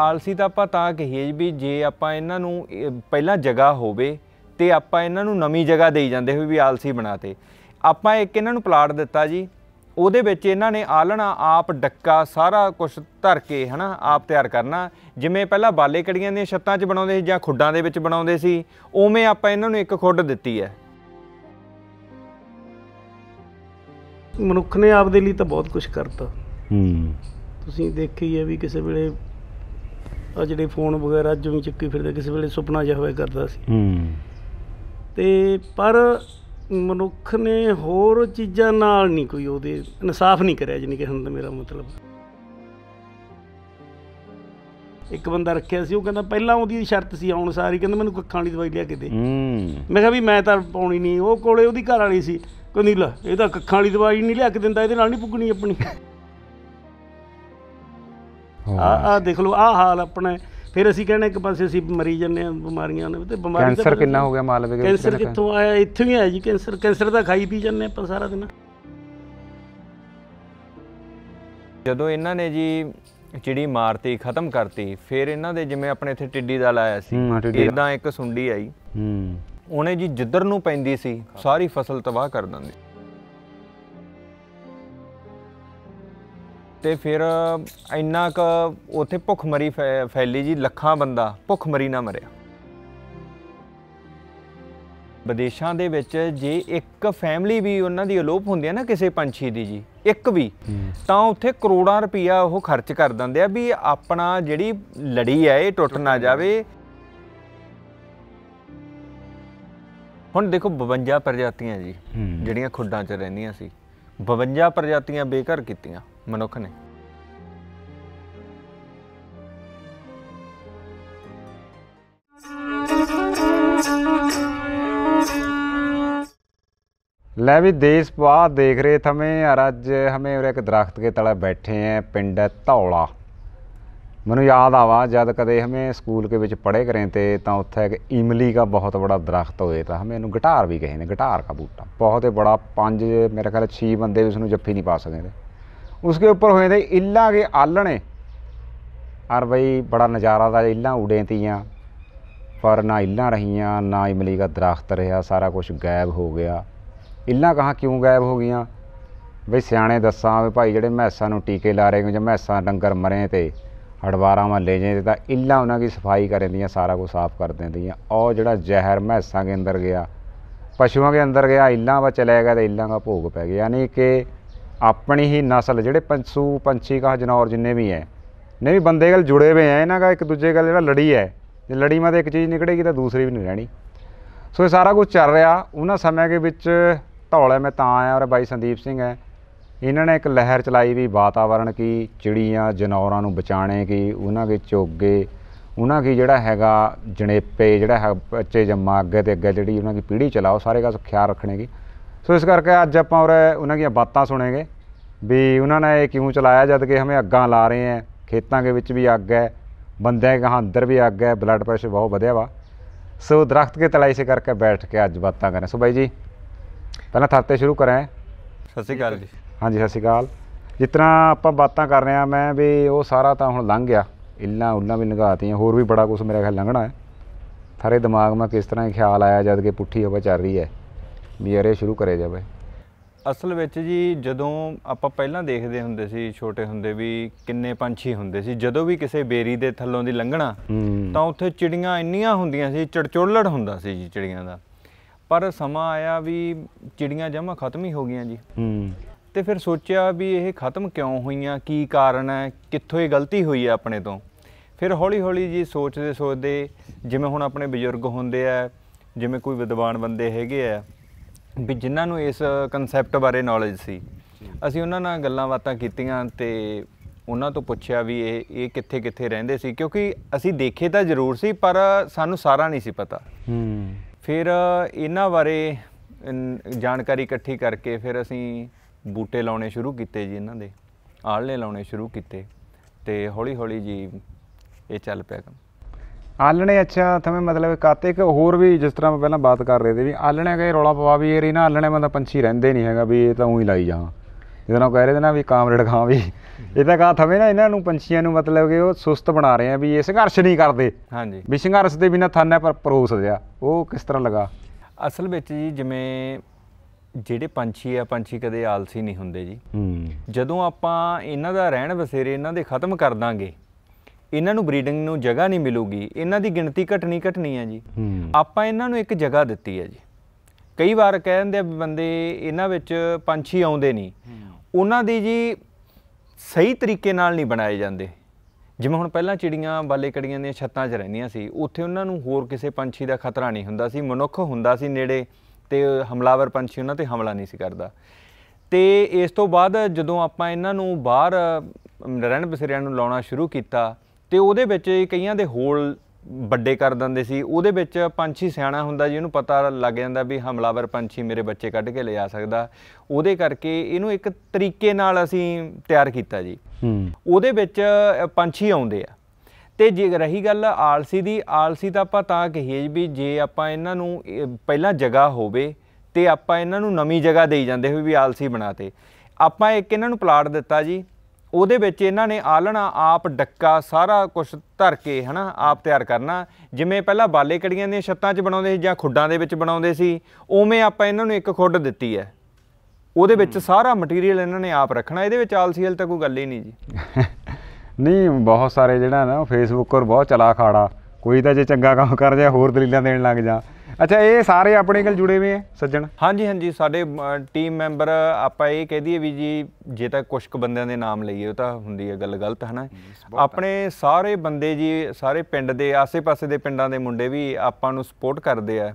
ਆਲਸੀ ਤਾਂ ਆਪਾਂ ਤਾਂ ਕਹੀਏ ਵੀ ਜੇ ਆਪਾਂ ਇਹਨਾਂ ਨੂੰ ਪਹਿਲਾਂ ਜਗ੍ਹਾ ਹੋਵੇ ਤੇ ਆਪਾਂ ਇਹਨਾਂ ਨੂੰ ਨਵੀਂ ਜਗ੍ਹਾ ਦੇਈ ਜਾਂਦੇ ਹੋਏ ਵੀ ਆਲਸੀ ਬਣਾਤੇ ਆਪਾਂ ਇੱਕ ਇਹਨਾਂ ਨੂੰ ਪਲਾਟ ਦਿੱਤਾ ਜੀ ਉਹਦੇ ਵਿੱਚ ਇਹਨਾਂ ਨੇ ਆਲਣਾ ਆਪ ਡੱਕਾ ਸਾਰਾ ਕੁਝ ਧਰ ਕੇ ਹਨਾ ਆਪ ਤਿਆਰ ਕਰਨਾ ਜਿਵੇਂ ਪਹਿਲਾਂ ਬਾਲੇ ਕੜੀਆਂ ਦੀਆਂ ਛੱਤਾਂ 'ਚ ਬਣਾਉਂਦੇ ਸੀ ਜਾਂ ਖੁੱਡਾਂ ਦੇ ਵਿੱਚ ਬਣਾਉਂਦੇ ਸੀ ਉਵੇਂ ਆਪਾਂ ਇਹਨਾਂ ਨੂੰ ਇੱਕ ਖੁੱਡ ਦਿੱਤੀ ਹੈ ਮਨੁੱਖ ਨੇ ਆਪਦੇ ਲਈ ਤਾਂ ਬਹੁਤ ਕੁਝ ਕਰਤਾ ਹੂੰ ਤੁਸੀਂ ਦੇਖੀ ਹੈ ਵੀ ਕਿਸੇ ਵੇਲੇ ਆ ਜਿਹੜੇ ਫੋਨ ਵਗੈਰਾ ਜਿਵੇਂ ਚੱਕੀ ਫਿਰਦੇ ਕਿਸੇ ਵੇਲੇ ਸੁਪਨਾ ਜਿਹਾ ਹੋਇਆ ਕਰਦਾ ਸੀ ਹੂੰ ਤੇ ਪਰ ਮਨੁੱਖ ਨੇ ਹੋਰ ਚੀਜ਼ਾਂ ਨਾਲ ਨਹੀਂ ਕੋਈ ਉਹਦੇ ਇਨਸਾਫ ਨਹੀਂ ਕਰਿਆ ਜਿਨੀ ਕਿ ਹੁਣ ਮੇਰਾ ਮਤਲਬ ਇੱਕ ਬੰਦਾ ਰੱਖਿਆ ਸੀ ਉਹ ਕਹਿੰਦਾ ਪਹਿਲਾਂ ਉਹਦੀ ਸ਼ਰਤ ਸੀ ਆਉਣ ਸਾਰੀ ਕਹਿੰਦਾ ਮੈਨੂੰ ਕੱਖਾਂ ਵਾਲੀ ਦਵਾਈ ਲਿਆ ਕੇ ਦੇ ਮੈਂ ਕਿਹਾ ਵੀ ਮੈਂ ਤਾਂ ਪਾਉਣੀ ਨਹੀਂ ਉਹ ਕੋਲੇ ਉਹਦੀ ਘਰ ਵਾਲੀ ਸੀ ਕਹਿੰਦੀ ਲਾ ਇਹ ਤਾਂ ਕੱਖਾਂ ਵਾਲੀ ਦਵਾਈ ਨਹੀਂ ਲਿਆ ਕੇ ਦਿੰਦਾ ਇਹਦੇ ਨਾਲ ਨਹੀਂ ਪੁੱਗਣੀ ਆਪਣੀ ਆ ਆ ਦੇਖ ਲਓ ਆ ਹਾਲ ਆਪਣਾ ਫਿਰ ਅਸੀਂ ਕਹਿੰਦੇ ਇੱਕ ਪਾਸੇ ਅਸੀਂ ਮਰੀ ਜੰਨੇ ਆ ਬਿਮਾਰੀਆਂ ਨੇ ਤੇ ਬਿਮਾਰੀ ਕੈਂਸਰ ਕਿੰਨਾ ਹੋ ਗਿਆ ਮਾਲਵੇ ਦੇ ਕੈਂਸਰ ਕਿੱਥੋਂ ਆਇਆ ਇੱਥੋਂ ਹੀ ਆਇਆ ਜੀ ਕੈਂਸਰ ਕੈਂਸਰ ਦਾ ਖਾਈ ਪੀ ਜੰਨੇ ਆਪਾਂ ਸਾਰਾ ਦਿਨ ਜਦੋਂ ਇਹਨਾਂ ਨੇ ਜੀ ਚਿੜੀ ਮਾਰਤੀ ਖਤਮ ਕਰਤੀ ਫਿਰ ਇਹਨਾਂ ਦੇ ਜਿਵੇਂ ਆਪਣੇ ਇੱਥੇ ਟਿੱਡੀ ਦਾ ਲਾਇਆ ਸੀ ਇਦਾਂ ਇੱਕ ਸੁੰਡੀ ਆਈ ਹੂੰ ਉਹਨੇ ਜੀ ਜਿੱਧਰ ਨੂੰ ਪੈਂਦੀ ਸੀ ਸਾਰੀ ਫਸਲ ਤਬਾਹ ਕਰ ਦਿੰਦੀ ਤੇ ਫਿਰ ਇੰਨਾ ਕ ਉਥੇ ਭੁੱਖਮਰੀ ਫੈਲੀ ਜੀ ਲੱਖਾਂ ਬੰਦਾ ਭੁੱਖਮਰੀ ਨਾ ਮਰਿਆ ਵਿਦੇਸ਼ਾਂ ਦੇ ਵਿੱਚ ਜੇ ਇੱਕ ਫੈਮਿਲੀ ਵੀ ਉਹਨਾਂ ਦੀ ਅਲੋਪ ਹੁੰਦੀ ਹੈ ਨਾ ਕਿਸੇ ਪੰਛੀ ਦੀ ਜੀ ਇੱਕ ਵੀ ਤਾਂ ਉੱਥੇ ਕਰੋੜਾਂ ਰੁਪਇਆ ਉਹ ਖਰਚ ਕਰ ਦਿੰਦੇ ਆ ਵੀ ਆਪਣਾ ਜਿਹੜੀ ਲੜੀ ਹੈ ਇਹ ਟੁੱਟ ਨਾ ਜਾਵੇ ਹੁਣ ਦੇਖੋ 52 ਪ੍ਰਜਾਤੀਆਂ ਜੀ ਜਿਹੜੀਆਂ ਖੁੱਡਾਂ 'ਚ ਰਹਿੰਦੀਆਂ ਸੀ 52 ਪ੍ਰਜਾਤੀਆਂ ਬੇਕਰ ਕੀਤੀਆਂ ਮਨੁੱਖ ਨੇ ਲੈ ਵੀ ਦੇਸ਼ बाहर ਦੇਖ ਰਹੇ ਥਮੇ ਆ और ਹਮੇ ਉਰੇ ਇੱਕ ਦਰਖਤ ਕੇ ਤਲੇ ਬੈਠੇ बैठे ਪਿੰਡ पिंड ਮੈਨੂੰ ਯਾਦ ਆਵਾ ਜਦ ਕਦੇ ਹਮੇ ਸਕੂਲ ਕੇ ਵਿੱਚ ਪੜ੍ਹੇ ਕਰੇ ਤੇ ਤਾਂ ਉੱਥੇ ਇੱਕ ਇਮਲੀ ਦਾ ਬਹੁਤ ਵੱਡਾ ਦਰਖਤ ਹੋਏ ਤਾਂ ਹਮੇ ਇਹਨੂੰ ਗਿਟਾਰ ਵੀ ਕਹਿੰਦੇ ਗਿਟਾਰ ਦਾ ਬੂਟਾ ਬਹੁਤ ਹੀ ਬੜਾ ਪੰਜ ਮੇਰੇ ਖਿਆਲ 6 ਬੰਦੇ ਉਸ ਨੂੰ ਜੱਫੀ ਨਹੀਂ ਪਾ ਸਕਦੇ ਉਸਕੇ ਉੱਪਰ ਹੋਏ थे इल्ला ਕੇ ਆਲਣੇ और ਬਈ ਬੜਾ ਨਜ਼ਾਰਾ ਦਾ इल्ला उड़े ਤੀਆਂ पर ਨਾ इल्ला ਰਹੀਆਂ ਨਾ इमली का दरख्त रहा ਸਾਰਾ ਕੁਝ ਗਾਇਬ ਹੋ ਗਿਆ ਇਲਾਂ ਕਹਾ ਕਿਉਂ ਗਾਇਬ ਹੋ ਗਈਆਂ ਬਈ ਸਿਆਣੇ ਦੱਸਾਂ ਵੀ ਭਾਈ ਜਿਹੜੇ ਮਹਿਸਾਂ ਨੂੰ ਟੀਕੇ ਲਾ ਰਹੇ ਕਿ ਜੇ ਮੈਸਾਂ ਡੰਗਰ ਮਰੇ ਤੇ ਹੜਵਾਰਾਂ ਵਾਂ ਲੈ ਜੇ ਤਾਂ ਇਲਾਂ ਉਹਨਾਂ ਦੀ ਸਫਾਈ ਕਰ ਸਾਰਾ ਕੁਝ ਸਾਫ਼ ਕਰ ਦਿੰਦੀਆਂ ਔਰ ਜਿਹੜਾ ਜ਼ਹਿਰ ਮਹਿਸਾਂ ਦੇ ਅੰਦਰ ਗਿਆ ਪਸ਼ੂਆਂ ਦੇ ਅੰਦਰ ਗਿਆ ਇਲਾਂ ਵਾ ਚਲੇ ਗਿਆ ਤੇ ਇਲਾਂ ਦਾ ਭੋਗ ਪੈ ਗਿਆ ਯਾਨੀ ਕਿ ਆਪਣੀ ਹੀ ਨਸਲ ਜਿਹੜੇ ਪੰਛੂ ਪੰਛੀ ਕਾ ਜਨੌਰ ਜਿੰਨੇ ਵੀ ਨੇ ਨਹੀਂ ਬੰਦੇ ਨਾਲ ਜੁੜੇ ਹੋਏ ਆ ਇਹਨਾਂ ਦਾ ਇੱਕ ਦੂਜੇ ਨਾਲ ਜਿਹੜਾ ਲੜੀ ਐ ਜੇ ਲੜੀ ਮਾ ਤੇ ਇੱਕ ਚੀਜ਼ ਨਿਕੜੇਗੀ ਤਾਂ ਦੂਸਰੀ ਵੀ ਨਹੀਂ ਰਹਿਣੀ ਸੋ ਇਹ ਸਾਰਾ ਕੁਝ ਚੱਲ ਰਿਹਾ ਉਹਨਾਂ ਸਮੇਂ ਦੇ ਵਿੱਚ ਧੌਲੇ ਮੈਂ ਤਾਂ ਆਇਆ ਔਰ ਬਾਈ ਸੰਦੀਪ ਸਿੰਘ ਐ ਇਹਨਾਂ ਨੇ ਇੱਕ ਲਹਿਰ ਚਲਾਈ ਵੀ ਵਾਤਾਵਰਣ ਕੀ ਚਿੜੀਆਂ ਜਨੌਰਾਂ ਨੂੰ ਬਚਾਣੇ ਕੀ ਉਹਨਾਂ ਦੇ ਚੋਗੇ ਉਹਨਾਂ ਕੀ ਜਿਹੜਾ ਹੈਗਾ ਜਣੇਪੇ ਜਿਹੜਾ ਬੱਚੇ ਜੰਮਾ ਅੱਗੇ ਤੇ ਅੱਗੇ ਜਿਹੜੀ ਉਹਨਾਂ ਦੀ ਪੀੜ੍ਹੀ ਚਲਾਓ ਸਾਰੇ ਦਾ ਖਿਆਲ ਰੱਖਣੇ ਕੀ ਸੋ ਇਸ ਕਰਕੇ ਅੱਜ ਆਪਾਂ ਉਰੇ ਉਹਨਾਂ ਦੀਆਂ ਬਾਤਾਂ ਸੁਣਾਂਗੇ ਵੀ ਉਹਨਾਂ ਨੇ ਇਹ ਕਿਉਂ ਚਲਾਇਆ ਜਦ ਕਿ ਹਮੇ ਅੱਗਾਂ ਲਾ ਰਹੇ ਆ ਖੇਤਾਂ ਦੇ ਵਿੱਚ ਵੀ ਅੱਗ ਹੈ ਬੰਦਿਆਂ ਦੇ ਅੰਦਰ ਵੀ ਅੱਗ ਹੈ ਬਲੱਡ ਪ੍ਰੈਸ਼ਰ ਬਹੁਤ ਵਧਿਆ ਵਾ ਸੋ ਦਰਖਤ ਕੇ ਤਲਾਈ ਸੇ ਕਰਕੇ ਬੈਠ ਕੇ ਅੱਜ ਬਾਤਾਂ ਕਰਾਂ ਸੋ ਬਾਈ ਜੀ ਪਹਿਲਾਂ ਥਰਤੇ ਸ਼ੁਰੂ ਕਰਾਂ ਸਤਿ ਸ਼੍ਰੀ ਅਕਾਲ ਜੀ ਹਾਂਜੀ ਸਤਿ ਸ਼੍ਰੀ ਅਕਾਲ ਜਿਤਨਾ ਆਪਾਂ ਬਾਤਾਂ ਕਰ ਰਹੇ ਆ ਮੈਂ ਵੀ ਉਹ ਸਾਰਾ ਤਾਂ ਹੁਣ ਲੰਘ ਗਿਆ ਇਲਾਂ ਉਹਨਾਂ ਵੀ ਲੰਘਾਤੀਆਂ ਹੋਰ ਵੀ ਬੜਾ ਕੁਝ ਮੇਰੇ ਖਿਆਲ ਲੰਘਣਾ ਹੈ ਸਾਰੇ ਦਿਮਾਗ ਮੈਂ ਕਿਸ ਤਰ੍ਹਾਂ ਖਿਆਲ ਆਇਆ ਜਦ ਕਿ ਪੁੱਠੀ ਹਵਾ ਚੱਲ ਰਹੀ ਹੈ ਵੀ ਅਰੇ ਸ਼ੁਰੂ ਕਰਿਆ ਜਾਵੇ ਅਸਲ ਵਿੱਚ ਜੀ ਜਦੋਂ ਆਪਾਂ ਪਹਿਲਾਂ ਦੇਖਦੇ ਹੁੰਦੇ ਸੀ ਛੋਟੇ ਹੁੰਦੇ ਵੀ ਕਿੰਨੇ ਪੰਛੀ ਹੁੰਦੇ ਸੀ ਜਦੋਂ ਵੀ ਕਿਸੇ 베ਰੀ ਦੇ ਥੱਲੋਂ ਦੀ ਲੰਘਣਾ ਤਾਂ ਉੱਥੇ ਚਿੜੀਆਂ ਇੰਨੀਆਂ ਹੁੰਦੀਆਂ ਸੀ ਚੜਚੋਲੜ ਹੁੰਦਾ ਸੀ ਜੀ ਚਿੜੀਆਂ ਦਾ ਪਰ ਸਮਾਂ ਆਇਆ ਵੀ ਚਿੜੀਆਂ ਜਮਾ ਖਤਮ ਹੀ ਹੋ ਗਈਆਂ ਜੀ ਤੇ ਫਿਰ ਸੋਚਿਆ ਵੀ ਇਹ ਖਤਮ ਕਿਉਂ ਹੋਈਆਂ ਕੀ ਕਾਰਨ ਹੈ ਕਿੱਥੋਂ ਇਹ ਗਲਤੀ ਹੋਈ ਹੈ ਆਪਣੇ ਤੋਂ ਫਿਰ ਹੌਲੀ-ਹੌਲੀ ਜੀ ਸੋਚਦੇ ਸੋਚਦੇ ਜਿਵੇਂ ਹੁਣ ਆਪਣੇ ਬਜ਼ੁਰਗ ਹੁੰਦੇ ਆ ਜਿਵੇਂ ਕੋਈ ਵਿਦਵਾਨ ਬੰਦੇ ਹੈਗੇ ਆ ਵੀ ਜਿਨ੍ਹਾਂ ਨੂੰ ਇਸ ਕਨਸੈਪਟ ਬਾਰੇ ਨੌਲੇਜ ਸੀ ਅਸੀਂ ਉਹਨਾਂ ਨਾਲ ਗੱਲਾਂ ਬਾਤਾਂ ਕੀਤੀਆਂ ਤੇ ਉਹਨਾਂ ਤੋਂ ਪੁੱਛਿਆ ਵੀ ਇਹ ਇਹ ਕਿੱਥੇ ਕਿੱਥੇ ਰਹਿੰਦੇ ਸੀ ਕਿਉਂਕਿ ਅਸੀਂ ਦੇਖੇ ਤਾਂ ਜ਼ਰੂਰ ਸੀ ਪਰ ਸਾਨੂੰ ਸਾਰਾ ਨਹੀਂ ਸੀ ਪਤਾ ਹੂੰ ਫਿਰ ਇਹਨਾਂ ਬਾਰੇ ਜਾਣਕਾਰੀ ਇਕੱਠੀ ਕਰਕੇ ਫਿਰ ਅਸੀਂ ਬੂਟੇ ਲਾਉਣੇ ਸ਼ੁਰੂ ਕੀਤੇ ਜੀ ਇਹਨਾਂ ਦੇ ਆਲਣੇ ਲਾਉਣੇ ਸ਼ੁਰੂ ਕੀਤੇ ਤੇ ਹੌਲੀ ਹੌਲੀ ਜੀ ਇਹ ਚੱਲ ਪਿਆ ਕੰਮ ਆਲਣੇ ਅੱਛਾ ਤੁਮੇ ਮਤਲਬ ਕਾਤੇ ਕਿ ਹੋਰ ਵੀ ਜਿਸ ਤਰ੍ਹਾਂ ਮੈਂ ਪਹਿਲਾਂ ਬਾਤ ਕਰ ਰਹੇ ਤੇ ਵੀ ਆਲਣੇ ਕਹੇ ਰੋਲਾ ਪਵਾ ਵੀ ਏਰੀ ਨਾ ਆਲਣੇ ਮਤਲਬ ਪੰਛੀ ਰਹਿੰਦੇ ਨਹੀਂ ਹੈਗਾ ਵੀ ਇਹ ਤਾਂ ਉਹੀ ਲਾਈ ਜਾ ਇਹਨਾਂ ਨਾਲ ਕਹਿ ਰਹੇ ਤੇ ਨਾ ਵੀ ਕਾਮਰੇਡ ਖਾਂ ਵੀ ਇਹ ਤਾਂ ਕਹਾ ਥਵੇਂ ਨਾ ਇਹਨਾਂ ਨੂੰ ਪੰਛੀਆਂ ਨੂੰ ਮਤਲਬ ਕਿ ਉਹ ਸੁਸਤ ਬਣਾ ਰਹੇ ਆ ਵੀ ਇਹ ਸੰਘਰਸ਼ ਨਹੀਂ ਕਰਦੇ ਹਾਂਜੀ ਵੀ ਸੰਘਰਸ਼ ਦੇ ਬਿਨਾ ਥਾਨੇ ਪਰ ਪਰੋਸ ਰਿਆ ਉਹ ਕਿਸ ਤਰ੍ਹਾਂ ਲਗਾ ਅਸਲ ਵਿੱਚ ਜੀ ਜਿਵੇਂ ਜਿਹੜੇ ਪੰਛੀ ਆ ਪੰਛੀ ਕਦੇ ਆਲਸੀ ਨਹੀਂ ਹੁੰਦੇ ਜੀ ਜਦੋਂ ਆਪਾਂ ਇਹਨਾਂ ਦਾ ਰਹਿਣ ਬਸੇਰੇ ਇਹਨਾਂ ਦੇ ਖਤਮ ਕਰ ਦਾਂਗੇ ਇਹਨਾਂ ਨੂੰ ਬਰੀਡਿੰਗ ਨੂੰ ਜਗ੍ਹਾ ਨਹੀਂ ਮਿਲੂਗੀ ਇਹਨਾਂ ਦੀ ਗਿਣਤੀ ਘਟਣੀ ਘਟਣੀ ਹੈ ਜੀ ਆਪਾਂ ਇਹਨਾਂ ਨੂੰ ਇੱਕ ਜਗ੍ਹਾ ਦਿੱਤੀ ਹੈ ਜੀ ਕਈ ਵਾਰ ਕਹਿੰਦੇ ਆ ਬੰਦੇ ਇਹਨਾਂ ਵਿੱਚ ਪੰਛੀ ਆਉਂਦੇ ਨਹੀਂ ਉਹਨਾਂ ਦੀ ਜੀ ਸਹੀ ਤਰੀਕੇ ਨਾਲ ਨਹੀਂ ਬਣਾਏ ਜਾਂਦੇ ਜਿਵੇਂ ਹੁਣ ਪਹਿਲਾਂ ਚਿੜੀਆਂ ਬਾਲੇ ਕੜੀਆਂ ਦੀਆਂ ਛੱਤਾਂ 'ਚ ਰਹਿੰਦੀਆਂ ਸੀ ਉੱਥੇ ਉਹਨਾਂ ਨੂੰ ਹੋਰ ਕਿਸੇ ਪੰਛੀ ਦਾ ਖਤਰਾ ਨਹੀਂ ਹੁੰਦਾ ਸੀ ਮਨੁੱਖ ਹੁੰਦਾ ਸੀ ਨੇੜੇ ਤੇ ਹਮਲਾਵਰ ਪੰਛੀ ਉਹਨਾਂ ਤੇ ਹਮਲਾ ਨਹੀਂ ਸੀ ਕਰਦਾ ਤੇ ਇਸ ਤੋਂ ਬਾਅਦ ਜਦੋਂ ਆਪਾਂ ਇਹਨਾਂ ਨੂੰ ਬਾਹਰ ਰਹਿਣ ਬਸਰਿਆਂ ਨੂੰ ਲਾਉਣਾ ਸ਼ੁਰੂ ਕੀਤਾ ਤੇ ਉਹਦੇ ਵਿੱਚ ਕਈਆਂ ਦੇ ਹੋਲ ਵੱਡੇ ਕਰ ਦਿੰਦੇ ਸੀ ਉਹਦੇ ਵਿੱਚ ਪੰਛੀ ਸਿਆਣਾ ਹੁੰਦਾ ਜੀ ਇਹਨੂੰ ਪਤਾ ਲੱਗ ਜਾਂਦਾ ਵੀ ਹਮਲਾਵਰ ਪੰਛੀ ਮੇਰੇ ਬੱਚੇ ਕੱਢ ਕੇ ਲੈ ਜਾ ਸਕਦਾ ਉਹਦੇ ਕਰਕੇ ਇਹਨੂੰ ਇੱਕ ਤਰੀਕੇ ਨਾਲ ਅਸੀਂ ਤਿਆਰ ਕੀਤਾ ਜੀ ਹੂੰ ਉਹਦੇ ਵਿੱਚ ਪੰਛੀ ਆਉਂਦੇ ਆ ਤੇ ਜੇ ਰਹੀ ਗੱਲ ਆਲਸੀ ਦੀ ਆਲਸੀ ਤਾਂ ਆਪਾਂ ਤਾਂ ਕਹੀਏ ਵੀ ਜੇ ਆਪਾਂ ਇਹਨਾਂ ਨੂੰ ਪਹਿਲਾਂ ਜਗ੍ਹਾ ਹੋਵੇ ਤੇ ਆਪਾਂ ਇਹਨਾਂ ਨੂੰ ਨਵੀਂ ਜਗ੍ਹਾ ਦੇਈ ਜਾਂਦੇ ਹੋਏ ਵੀ ਆਲਸੀ ਬਣਾਤੇ ਆਪਾਂ ਇੱਕ ਇਹਨਾਂ ਨੂੰ ਪਲਾਟ ਦਿੱਤਾ ਜੀ ਉਹਦੇ ਵਿੱਚ ਇਹਨਾਂ ਨੇ ਆਲਣਾ ਆਪ ਡੱਕਾ ਸਾਰਾ ਕੁਝ ਧਰ ਕੇ ਹਨਾ ਆਪ ਤਿਆਰ ਕਰਨਾ ਜਿਵੇਂ ਪਹਿਲਾਂ ਬਾਲੇ ਕੜੀਆਂ ਦੀਆਂ ਛੱਤਾਂ 'ਚ ਬਣਾਉਂਦੇ ਸੀ ਜਾਂ ਖੁੱਡਾਂ ਦੇ ਵਿੱਚ ਬਣਾਉਂਦੇ ਸੀ ਉਵੇਂ ਆਪਾਂ ਇਹਨਾਂ ਨੂੰ ਇੱਕ ਖੁੱਡ ਦਿੱਤੀ ਹੈ ਉਹਦੇ ਵਿੱਚ ਸਾਰਾ ਮਟੀਰੀਅਲ ਇਹਨਾਂ ਨੇ ਆਪ ਰੱਖਣਾ ਇਹਦੇ ਵਿੱਚ ਆਲਸੀਅਲ ਤਾਂ ਕੋਈ ਗੱਲ ਹੀ ਨਹੀਂ ਜੀ ਨਹੀਂ ਬਹੁਤ ਸਾਰੇ ਜਿਹੜਾ ਨਾ ਫੇਸਬੁੱਕ 'ਤੇ ਬਹੁਤ ਚਲਾ ਖਾੜਾ ਕੋਈ ਤਾਂ ਜੇ ਚੰਗਾ ਕੰਮ ਕਰ ਜਾ ਹੋਰ ਦਲੀਲਾਂ ਦੇਣ ਲੱਗ ਜਾ ਅੱਛਾ ਇਹ ਸਾਰੇ ਆਪਣੇ ਨਾਲ ਜੁੜੇ ਹੋਏ ਆ ਸੱਜਣ ਹਾਂਜੀ ਹਾਂਜੀ ਸਾਡੇ ਟੀਮ ਮੈਂਬਰ ਆਪਾਂ ਇਹ ਕਹਿ ਦਈਏ ਵੀ ਜੀ ਜੇ ਤਾਂ ਕੁਝ ਕੁ ਬੰਦਿਆਂ ਦੇ ਨਾਮ ਲਈਏ ਉਹ ਤਾਂ ਹੁੰਦੀ ਹੈ ਗੱਲ ਗਲਤ ਹਨਾ ਆਪਣੇ ਸਾਰੇ ਬੰਦੇ ਜੀ ਸਾਰੇ ਪਿੰਡ ਦੇ ਆਸੇ-ਪਾਸੇ ਦੇ ਪਿੰਡਾਂ ਦੇ ਮੁੰਡੇ ਵੀ ਆਪਾਂ ਨੂੰ ਸਪੋਰਟ ਕਰਦੇ ਆ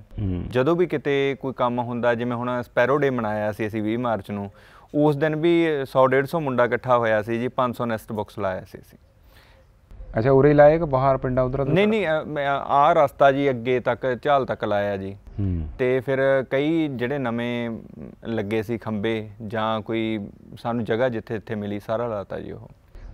ਜਦੋਂ ਵੀ ਕਿਤੇ ਕੋਈ ਕੰਮ ਹੁੰਦਾ ਜਿਵੇਂ ਹੁਣ ਸਪੈਰੋ ਡੇ ਮਨਾਇਆ ਸੀ ਅਸੀਂ 20 ਮਾਰਚ ਨੂੰ ਉਸ ਦਿਨ ਵੀ 100 150 ਮੁੰਡਾ ਇਕੱਠਾ ਹੋਇਆ ਸੀ ਜੀ 500 ਨੈਸਟ ਬਾਕਸ ਲਾਇਆ ਸੀ ਅਸੀਂ ਅੱਛਾ ਉਰੇ ਹੀ ਲਾਇਆ ਕਿ ਬਾਹਰ ਪਿੰਡਾਂ ਉਧਰ ਨਹੀਂ ਨਹੀਂ ਮੈਂ ਆ ਰਸਤਾ ਜੀ ਅੱਗੇ ਤੱਕ ਝਾਲ ਤੱਕ ਲਾਇਆ ਜੀ ਤੇ ਫਿਰ ਕਈ ਜਿਹੜੇ ਨਵੇਂ ਲੱਗੇ ਸੀ ਖੰਬੇ ਜਾਂ ਕੋਈ ਸਾਨੂੰ ਜਗ੍ਹਾ ਜਿੱਥੇ ਇੱਥੇ ਮਿਲੀ ਸਾਰਾ ਲਾਤਾ ਜੀ ਉਹ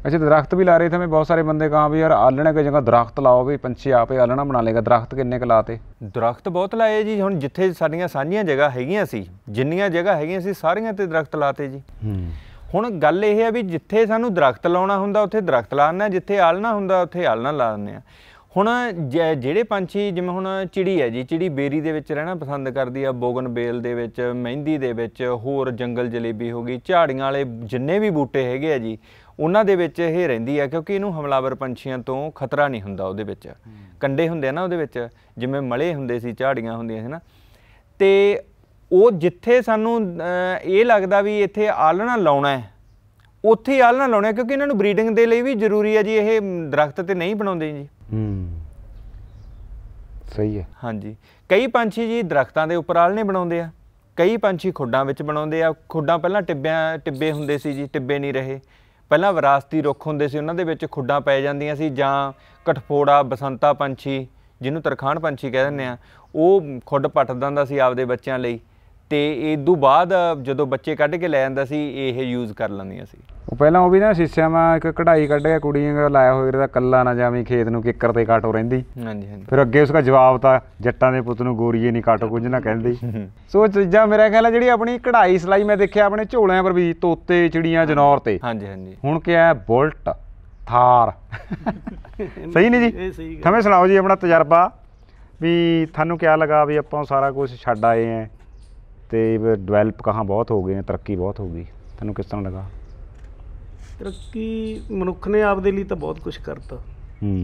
ਅੱਛਾ ਦਰਖਤ ਵੀ ਲਾ ਰਹੇ ਥੇ ਮੈਂ ਬਹੁਤ ਸਾਰੇ ਬੰਦੇ ਕਹਾਂ ਵੀ ਯਾਰ ਆਲਣੇ ਕੇ ਜਗ੍ਹਾ ਦਰਖਤ ਲਾਓ ਵੀ ਪੰਛੀ ਆਪੇ ਆਲਣਾ ਬਣਾ ਲੇਗਾ ਦਰਖਤ ਕਿੰਨੇ ਕ ਲਾਤੇ ਦਰਖਤ ਬਹੁਤ ਲਾਏ ਜੀ ਹੁਣ ਜਿੱਥੇ ਸਾਡੀਆਂ ਸਾਂਝੀਆਂ ਜਗ੍ਹਾ ਹੈਗੀਆਂ ਸੀ ਜਿੰਨੀਆਂ ਜਗ੍ਹਾ ਹੈਗੀਆਂ ਸੀ ਸਾਰੀਆਂ ਤੇ ਦਰਖਤ ਲਾਤੇ ਜੀ ਹੂੰ ਹੁਣ ਗੱਲ ਇਹ ਹੈ ਵੀ ਜਿੱਥੇ ਸਾਨੂੰ ਦਰਖਤ ਲਾਉਣਾ ਹੁੰਦਾ ਉੱਥੇ ਦਰਖਤ ਲਾਣਾ ਜਿੱਥੇ ਆਲਣਾ ਹੁੰਦਾ ਉੱਥੇ ਆਲਣਾ ਲਾਉਣੇ ਆ ਹੁਣ ਜਿਹੜੇ ਪੰਛੀ ਜਿਵੇਂ ਹੁਣ ਚਿੜੀ ਹੈ ਜੀ ਚਿੜੀ 베ਰੀ ਦੇ ਵਿੱਚ ਰਹਿਣਾ ਪਸੰਦ ਕਰਦੀ ਆ ਬੋਗਨ ਬੇਲ ਦੇ ਵਿੱਚ ਮਹਿੰਦੀ ਦੇ ਵਿੱਚ ਹੋਰ ਜੰਗਲ ਜਲੇਬੀ ਹੋ ਗਈ ਝਾੜੀਆਂ ਵਾਲੇ ਜਿੰਨੇ ਵੀ ਬੂਟੇ ਹੈਗੇ ਆ ਜੀ ਉਹਨਾਂ ਦੇ ਵਿੱਚ ਇਹ ਰਹਿੰਦੀ ਆ ਕਿਉਂਕਿ ਇਹਨੂੰ ਹਮਲਾਵਰ ਪੰਛੀਆਂ ਤੋਂ ਖਤਰਾ ਨਹੀਂ ਹੁੰਦਾ ਉਹਦੇ ਵਿੱਚ ਕੰਡੇ ਹੁੰਦੇ ਆ ਨਾ ਉਹਦੇ ਵਿੱਚ ਜਿਵੇਂ ਮਲੇ ਹੁੰਦੇ ਸੀ ਝਾੜੀਆਂ ਹੁੰਦੀਆਂ ਸੀ ਨਾ ਤੇ ਉਹ ਜਿੱਥੇ ਸਾਨੂੰ ਇਹ ਲੱਗਦਾ ਵੀ ਇੱਥੇ ਆਲਣਾ ਲਾਉਣਾ ਹੈ ਉੱਥੇ ਆਲਣਾ ਲਾਉਣਾ ਕਿਉਂਕਿ ਇਹਨਾਂ ਨੂੰ ਬਰੀਡਿੰਗ ਦੇ ਲਈ ਵੀ ਜ਼ਰੂਰੀ ਹੈ ਜੀ ਇਹ ਦਰਖਤ ਤੇ ਨਹੀਂ ਬਣਾਉਂਦੇ ਜੀ ਹੂੰ ਸਹੀ ਹੈ ਹਾਂਜੀ ਕਈ ਪੰਛੀ ਜੀ ਦਰਖਤਾਂ ਦੇ ਉੱਪਰ ਆਲਣੇ ਬਣਾਉਂਦੇ ਆ ਕਈ ਪੰਛੀ ਖੁੱਡਾਂ ਵਿੱਚ ਬਣਾਉਂਦੇ ਆ ਖੁੱਡਾਂ ਪਹਿਲਾਂ ਟਿੱਬਿਆਂ ਟਿੱਬੇ ਹੁੰਦੇ ਸੀ ਜੀ ਟਿੱਬੇ ਨਹੀਂ ਰਹੇ ਪਹਿਲਾਂ ਵਿਰਾਸਤੀ ਰੁੱਖ ਹੁੰਦੇ ਸੀ ਉਹਨਾਂ ਦੇ ਵਿੱਚ ਖੁੱਡਾਂ ਪੈ ਜਾਂਦੀਆਂ ਸੀ ਜਾਂ ਕਠਫੋੜਾ ਬਸੰਤਾ ਪੰਛੀ ਜਿਹਨੂੰ ਤਰਖਾਣ ਪੰਛੀ ਕਹਿੰਦੇ ਆ ਉਹ ਖੁੱਡ ਪੱਟਦਾ ਹੁੰਦਾ ਸੀ ਆਪਦੇ ਬੱਚਿਆਂ ਲਈ ਤੇ ਇਹ ਤੋਂ ਬਾਅਦ ਜਦੋਂ ਬੱਚੇ ਕੱਢ ਕੇ ਲੈ ਜਾਂਦਾ ਸੀ ਇਹ ਯੂਜ਼ ਕਰ ਲੈਂਦੀਆਂ ਸੀ ਉਹ ਪਹਿਲਾਂ ਉਹ ਵੀ ਨਾ ਸ਼ੀਸ਼ਿਆਂ ਮਾ ਇੱਕ ਕਢਾਈ ਕੱਢ ਕੇ ਕੁੜੀਆਂ ਦਾ ਲਾਇਆ ਹੋਇਆ ਇਹਦਾ ਕੱਲਾ ਨਾ ਜਾਵੇਂ ਖੇਤ ਨੂੰ ਕਿੱਕਰ ਤੇ ਕਾਟੋ ਰਹਿੰਦੀ ਹਾਂਜੀ ਹਾਂਜੀ ਫਿਰ ਅੱਗੇ ਦਾ ਜਵਾਬ ਤਾਂ ਜੱਟਾਂ ਦੇ ਪੁੱਤ ਨੂੰ ਗੋਰੀਏ ਨਹੀਂ ਕਾਟੋ ਕੁਝ ਨਾ ਕਹਿੰਦੀ ਸੋ ਚੀਜ਼ਾਂ ਮੇਰੇ ਖਿਆਲ ਜਿਹੜੀ ਆਪਣੀ ਕਢਾਈ ਸਲਾਈ ਮੈਂ ਦੇਖਿਆ ਆਪਣੇ ਝੋਲਿਆਂ ਪਰ ਵੀ ਤੋਤੇ ਚਿੜੀਆਂ ਜਨੌਰ ਤੇ ਹਾਂਜੀ ਹਾਂਜੀ ਹੁਣ ਕਿਹਾ ਬੁਲਟ ਥਾਰ ਸਹੀ ਨਹੀਂ ਜੀ ਥਵੇਂ ਸੁਣਾਓ ਜੀ ਆਪਣਾ ਤਜਰਬਾ ਵੀ ਤੁਹਾਨੂੰ ਕਿਹਾ ਲਗਾ ਵੀ ਆਪਾਂ ਸਾਰਾ ਕੁਝ ਛੱਡ ਆਏ ਆਂ ਤੇ ਡਿਵੈਲਪ ਕਹਾਂ ਬਹੁਤ ਹੋ ਗਏ ਨੇ ਤਰੱਕੀ ਬਹੁਤ ਹੋ ਗਈ ਤੁਹਾਨੂੰ ਕਿਸ ਤਰ੍ਹਾਂ ਲੱਗਾ ਤਰੱਕੀ ਮਨੁੱਖ ਨੇ ਆਪਦੇ ਲਈ ਤਾਂ ਬਹੁਤ ਕੁਝ ਕਰਤਾ ਹੂੰ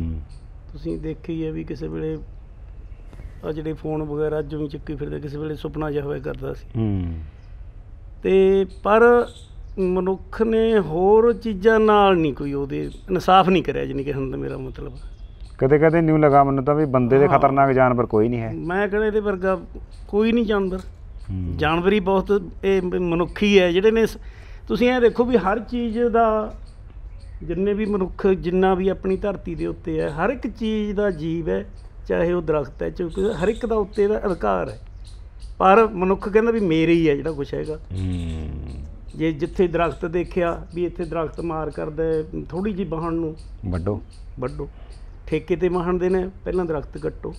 ਤੁਸੀਂ ਦੇਖੀ ਹੈ ਵੀ ਕਿਸੇ ਵੇਲੇ ਆ ਜਿਹੜੇ ਫੋਨ ਵਗੈਰਾ ਜਿਵੇਂ ਚੱਕੀ ਫਿਰਦੇ ਕਿਸੇ ਵੇਲੇ ਸੁਪਨਾ ਜਿਹਾ ਹੋਇਆ ਕਰਦਾ ਸੀ ਹੂੰ ਤੇ ਪਰ ਮਨੁੱਖ ਨੇ ਹੋਰ ਚੀਜ਼ਾਂ ਨਾਲ ਨਹੀਂ ਕੋਈ ਉਹਦੇ ਇਨਸਾਫ ਨਹੀਂ ਕਰਿਆ ਜਿਨੀ ਕਿ ਹੰਦ ਮੇਰਾ ਮਤਲਬ ਕਦੇ ਕਦੇ ਨਿਊ ਲਗਾ ਮੈਨੂੰ ਤਾਂ ਵੀ ਬੰਦੇ ਦੇ ਖਤਰਨਾਕ ਜਾਨਵਰ ਕੋਈ ਨਹੀਂ ਹੈ ਮੈਂ ਕਹਿੰਦਾ ਇਹਦੇ ਵਰਗਾ ਕੋਈ ਨਹੀਂ ਜਾਨਵਰ ਜਾਨਵਰੀ ਬਹੁਤ ਇਹ ਮਨੁੱਖੀ ਹੈ ਜਿਹੜੇ ਨੇ ਤੁਸੀਂ ਇਹ ਦੇਖੋ ਵੀ ਹਰ ਚੀਜ਼ ਦਾ ਜਿੰਨੇ ਵੀ ਮਨੁੱਖ ਜਿੰਨਾ ਵੀ ਆਪਣੀ ਧਰਤੀ ਦੇ ਉੱਤੇ ਹੈ ਹਰ ਇੱਕ ਚੀਜ਼ ਦਾ ਜੀਵ ਹੈ ਚਾਹੇ ਉਹ ਦਰਖਤ ਹੈ ਚਾਹੇ ਹਰ ਇੱਕ ਦਾ ਉੱਤੇ ਦਾ ਅਧਿਕਾਰ ਹੈ ਪਰ ਮਨੁੱਖ ਕਹਿੰਦਾ ਵੀ ਮੇਰੇ ਹੀ ਹੈ ਜਿਹੜਾ ਕੁਛ ਹੈਗਾ ਜੇ ਜਿੱਥੇ ਦਰਖਤ ਦੇਖਿਆ ਵੀ ਇੱਥੇ ਦਰਖਤ ਮਾਰ ਕਰਦਾ ਥੋੜੀ ਜੀ ਬਹਣ ਨੂੰ ਵੱਡੋ ਵੱਡੋ ਠੇਕੇ ਤੇ ਮਹਣ ਨੇ ਪਹਿਲਾਂ ਦਰਖਤ ਕੱਟੋ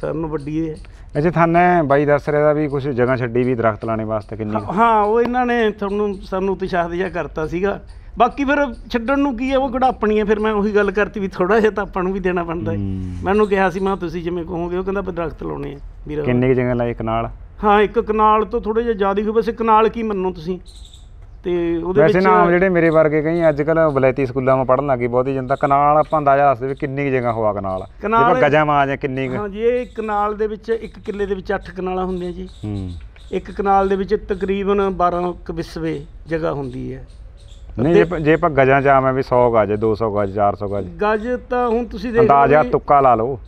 ਸਰਨ ਵੱਡੀ ਹੈ ਅੱਛਾ ਥਾਨੇ ਬਾਈ ਦੱਸ ਰਿਹਾ ਦਾ ਵੀ ਕੁਝ ਜਗ੍ਹਾ ਛੱਡੀ ਵੀ ਦਰਖਤ ਲਾਣੇ ਵਾਸਤੇ ਕਿੰਨੀ ਹਾਂ ਉਹ ਇਹਨਾਂ ਨੇ ਤੁਹਾਨੂੰ ਸਾਨੂੰ ਉਤਸ਼ਾਹ ਦਿਆ ਕਰਤਾ ਸੀਗਾ ਬਾਕੀ ਫਿਰ ਛੱਡਣ ਨੂੰ ਕੀ ਹੈ ਉਹ ਆਪਣੀ ਹੈ ਫਿਰ ਮੈਂ ਉਹੀ ਗੱਲ ਕਰਤੀ ਵੀ ਥੋੜਾ ਜਿਹਾ ਤਾਂ ਆਪਾਂ ਨੂੰ ਵੀ ਦੇਣਾ ਪੈਂਦਾ ਹੈ ਮੈਨੂੰ ਕਿਹਾ ਸੀ ਮੈਂ ਤੁਸੀਂ ਜਿਵੇਂ ਕਹੋਗੇ ਉਹ ਕਹਿੰਦਾ ਵੀ ਦਰਖਤ ਲਾਉਣੇ ਆ ਵੀਰ ਕਿੰਨੀ ਜਗ੍ਹਾ ਲਾਏ ਕਨਾਲ ਹਾਂ ਇੱਕ ਕਨਾਲ ਤੋਂ ਥੋੜੇ ਜਿਹਾ ਜ਼ਿਆਦਾ ਹੀ ਹੋਵੇ ਸੇ ਕਨਾਲ ਕੀ ਮੰਨੋ ਤੁਸੀਂ ਤੇ ਉਹਦੇ ਵਿੱਚ ਵੈਸੇ ਨਾਮ ਜਿਹੜੇ ਮੇਰੇ ਵਰਗੇ ਕਈ ਅੱਜ ਕੱਲ ਬਲੈਤੀ ਸਕੂਲਾਂ 'ਮਾ ਪੜਨ ਲੱਗੇ ਬਹੁਤੀ ਜਨਤਾ ਕਨਾਲ ਆਪਾਂ ਅੰਦਾਜ਼ਾ ਦੱਸ ਵੀ ਕਿੰਨੀ ਜਗ੍ਹਾ ਹੋਆ ਕਨਾਲ ਜਿਹੜਾ ਗਜਾਂ ਮਾ ਜਾਂ ਕਿੰਨੀ ਹਾਂ ਜੀ ਇਹ ਕਨਾਲ ਦੇ ਵਿੱਚ ਇੱਕ ਕਿੱਲੇ ਦੇ ਵਿੱਚ 8 ਕਨਾਲਾਂ ਹੁੰਦੀਆਂ ਜੀ ਹੂੰ ਇੱਕ ਕਨਾਲ ਦੇ ਵਿੱਚ ਤਕਰੀਬਨ 12 ਕਵਿਸਵੇ ਜਗ੍ਹਾ ਹੁੰਦੀ ਹੈ ਨਹੀਂ ਜੇ ਜੇ ਆਪਾਂ ਗਜਾਂ ਚ ਆਵੇਂ ਵੀ 100 ਗਜ 200 ਗਜ 400 ਗਜ ਗਜ ਤਾਂ ਹੁਣ ਤੁਸੀਂ ਦੇਖ ਅੰਦਾਜ਼ਾ ਤੁੱਕਾ ਲਾ ਲਓ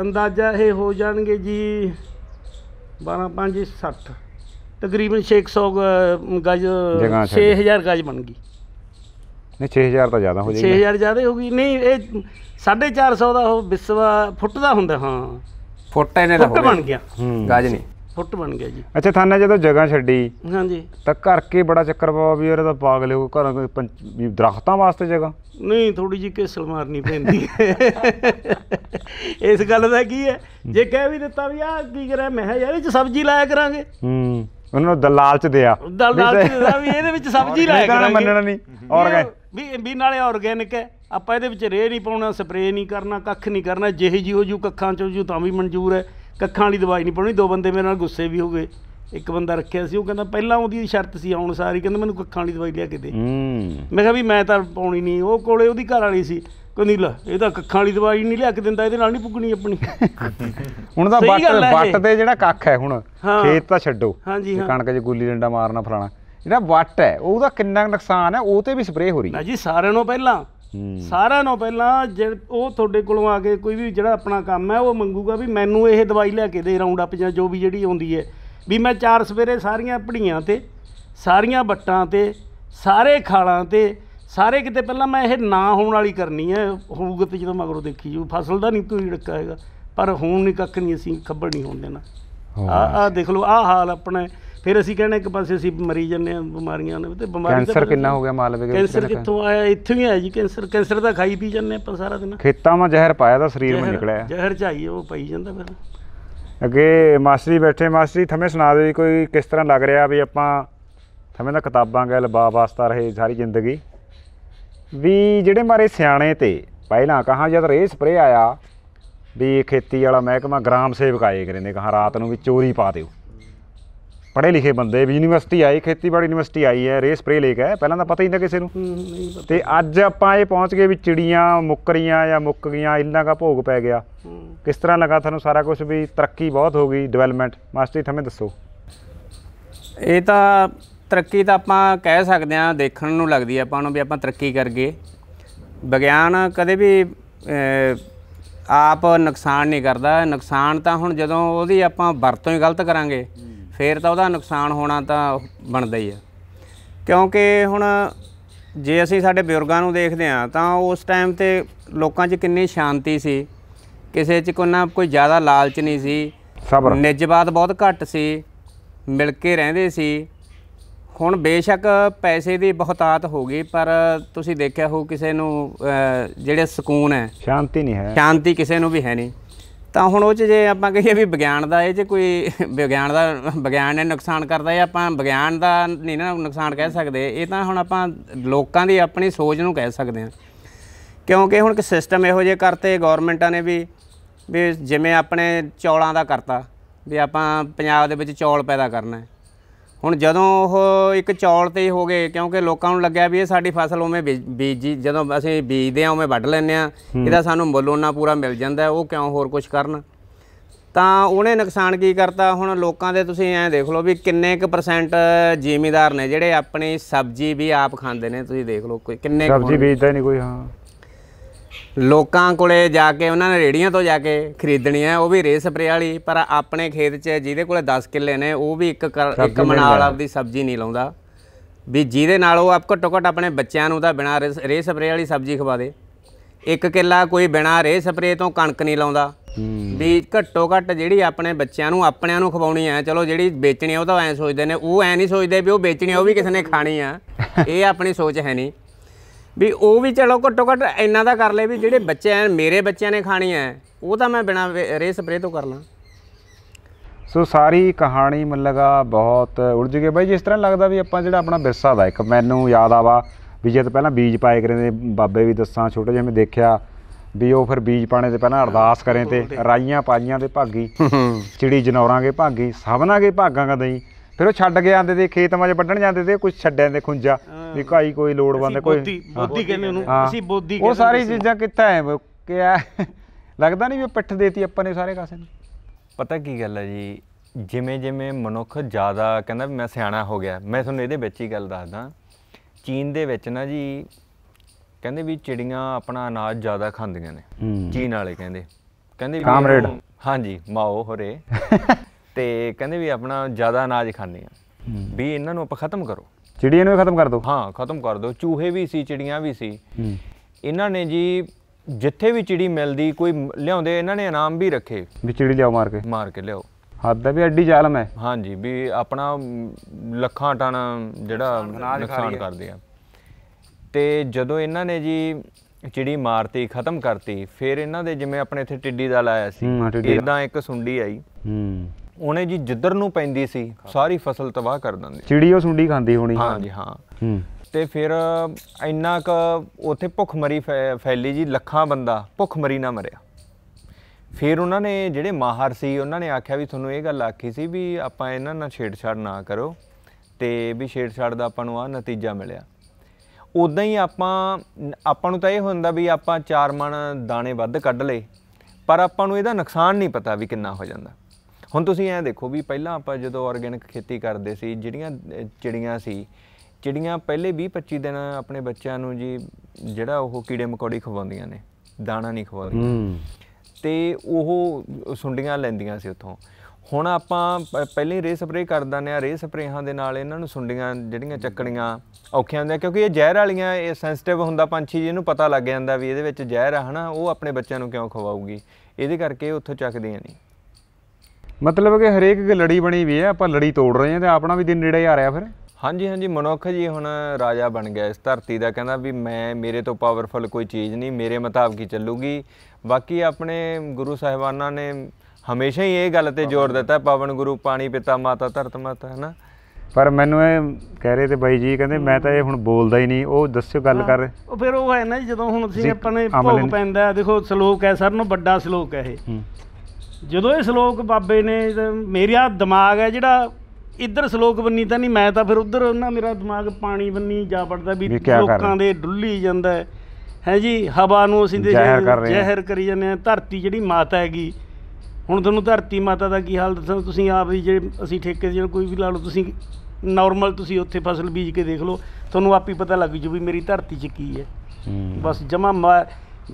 ਅੰਦਾਜ਼ਾ ਇਹ ਹੋ ਜਾਣਗੇ ਜੀ 12 5 60 ਤਕਰੀਬਨ 600 ਗਜ 6000 ਗਜ ਬਣ ਗਈ ਨਹੀਂ 6000 ਤਾਂ ਜ਼ਿਆਦਾ ਹੋ ਜਾਏਗਾ 6000 ਜ਼ਿਆਦਾ ਹੋ ਗਈ ਨਹੀਂ ਇਹ 450 ਦਾ ਉਹ ਵਿਸਵਾ ਫੁੱਟ ਦਾ ਹੁੰਦਾ ਹਾਂ ਫੁੱਟ ਇਹਨੇ ਦਾ ਫੁੱਟ ਬਣ ਗਿਆ ਗਜ ਹੂੰ ਗਾਜ ਨਹੀਂ ਫੁੱਟ ਬਣ ਗਿਆ ਜੀ ਅੱਛਾ ਥਾਨਾ ਜਦੋਂ ਜਗ੍ਹਾ ਛੱਡੀ ਹਾਂਜੀ ਤਾਂ ਘਰ ਕੇ ਬੜਾ ਚੱਕਰ ਪਾਵਾ ਵੀ ਯਾਰ ਇਹ ਤਾਂ ਹੋ ਘਰਾਂ ਕੋਈ ਵੀ ਦਰਖਤਾਂ ਵਾਸਤੇ ਜਗ੍ਹਾ ਨਹੀਂ ਥੋੜੀ ਜਿਹੀ ਕਿਸਲ ਮਾਰਨੀ ਪੈਂਦੀ ਇਸ ਗੱਲ ਦਾ ਕੀ ਹੈ ਜੇ ਕਹਿ ਵੀ ਦਿੱਤਾ ਵੀ ਆ ਕੀ ਕਰਾਂ ਮੈਂ ਹੈ ਯਾਰ ਇਹ ਚ ਸਬਜ਼ੀ ਲਾਇਆ ਕਰਾਂਗੇ ਹੂੰ ਉਹਨਾਂ ਨੂੰ ਦਲਾਲਚ ਦਿਆ ਦਲਾਲਚ ਦਿਆ ਵੀ ਇਹਦੇ ਵਿੱਚ ਸਬਜ਼ੀ ਲਾਇਆ ਕਰਾਂਗੇ ਮੰਨਣਾ ਨਹੀਂ ਔਰ ਗਏ ਵੀ ਵੀ ਨਾਲੇ ਆਰਗੈਨਿਕ ਹੈ ਆਪਾਂ ਇਹਦੇ ਵਿੱਚ ਰੇ ਨਹੀਂ ਪਾਉਣਾ ਸਪਰੇਅ ਨਹੀਂ ਕਰਨਾ ਕੱਖ ਨਹੀਂ ਕਰਨਾ ਜਿਹੇ ਜਿਹੋ ਜੂ ਕੱਖਾਂ ਚੋਂ ਜੂ ਤਾਂ ਵੀ ਮਨਜ਼ੂਰ ਹੈ ਕੱਖਾਂ ਵਾਲੀ ਦਵਾਈ ਨਹੀਂ ਪਾਉਣੀ ਦੋ ਬੰਦੇ ਮੇਰੇ ਨਾਲ ਗੁੱਸੇ ਵੀ ਹੋ ਗਏ ਇੱਕ ਬੰਦਾ ਰੱਖਿਆ ਸੀ ਉਹ ਕਹਿੰਦਾ ਪਹਿਲਾਂ ਉਹਦੀ ਸ਼ਰਤ ਸੀ ਆਉਣ ਸਾਰੀ ਕਹਿੰਦਾ ਮੈਨੂੰ ਕੱਖਾਂ ਵਾਲੀ ਦਵਾਈ ਲਿਆ ਕੇ ਦੇ ਮੈਂ ਕਿਹਾ ਵੀ ਮੈਂ ਤਾਂ ਪਾਉਣੀ ਨਹੀਂ ਉਹ ਕੋਲੇ ਉਹਦੀ ਘਰ ਵਾਲੀ ਸੀ ਕਹਿੰਦੀ ਇਹ ਤਾਂ ਕੱਖਾਂ ਵਾਲੀ ਦਵਾਈ ਨਹੀਂ ਲਿਆ ਕੇ ਦਿੰਦਾ ਇਹਦੇ ਨਾਲ ਨਹੀਂ ਪੁੱਗਣੀ ਆਪਣੀ ਹੁਣ ਤਾਂ ਵੱਟ ਬੱਟ ਬੱਟ ਤੇ ਜਿਹੜਾ ਕੱਖ ਹੈ ਹੁਣ ਖੇਤ ਤਾਂ ਛੱਡੋ ਹਾਂਜੀ, ਤੇ ਹਾਂ। ਕਣਕ 'ਚ ਗੁੱਲੀ ਡੰਡਾ ਮਾਰਨਾ ਫਲਾਣਾ ਇਹਦਾ ਵੱਟ ਹੈ ਉਹਦਾ ਕਿੰਨਾ ਨੁਕਸਾਨ ਹੈ ਉਹ ਤੇ ਵੀ ਸਪਰੇਅ ਹੋ ਰਹੀ ਹੈ ਜੀ ਸਾਰਿਆਂ ਨੂੰ ਪਹਿਲਾਂ ਸਾਰਿਆਂ ਨੂੰ ਪਹਿਲਾਂ ਜੇ ਉਹ ਤੁਹਾਡੇ ਕੋਲੋਂ ਆ ਕੇ ਕੋਈ ਵੀ ਜਿਹੜਾ ਆਪਣਾ ਕੰਮ ਹੈ ਉਹ ਮੰਗੂਗਾ ਵੀ ਮੈਨੂੰ ਇਹ ਦਵਾਈ ਲੈ ਕੇ ਦੇ ਰਾਉਂਡ ਅਪ ਜਾਂ ਜੋ ਵੀ ਜਿਹੜੀ ਆਉਂਦੀ ਹੈ ਵੀ ਮੈਂ ਚਾਰ ਸਵੇਰੇ ਸਾਰੀਆਂ ਪੜੀਆਂ ਤੇ ਸਾਰੀਆਂ ਬੱਟਾਂ ਤੇ ਸਾਰੇ ਖਾਲਾਂ ਤੇ ਸਾਰੇ ਕਿਤੇ ਪਹਿਲਾਂ ਮੈਂ ਇਹ ਨਾ ਹੋਣ ਵਾਲੀ ਕਰਨੀ ਹੈ ਹੋਊਗਾ ਤੇ ਜਦੋਂ ਮਗਰੋਂ ਦੇਖੀ ਜੂ ਫਸਲ ਦਾ ਨਹੀਂ ਕੋਈ ਰੱਕਾ ਹੈਗਾ ਪਰ ਹੁਣ ਨਹੀਂ ਕੱਖ ਨਹੀਂ ਅਸੀਂ ਖੱਬੜ ਨਹੀਂ ਹੋਣ ਦੇਣਾ ਆ ਆ ਦੇਖ ਲਓ ਆ ਹਾਲ ਆਪਣਾ ਫਿਰ ਅਸੀਂ ਕਹਿੰਦੇ ਇੱਕ ਪਾਸੇ ਅਸੀਂ ਮਰੀ ਜੰਨੇ ਆ ਬਿਮਾਰੀਆਂ ਨੇ ਤੇ ਬਿਮਾਰੀ ਕੈਂਸਰ ਕਿੰਨਾ ਹੋ ਗਿਆ ਮਾਲਵੇ ਦੇ ਕੈਂਸਰ ਕਿੱਥੋਂ ਆਇਆ ਇੱਥੇ ਹੀ ਆਇਆ ਜੀ ਕੈਂਸਰ ਕੈਂਸਰ ਦਾ ਖਾਈ ਪੀ ਜੰਨੇ ਆਪਾਂ ਸਾਰਾ ਦਿਨ ਖੇਤਾਂ 'ਮਾ ਜ਼ਹਿਰ ਪਾਇਆ ਦਾ ਸਰੀਰ 'ਮੇ ਨਿਕਲਿਆ ਜ਼ਹਿਰ ਚਾਈ ਉਹ ਪਈ ਜਾਂਦਾ ਫਿਰ ਅੱਗੇ ਮਾਸਰੀ ਬੈਠੇ ਮਾਸਰੀ ਥਮੇ ਸੁਣਾ ਦੇ ਕੋਈ ਕਿਸ ਤਰ੍ਹਾਂ ਲੱਗ ਰਿਹਾ ਵੀ ਆਪਾਂ ਥਮੇ ਦਾ ਕਿਤਾਬਾਂ ਗੈਲ ਬਾ ਵਾਸਤਾ ਰਹੇ ਸਾਰੀ ਜ਼ਿੰਦਗੀ ਵੀ ਜਿਹੜੇ ਮਾਰੇ ਸਿਆਣੇ ਤੇ ਪਹਿਲਾਂ ਕਹਾ ਜਦ ਰੇ ਸਪਰੇ ਆਇਆ ਵੀ ਖੇਤੀ ਵਾਲਾ ਮਹਿਕਮਾ ਗ੍ਰਾਮ ਸੇਵਕ ਆਏ ਕਰੇ ਨੇ ਕਹਾ ਰਾਤ ਨੂੰ ਵੀ ਚੋਰੀ ਪਾ ਦਿਓ ਪੜ੍ਹੇ ਲਿਖੇ ਬੰਦੇ ਵੀ ਯੂਨੀਵਰਸਿਟੀ ਆਈ ਖੇਤੀਬਾੜੀ ਯੂਨੀਵਰਸਿਟੀ ਆਈ ਹੈ ਰੇ ਸਪਰੇ ਲੈ ਕੇ ਪਹਿਲਾਂ ਤਾਂ ਪਤਾ ਹੀ ਨਹੀਂ ਕਿਸੇ ਨੂੰ ਤੇ ਅੱਜ ਆਪਾਂ ਇਹ ਪਹੁੰਚ ਗਏ ਵੀ ਚਿੜੀਆਂ ਮੁੱਕਰੀਆਂ ਜਾਂ ਮੁੱਕ ਗਈਆਂ ਇੰਨਾ ਦਾ ਭੋਗ ਪੈ ਗਿਆ ਕਿਸ ਤਰ੍ਹਾਂ ਲਗਾ ਤੁਹਾਨੂੰ ਸਾਰਾ ਕੁਝ ਵੀ ਤਰੱਕੀ ਬਹੁਤ ਹੋ ਗਈ ਡਿਵੈਲਪਮੈਂਟ ਮਾਸਟਰ ਜੀ ਦੱਸੋ ਇਹ ਤਾਂ ਤਰੱਕੀ ਤਾਂ ਆਪਾਂ ਕਹਿ ਸਕਦੇ ਆ ਦੇਖਣ ਨੂੰ ਲੱਗਦੀ ਆ ਆਪਾਂ ਨੂੰ ਵੀ ਆਪਾਂ ਤਰੱਕੀ ਕਰ ਗਏ ਵਿਗਿਆਨ ਕਦੇ ਵੀ ਆਪ ਨੁਕਸਾਨ ਨਹੀਂ ਕਰਦਾ ਨੁਕਸਾਨ ਤਾਂ ਹੁਣ ਜਦੋਂ ਉਹਦੀ ਆਪਾਂ ਵਰਤੋਂ ਹੀ ਗਲਤ ਕਰਾਂਗੇ ਫੇਰ ਤਾਂ ਉਹਦਾ ਨੁਕਸਾਨ ਹੋਣਾ ਤਾਂ ਬਣਦਾ ਹੀ ਆ ਕਿਉਂਕਿ ਹੁਣ ਜੇ ਅਸੀਂ ਸਾਡੇ ਬਿਰਗਾਂ ਨੂੰ ਦੇਖਦੇ ਆ ਤਾਂ ਉਸ ਟਾਈਮ ਤੇ ਲੋਕਾਂ 'ਚ ਕਿੰਨੀ ਸ਼ਾਂਤੀ ਸੀ ਕਿਸੇ 'ਚ ਕੋਈ ਕੋਈ ਜ਼ਿਆਦਾ ਲਾਲਚ ਨਹੀਂ ਸੀ ਸਬਰ ਨਿੱਜਵਾਦ ਬਹੁਤ ਘੱਟ ਸੀ ਮਿਲ ਕੇ ਰਹਿੰਦੇ ਸੀ ਹੁਣ ਬੇਸ਼ੱਕ ਪੈਸੇ ਦੀ ਬਹੁਤਾਤ ਹੋ ਗਈ ਪਰ ਤੁਸੀਂ ਦੇਖਿਆ ਹੋ ਕਿਸੇ ਨੂੰ ਜਿਹੜੇ ਸਕੂਨ ਹੈ ਸ਼ਾਂਤੀ ਨਹੀਂ ਹੈ ਸ਼ਾਂਤੀ ਕਿਸੇ ਨੂੰ ਵੀ ਹੈ ਨਹੀਂ ਤਾਂ ਹੁਣ ਉਹ ਚ ਜੇ ਆਪਾਂ ਕਹੀਏ ਵੀ ਵਿਗਿਆਨ ਦਾ ਇਹ ਚ ਕੋਈ ਵਿਗਿਆਨ ਦਾ ਵਿਗਿਆਨ ਨੇ ਨੁਕਸਾਨ ਕਰਦਾ ਹੈ ਆਪਾਂ ਵਿਗਿਆਨ ਦਾ ਨਹੀਂ ਨਾ ਨੁਕਸਾਨ ਕਹਿ ਸਕਦੇ ਇਹ ਤਾਂ ਹੁਣ ਆਪਾਂ ਲੋਕਾਂ ਦੀ ਆਪਣੀ ਸੋਚ ਨੂੰ ਕਹਿ ਸਕਦੇ ਹਾਂ ਕਿਉਂਕਿ ਹੁਣ ਕਿ ਸਿਸਟਮ ਇਹੋ ਜੇ ਕਰਤੇ ਗਵਰਨਮੈਂਟਾਂ ਨੇ ਵੀ ਵੀ ਜਿਵੇਂ ਆਪਣੇ ਚੌਲਾਂ ਦਾ ਕਰਤਾ ਵੀ ਆਪਾਂ ਪੰਜਾਬ ਦੇ ਵਿੱਚ ਚੌਲ ਪੈਦਾ ਕਰਨਾ ਹੈ ਹੁਣ ਜਦੋਂ ਉਹ ਇੱਕ ਚੌਲ ਤੇ ਹੋ ਗਏ ਕਿਉਂਕਿ ਲੋਕਾਂ ਨੂੰ ਲੱਗਿਆ ਵੀ ਇਹ ਸਾਡੀ ਫਸਲ ਉਵੇਂ ਬੀਜੀ ਜਦੋਂ ਅਸੀਂ ਬੀਜਦੇ ਆ ਉਵੇਂ ਵੱਢ ਲੈਂਦੇ ਆ ਇਹਦਾ ਸਾਨੂੰ ਮੁੱਲ ਉਹਨਾਂ ਪੂਰਾ ਮਿਲ ਜਾਂਦਾ ਉਹ ਕਿਉਂ ਹੋਰ ਕੁਝ ਕਰਨ ਤਾਂ ਉਹਨੇ ਨੁਕਸਾਨ ਕੀ ਕਰਤਾ ਹੁਣ ਲੋਕਾਂ ਦੇ ਤੁਸੀਂ ਐਂ ਦੇਖ ਲਓ ਵੀ ਕਿੰਨੇ ਕੁ ਪਰਸੈਂਟ ਜ਼ਿਮੀਦਾਰ ਨੇ ਜਿਹੜੇ ਆਪਣੀ ਸਬਜ਼ੀ ਵੀ ਆਪ ਖਾਂਦੇ ਨੇ ਤੁਸੀਂ ਦੇਖ ਲਓ ਕੋਈ ਕਿੰਨੇ ਸਬਜ਼ੀ ਬੀਜਦਾ ਨਹੀਂ ਕੋਈ ਹਾਂ ਲੋਕਾਂ ਕੋਲੇ ਜਾ ਕੇ ਉਹਨਾਂ ਨੇ ਰੇੜੀਆਂ ਤੋਂ ਜਾ ਕੇ ਖਰੀਦਣੀ ਹੈ ਉਹ ਵੀ ਰੇ ਸਪਰੇ ਵਾਲੀ ਪਰ ਆਪਣੇ ਖੇਤ 'ਚ ਜਿਹਦੇ ਕੋਲੇ 10 ਕਿੱਲੇ ਨੇ ਉਹ ਵੀ ਇੱਕ ਇੱਕ ਮਨਾਲ ਆਪਦੀ ਸਬਜ਼ੀ ਨਹੀਂ ਲਾਉਂਦਾ ਵੀ ਜਿਹਦੇ ਨਾਲ ਉਹ ਘੱਟੋ ਘੱਟ ਆਪਣੇ ਬੱਚਿਆਂ ਨੂੰ ਤਾਂ ਬਿਨਾ ਰੇ ਸਪਰੇ ਵਾਲੀ ਸਬਜ਼ੀ ਖਵਾ ਦੇ ਇੱਕ ਕਿੱਲਾ ਕੋਈ ਬਿਨਾ ਰੇ ਸਪਰੇ ਤੋਂ ਕਣਕ ਨਹੀਂ ਲਾਉਂਦਾ ਵੀ ਘੱਟੋ ਘੱਟ ਜਿਹੜੀ ਆਪਣੇ ਬੱਚਿਆਂ ਨੂੰ ਆਪਣਿਆਂ ਨੂੰ ਖਵਾਉਣੀ ਆ ਚਲੋ ਜਿਹੜੀ ਵੇਚਣੀ ਆ ਉਹ ਤਾਂ ਐ ਸੋਚਦੇ ਨੇ ਉਹ ਐ ਨਹੀਂ ਸੋਚਦੇ ਵੀ ਉਹ ਵੇਚਣੀ ਆ ਉਹ ਵੀ ਕਿਸੇ ਨੇ ਖਾਣੀ ਆ ਇਹ ਆਪਣੀ ਸੋਚ ਹੈ ਨਹੀਂ ਵੀ ਉਹ ਵੀ ਚਲੋ ਘੱਟੋ ਘੱਟ ਇੰਨਾ ਦਾ ਕਰ ਲੈ ਵੀ ਜਿਹੜੇ ਬੱਚੇ ਆ ਮੇਰੇ ਬੱਚਿਆਂ ਨੇ ਖਾਣੀ ਹੈ ਉਹ ਤਾਂ ਮੈਂ ਬਿਨਾ ਰੇ ਸਪਰੇ ਤੋਂ ਕਰ ਲਾਂ ਸੋ ਸਾਰੀ ਕਹਾਣੀ ਮਨ ਲਗਾ ਬਹੁਤ ਉਲਝ ਗਏ ਬਾਈ ਜਿਸ ਤਰ੍ਹਾਂ ਲੱਗਦਾ ਵੀ ਆਪਾਂ ਜਿਹੜਾ ਆਪਣਾ ਵਿਰਸਾ ਦਾ ਇੱਕ ਮੈਨੂੰ ਯਾਦ ਆਵਾ ਵੀ ਜਦ ਪਹਿਲਾਂ ਬੀਜ ਪਾਏ ਕਰਦੇ ਨੇ ਬਾਬੇ ਵੀ ਦੱਸਾਂ ਛੋਟੇ ਜਿਹੇ ਮੈਂ ਦੇਖਿਆ ਵੀ ਉਹ ਫਿਰ ਬੀਜ ਪਾਣੇ ਤੇ ਪਹਿਲਾਂ ਅਰਦਾਸ ਕਰੇ ਤੇ ਰਾਈਆਂ ਪਾਈਆਂ ਤੇ ਭਾਗੀ ਚਿੜੀ ਜਨੌਰਾਂ ਕੇ ਭਾਗੀ ਸਭਨਾ ਕੇ ਭਾਗਾਂ ਕਦਈ ਫਿਰ ਉਹ ਛੱਡ ਕੇ ਆਂਦੇ ਤੇ ਖੇਤਾਂ 'ਚ ਵੱਢਣ ਜਾਂਦੇ ਤੇ ਕੁਝ ਛੱਡ ਦੇ ਖੁੰਜਾ ਵੀ ਕਾਈ ਕੋਈ ਲੋੜਵੰਦ ਕੋਈ ਬੋਦੀ ਬੋਦੀ ਕਹਿੰਦੇ ਉਹਨੂੰ ਅਸੀਂ ਬੋਦੀ ਕਹਿੰਦੇ ਉਹ ਸਾਰੀ ਚੀਜ਼ਾਂ ਕਿੱਥੇ ਐ ਕਿਹਾ ਲੱਗਦਾ ਨਹੀਂ ਵੀ ਪਿੱਠ ਦੇਤੀ ਆਪਾਂ ਨੇ ਸਾਰੇ ਕਾਸੇ ਨੂੰ ਪਤਾ ਕੀ ਗੱਲ ਹੈ ਜੀ ਜਿਵੇਂ ਜਿਵੇਂ ਮਨੁੱਖ ਜ਼ਿਆਦਾ ਕਹਿੰਦਾ ਵੀ ਮੈਂ ਸਿਆਣਾ ਹੋ ਗਿਆ ਮੈਂ ਤੁਹਾਨੂੰ ਇਹਦੇ ਵਿੱਚ ਹੀ ਗੱਲ ਦੱਸਦਾ ਚੀਨ ਦੇ ਵਿੱਚ ਨਾ ਜੀ ਕਹਿੰਦੇ ਵੀ ਚਿੜੀਆਂ ਆਪਣਾ ਅਨਾਜ ਜ਼ਿਆਦਾ ਖਾਂਦੀਆਂ ਨੇ ਚੀਨ ਵਾਲੇ ਕਹਿੰਦੇ ਕਹਿੰਦੇ ਕਾਮਰੇਡ ਹਾਂਜੀ ਮਾਓ ਹੋਰੇ ਤੇ ਕਹਿੰਦੇ ਵੀ ਆਪਣਾ ਜ਼ਿਆਦਾ ਅਨਾਜ ਖਾਂਦੇ ਆ ਵੀ ਇਹਨਾਂ ਨੂੰ ਆਪਾਂ ਖਤਮ ਕਰੋ ਚਿੜੀਆਂ ਨੂੰ ਖਤਮ ਕਰ ਦੋ ਹਾਂ ਖਤਮ ਕਰ ਦੋ ਚੂਹੇ ਵੀ ਸੀ ਚਿੜੀਆਂ ਵੀ ਸੀ ਇਹਨਾਂ ਨੇ ਜੀ ਜਿੱਥੇ ਵੀ ਚਿੜੀ ਮਿਲਦੀ ਕੋਈ ਲਿਆਉਂਦੇ ਇਹਨਾਂ ਨੇ ਇਨਾਮ ਵੀ ਰੱਖੇ ਵੀ ਚਿੜੀ ਲਿਆਓ ਮਾਰ ਕੇ ਮਾਰ ਕੇ ਲਿਆਓ ਹੱਦ ਦਾ ਵੀ ਐਡੀ ਜ਼ਾਲਮ ਹੈ ਹਾਂਜੀ ਵੀ ਆਪਣਾ ਲੱਖਾਂ ਟਨ ਜਿਹੜਾ ਨੁਕਸਾਨ ਕਰਦੇ ਆ ਤੇ ਜਦੋਂ ਇਹਨਾਂ ਨੇ ਜੀ ਚਿੜੀ ਮਾਰਤੀ ਖਤਮ ਕਰਤੀ ਫਿਰ ਇਹਨਾਂ ਦੇ ਜਿਵੇਂ ਆਪਣੇ ਇੱਥੇ ਟਿੱਡੀ ਦਾ ਲਾਇਆ ਸੀ ਇਦਾਂ ਇੱਕ ਸੁੰਡੀ ਆਈ ਹੂੰ ਉਹਨੇ ਜੀ ਜਿੱਧਰ ਨੂੰ ਪੈਂਦੀ ਸੀ ਸਾਰੀ ਫਸਲ ਤਬਾਹ ਕਰ ਦਿੰਦੀ ਚਿੜੀ ਉਹ ਸੁੰਡੀ ਖਾਂਦੀ ਹੋਣੀ ਹਾਂਜੀ ਹਾਂ ਤੇ ਫਿਰ ਇੰਨਾ ਕ ਉਥੇ ਭੁੱਖਮਰੀ ਫੈਲੀ ਜੀ ਲੱਖਾਂ ਬੰਦਾ ਭੁੱਖਮਰੀ ਨਾ ਮਰਿਆ ਫਿਰ ਉਹਨਾਂ ਨੇ ਜਿਹੜੇ ਮਾਹਰ ਸੀ ਉਹਨਾਂ ਨੇ ਆਖਿਆ ਵੀ ਤੁਹਾਨੂੰ ਇਹ ਗੱਲ ਆਖੀ ਸੀ ਵੀ ਆਪਾਂ ਇਹਨਾਂ ਨਾਲ ਛੇੜਛਾੜ ਨਾ ਕਰੋ ਤੇ ਵੀ ਛੇੜਛਾੜ ਦਾ ਆਪਾਂ ਨੂੰ ਆ ਨਤੀਜਾ ਮਿਲਿਆ ਉਦਾਂ ਹੀ ਆਪਾਂ ਆਪਾਂ ਨੂੰ ਤਾਂ ਇਹ ਹੁੰਦਾ ਵੀ ਆਪਾਂ ਚਾਰ ਮਣ ਦਾਣੇ ਵੱਧ ਕੱਢ ਲਏ ਪਰ ਆਪਾਂ ਨੂੰ ਇਹਦਾ ਨੁਕਸਾਨ ਨਹੀਂ ਪਤਾ ਵੀ ਕਿੰਨਾ ਹੋ ਜਾਂਦਾ ਹੁਣ ਤੁਸੀਂ ਇਹ ਦੇਖੋ ਵੀ ਪਹਿਲਾਂ ਆਪਾਂ ਜਦੋਂ ਆਰਗੈਨਿਕ ਖੇਤੀ ਕਰਦੇ ਸੀ ਜਿਹੜੀਆਂ ਚਿੜੀਆਂ ਸੀ ਚਿੜੀਆਂ ਪਹਿਲੇ 20-25 ਦਿਨ ਆਪਣੇ ਬੱਚਿਆਂ ਨੂੰ ਜੀ ਜਿਹੜਾ ਉਹ ਕੀੜੇ ਮਕੌੜੇ ਖਵਾਉਂਦੀਆਂ ਨੇ ਦਾਣਾ ਨਹੀਂ ਖਵਾਉਂਦੀਆਂ ਤੇ ਉਹ ਸੁੰਡੀਆਂ ਲੈਂਦੀਆਂ ਸੀ ਉੱਥੋਂ ਹੁਣ ਆਪਾਂ ਪਹਿਲੇ ਰੇ ਸਪਰੇ ਕਰਦਾਂ ਨੇ ਆ ਰੇ ਸਪਰੇਹਾਂ ਦੇ ਨਾਲ ਇਹਨਾਂ ਨੂੰ ਸੁੰਡੀਆਂ ਜਿਹੜੀਆਂ ਚੱਕਣੀਆਂ ਔਖੀਆਂ ਹੁੰਦੀਆਂ ਕਿਉਂਕਿ ਇਹ ਜ਼ਹਿਰ ਵਾਲੀਆਂ ਇਹ ਸੈਂਸਿਟਿਵ ਹੁੰਦਾ ਪੰਛੀ ਜਿਹਨੂੰ ਪਤਾ ਲੱਗ ਜਾਂਦਾ ਵੀ ਇਹਦੇ ਵਿੱਚ ਜ਼ਹਿਰ ਆ ਹਨਾ ਉਹ ਆਪਣੇ ਬੱਚਿਆਂ ਨੂੰ ਕਿਉਂ ਖਵਾਉਗੀ ਇਹਦੇ ਕਰਕੇ ਉੱਥੋਂ ਚੱਕਦੀਆਂ ਨਹੀਂ ਮਤਲਬ ਕਿ ਹਰੇਕ ਇੱਕ ਲੜੀ ਬਣੀ ਵੀ ਹੈ ਆਪਾਂ ਲੜੀ ਤੋੜ ਰਹੇ ਹਾਂ ਤੇ ਆਪਣਾ ਵੀ ਦਿਨ ਨੇੜੇ ਆ ਰਿਹਾ ਫਿਰ ਹਾਂਜੀ ਹਾਂਜੀ ਮਨੁੱਖ ਜੀ ਹੁਣ ਰਾਜਾ ਬਣ ਗਿਆ ਇਸ ਧਰਤੀ ਦਾ ਕਹਿੰਦਾ ਵੀ ਮੈਂ ਮੇਰੇ ਤੋਂ ਪਾਵਰਫੁਲ ਕੋਈ ਚੀਜ਼ ਨਹੀਂ ਮੇਰੇ ਮੁਤਾਬਕ ਹੀ ਚੱਲੂਗੀ ਬਾਕੀ ਆਪਣੇ ਗੁਰੂ ਸਾਹਿਬਾਨਾਂ ਨੇ ਹਮੇਸ਼ਾ ਹੀ ਇਹ ਗੱਲ ਤੇ ਜ਼ੋਰ ਦਿੱਤਾ ਪਵਨ ਗੁਰੂ ਪਾਣੀ ਪਿਤਾ ਮਾਤਾ ਧਰਤ ਮਾਤਾ ਹੈ ਨਾ ਪਰ ਮੈਨੂੰ ਇਹ ਕਹਿ ਰਹੇ ਤੇ ਬਾਈ ਜੀ ਕਹਿੰਦੇ ਮੈਂ ਤਾਂ ਇਹ ਹੁਣ ਬੋਲਦਾ ਹੀ ਨਹੀਂ ਉਹ ਦੱਸਿਓ ਗੱਲ ਕਰ ਉਹ ਫਿਰ ਉਹ ਹੈ ਨਾ ਜਦੋਂ ਹੁਣ ਅਸੀਂ ਆਪਾਂ ਨੇ ਭੋਗ ਪੈਂਦਾ ਦੇਖੋ ਸ਼ਲੋਕ ਹੈ ਸਰ ਨੂੰ ਵੱਡਾ ਸ਼ਲੋਕ ਹੈ ਇਹ ਜਦੋਂ ਇਹ ਸ਼ਲੋਕ ਬਾਬੇ ਨੇ ਮੇਰਾ ਦਿਮਾਗ ਹੈ ਜਿਹੜਾ ਇੱਧਰ ਸ਼ਲੋਕ ਬੰਨੀ ਤਾਂ ਨਹੀਂ ਮੈਂ ਤਾਂ ਫਿਰ ਉੱਧਰ ਉਹਨਾਂ ਮੇਰਾ ਦਿਮਾਗ ਪਾਣੀ ਬੰਨੀ ਜਾ ਵੜਦਾ ਵੀ ਲੋਕਾਂ ਦੇ ਡੁੱਲੀ ਜਾਂਦਾ ਹੈ ਹੈ ਜੀ ਹਵਾ ਨੂੰ ਅਸੀਂ ਦੇ ਜ਼ਹਿਰ ਕਰੀ ਜਾਂਦੇ ਆ ਧਰਤੀ ਜਿਹੜੀ ਮਾਤਾ ਹੈਗੀ ਹੁਣ ਤੁਹਾਨੂੰ ਧਰਤੀ ਮਾਤਾ ਦਾ ਕੀ ਹਾਲ ਦੱਸਾਂ ਤੁਸੀਂ ਆਪ ਜੇ ਅਸੀਂ ਠੇਕੇ ਜਿਹੜਾ ਕੋਈ ਵੀ ਲਾ ਲਓ ਤੁਸੀਂ ਨਾਰਮਲ ਤੁਸੀਂ ਉੱਥੇ ਫਸਲ ਬੀਜ ਕੇ ਦੇਖ ਲਓ ਤੁਹਾਨੂੰ ਆਪ ਹੀ ਪਤਾ ਲੱਗ ਜੂ ਵੀ ਮੇਰੀ ਧਰਤੀ 'ਚ ਕੀ ਹੈ ਬਸ ਜਮਾ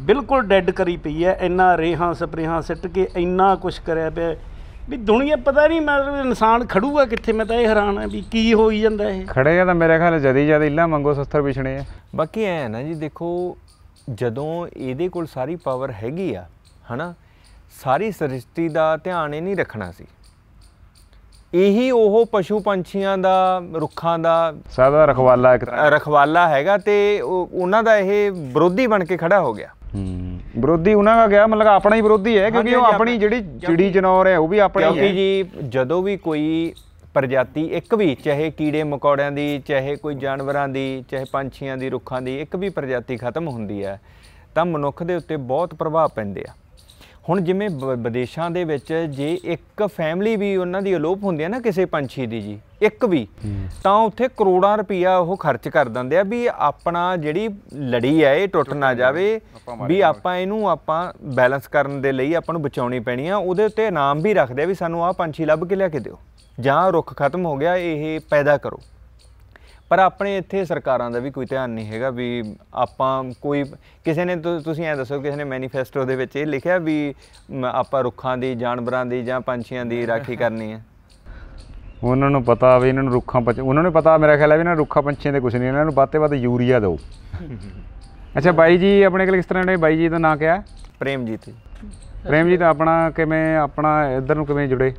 ਬਿਲਕੁਲ ਡੈੱਡ ਕਰੀ ਪਈ ਹੈ ਇੰਨਾ ਰੇਹਾਂ ਸਪਰੇਹਾਂ ਸਿੱਟ ਕੇ ਇੰਨਾ ਕੁਝ ਕਰਿਆ ਪਿਆ ਵੀ ਦੁਨੀਆ ਪਤਾ ਨਹੀਂ ਮਤਲਬ ਇਨਸਾਨ ਖੜੂਗਾ ਕਿੱਥੇ ਮੈਂ ਤਾਂ ਇਹ ਹੈਰਾਨ ਆ ਵੀ ਕੀ ਹੋਈ ਜਾਂਦਾ ਇਹ ਖੜੇਗਾ ਤਾਂ ਮੇਰੇ ਖਿਆਲ ਜਦੀ ਜਦੀ ਇਲਾ ਮੰਗੋ ਸਸਤਰ ਪਿਛਣੇ ਆ ਬਾਕੀ ਐ ਨਾ ਜੀ ਦੇਖੋ ਜਦੋਂ ਇਹਦੇ ਕੋਲ ਸਾਰੀ ਪਾਵਰ ਹੈਗੀ ਆ ਹਨਾ ਸਾਰੀ ਸ੍ਰਿਸ਼ਟੀ ਦਾ ਧਿਆਨ ਇਹ ਨਹੀਂ ਰੱਖਣਾ ਸੀ ਇਹੀ ਉਹ ਪਸ਼ੂ ਪੰਛੀਆਂ ਦਾ ਰੁੱਖਾਂ ਦਾ ਸਾਦਾ ਰਖਵਾਲਾ ਰਖਵਾਲਾ ਹੈਗਾ ਤੇ ਉਹਨਾਂ ਦਾ ਇਹ ਵਿਰੋਧੀ ਬਣ ਕੇ ਖੜਾ ਹੋ ਗਿਆ ਹੂੰ ਵਿਰੋਧੀ ਉਹਨਾਂ ਦਾ ਗਿਆ ਮਤਲਬ ਆਪਣਾ ਹੀ ਵਿਰੋਧੀ ਹੈ ਕਿਉਂਕਿ ਉਹ ਆਪਣੀ ਜਿਹੜੀ ਚਿੜੀ ਜਨੌਰ ਹੈ ਉਹ ਵੀ ਆਪਣੀ ਹੈ ਕਿਉਂਕਿ ਜੀ ਜਦੋਂ ਵੀ ਕੋਈ ਪ੍ਰਜਾਤੀ ਇੱਕ ਵੀ ਚਾਹੇ ਕੀੜੇ ਮਕੌੜਿਆਂ ਦੀ ਚਾਹੇ ਕੋਈ ਜਾਨਵਰਾਂ ਦੀ ਚਾਹੇ ਪੰਛੀਆਂ ਦੀ ਰੁੱਖਾਂ ਦੀ ਇੱਕ ਵੀ ਪ੍ਰਜਾਤੀ ਖਤਮ ਹੁੰਦੀ ਹੈ ਤਾਂ ਮਨੁੱਖ ਦੇ ਉੱਤੇ ਬਹੁਤ ਪ੍ਰਭਾਵ ਪੈਂਦੇ ਆ ਹੁਣ ਜਿਵੇਂ ਵਿਦੇਸ਼ਾਂ ਦੇ ਵਿੱਚ ਜੇ ਇੱਕ ਫੈਮਿਲੀ ਵੀ ਉਹਨਾਂ ਦੀ ਅਲੋਪ ਹੁੰਦੀ ਹੈ ਨਾ ਕਿਸੇ ਪੰਛੀ ਦੀ ਜੀ ਇੱਕ ਵੀ ਤਾਂ ਉੱਥੇ ਕਰੋੜਾਂ ਰੁਪਈਆ ਉਹ ਖਰਚ ਕਰ ਦਿੰਦੇ ਆ ਵੀ ਆਪਣਾ ਜਿਹੜੀ ਲੜੀ ਆ ਇਹ ਟੁੱਟ ਨਾ ਜਾਵੇ ਵੀ ਆਪਾਂ ਇਹਨੂੰ ਆਪਾਂ ਬੈਲੈਂਸ ਕਰਨ ਦੇ ਲਈ ਆਪਾਂ ਨੂੰ ਬਚਾਉਣੀ ਪੈਣੀ ਆ ਉਹਦੇ ਉੱਤੇ ਇਨਾਮ ਵੀ ਰੱਖਦੇ ਆ ਵੀ ਸਾਨੂੰ ਆਹ ਪੰਛੀ ਲੱਭ ਕੇ ਲਿਆ ਕੇ ਦਿਓ ਜਾਂ ਰੁੱਖ ਖਤਮ ਹੋ ਗਿਆ ਇਹ ਪੈਦਾ ਕਰੋ ਪਰ ਆਪਣੇ ਇੱਥੇ ਸਰਕਾਰਾਂ ਦਾ ਵੀ ਕੋਈ ਧਿਆਨ ਨਹੀਂ ਹੈਗਾ ਵੀ ਆਪਾਂ ਕੋਈ ਕਿਸੇ ਨੇ ਤੁਸੀਂ ਐ ਦੱਸੋ ਕਿਸੇ ਨੇ ਮੈਨੀਫੈਸਟੋ ਦੇ ਵਿੱਚ ਇਹ ਲਿਖਿਆ ਵੀ ਆਪਾਂ ਰੁੱਖਾਂ ਦੀ ਜਾਨਵਰਾਂ ਦੀ ਜਾਂ ਪੰਛੀਆਂ ਦੀ ਰਾਖੀ ਕਰਨੀ ਹੈ ਉਹਨਾਂ ਨੂੰ ਪਤਾ ਵੀ ਇਹਨਾਂ ਨੂੰ ਰੁੱਖਾਂ ਪੰਛੀ ਉਹਨਾਂ ਨੂੰ ਪਤਾ ਮੇਰਾ ਖਿਆਲ ਹੈ ਵੀ ਇਹਨਾਂ ਰੁੱਖਾਂ ਪੰਛੀਆਂ ਦੇ ਕੁਝ ਨਹੀਂ ਇਹਨਾਂ ਨੂੰ ਬਾਤੇ ਵੱਧ ਯੂਰੀਆ ਦਿਓ ਅੱਛਾ ਬਾਈ ਜੀ ਆਪਣੇ ਕੋਲ ਕਿਸ ਤਰ੍ਹਾਂ ਦੇ ਬਾਈ ਜੀ ਦਾ ਨਾਂ ਕਿਹਾ ਪ੍ਰੇਮਜੀਤ ਜੀ ਪ੍ਰੇਮਜੀਤ ਆਪਣਾ ਕਿਵੇਂ ਆਪਣਾ ਇੱਧਰ ਨੂੰ ਕਿਵੇਂ ਜੁੜੇ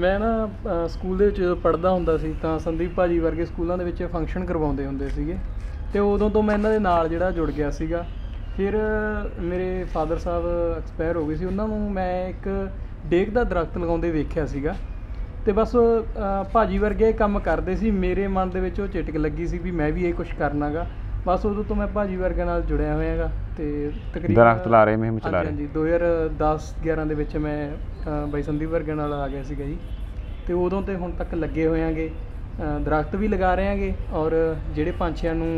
ਮੈਂ ਨਾ ਸਕੂਲ ਦੇ ਵਿੱਚ ਪੜਦਾ ਹੁੰਦਾ ਸੀ ਤਾਂ ਸੰਦੀਪ ਭਾਜੀ ਵਰਗੇ ਸਕੂਲਾਂ ਦੇ ਵਿੱਚ ਫੰਕਸ਼ਨ ਕਰਵਾਉਂਦੇ ਹੁੰਦੇ ਸੀਗੇ ਤੇ ਉਦੋਂ ਤੋਂ ਮੈਂ ਇਹਨਾਂ ਦੇ ਨਾਲ ਜਿਹੜਾ ਜੁੜ ਗਿਆ ਸੀਗਾ ਫਿਰ ਮੇਰੇ ਫਾਦਰ ਸਾਹਿਬ ਐਕਸਪਾਇਰ ਹੋ ਗਏ ਸੀ ਉਹਨਾਂ ਨੂੰ ਮੈਂ ਇੱਕ ਡੇਕ ਦਾ ਦਰਖਤ ਲਗਾਉਂਦੇ ਵੇਖਿਆ ਸੀਗਾ ਅਤੇ ਬਸ ਭਾਅ ਜੀ ਵਰਗੇ ਕੰਮ ਕਰਦੇ ਸੀ ਮੇਰੇ ਮਨ ਦੇ ਵਿੱਚ ਉਹ ਚਿਟਕ ਲੱਗੀ ਸੀ ਵੀ ਮੈਂ ਵੀ ਇਹ ਕੁਛ ਕਰਨਾ ਗਾ ਬਸ ਉਦੋਂ ਤੋਂ ਮੈਂ ਭਾਅ ਜੀ ਵਰਗਿਆਂ ਨਾਲ ਜੁੜਿਆ ਹੋਇਆ ਗਾ ਅਤੇ ਤਕਰੀਬਨ ਦਰਖਤ ਲਾ ਰਹੇ ਮੁਹਿੰਮ ਚਲਾ ਰਹੇ ਹਾਂਜੀ ਦੋ ਹਜ਼ਾਰ ਦਸ ਦੇ ਵਿੱਚ ਮੈਂ ਬਾਈ ਸੰਦੀਪ ਵਰਗਿਆਂ ਨਾਲ ਆ ਗਿਆ ਸੀਗਾ ਜੀ ਅਤੇ ਉਦੋਂ ਤੇ ਹੁਣ ਤੱਕ ਲੱਗੇ ਹੋਏ ਆਂਗੇ ਦਰਖਤ ਵੀ ਲਗਾ ਰਹੇ ਆਂਗੇ ਔਰ ਜਿਹੜੇ ਪੰਛੀਆਂ ਨੂੰ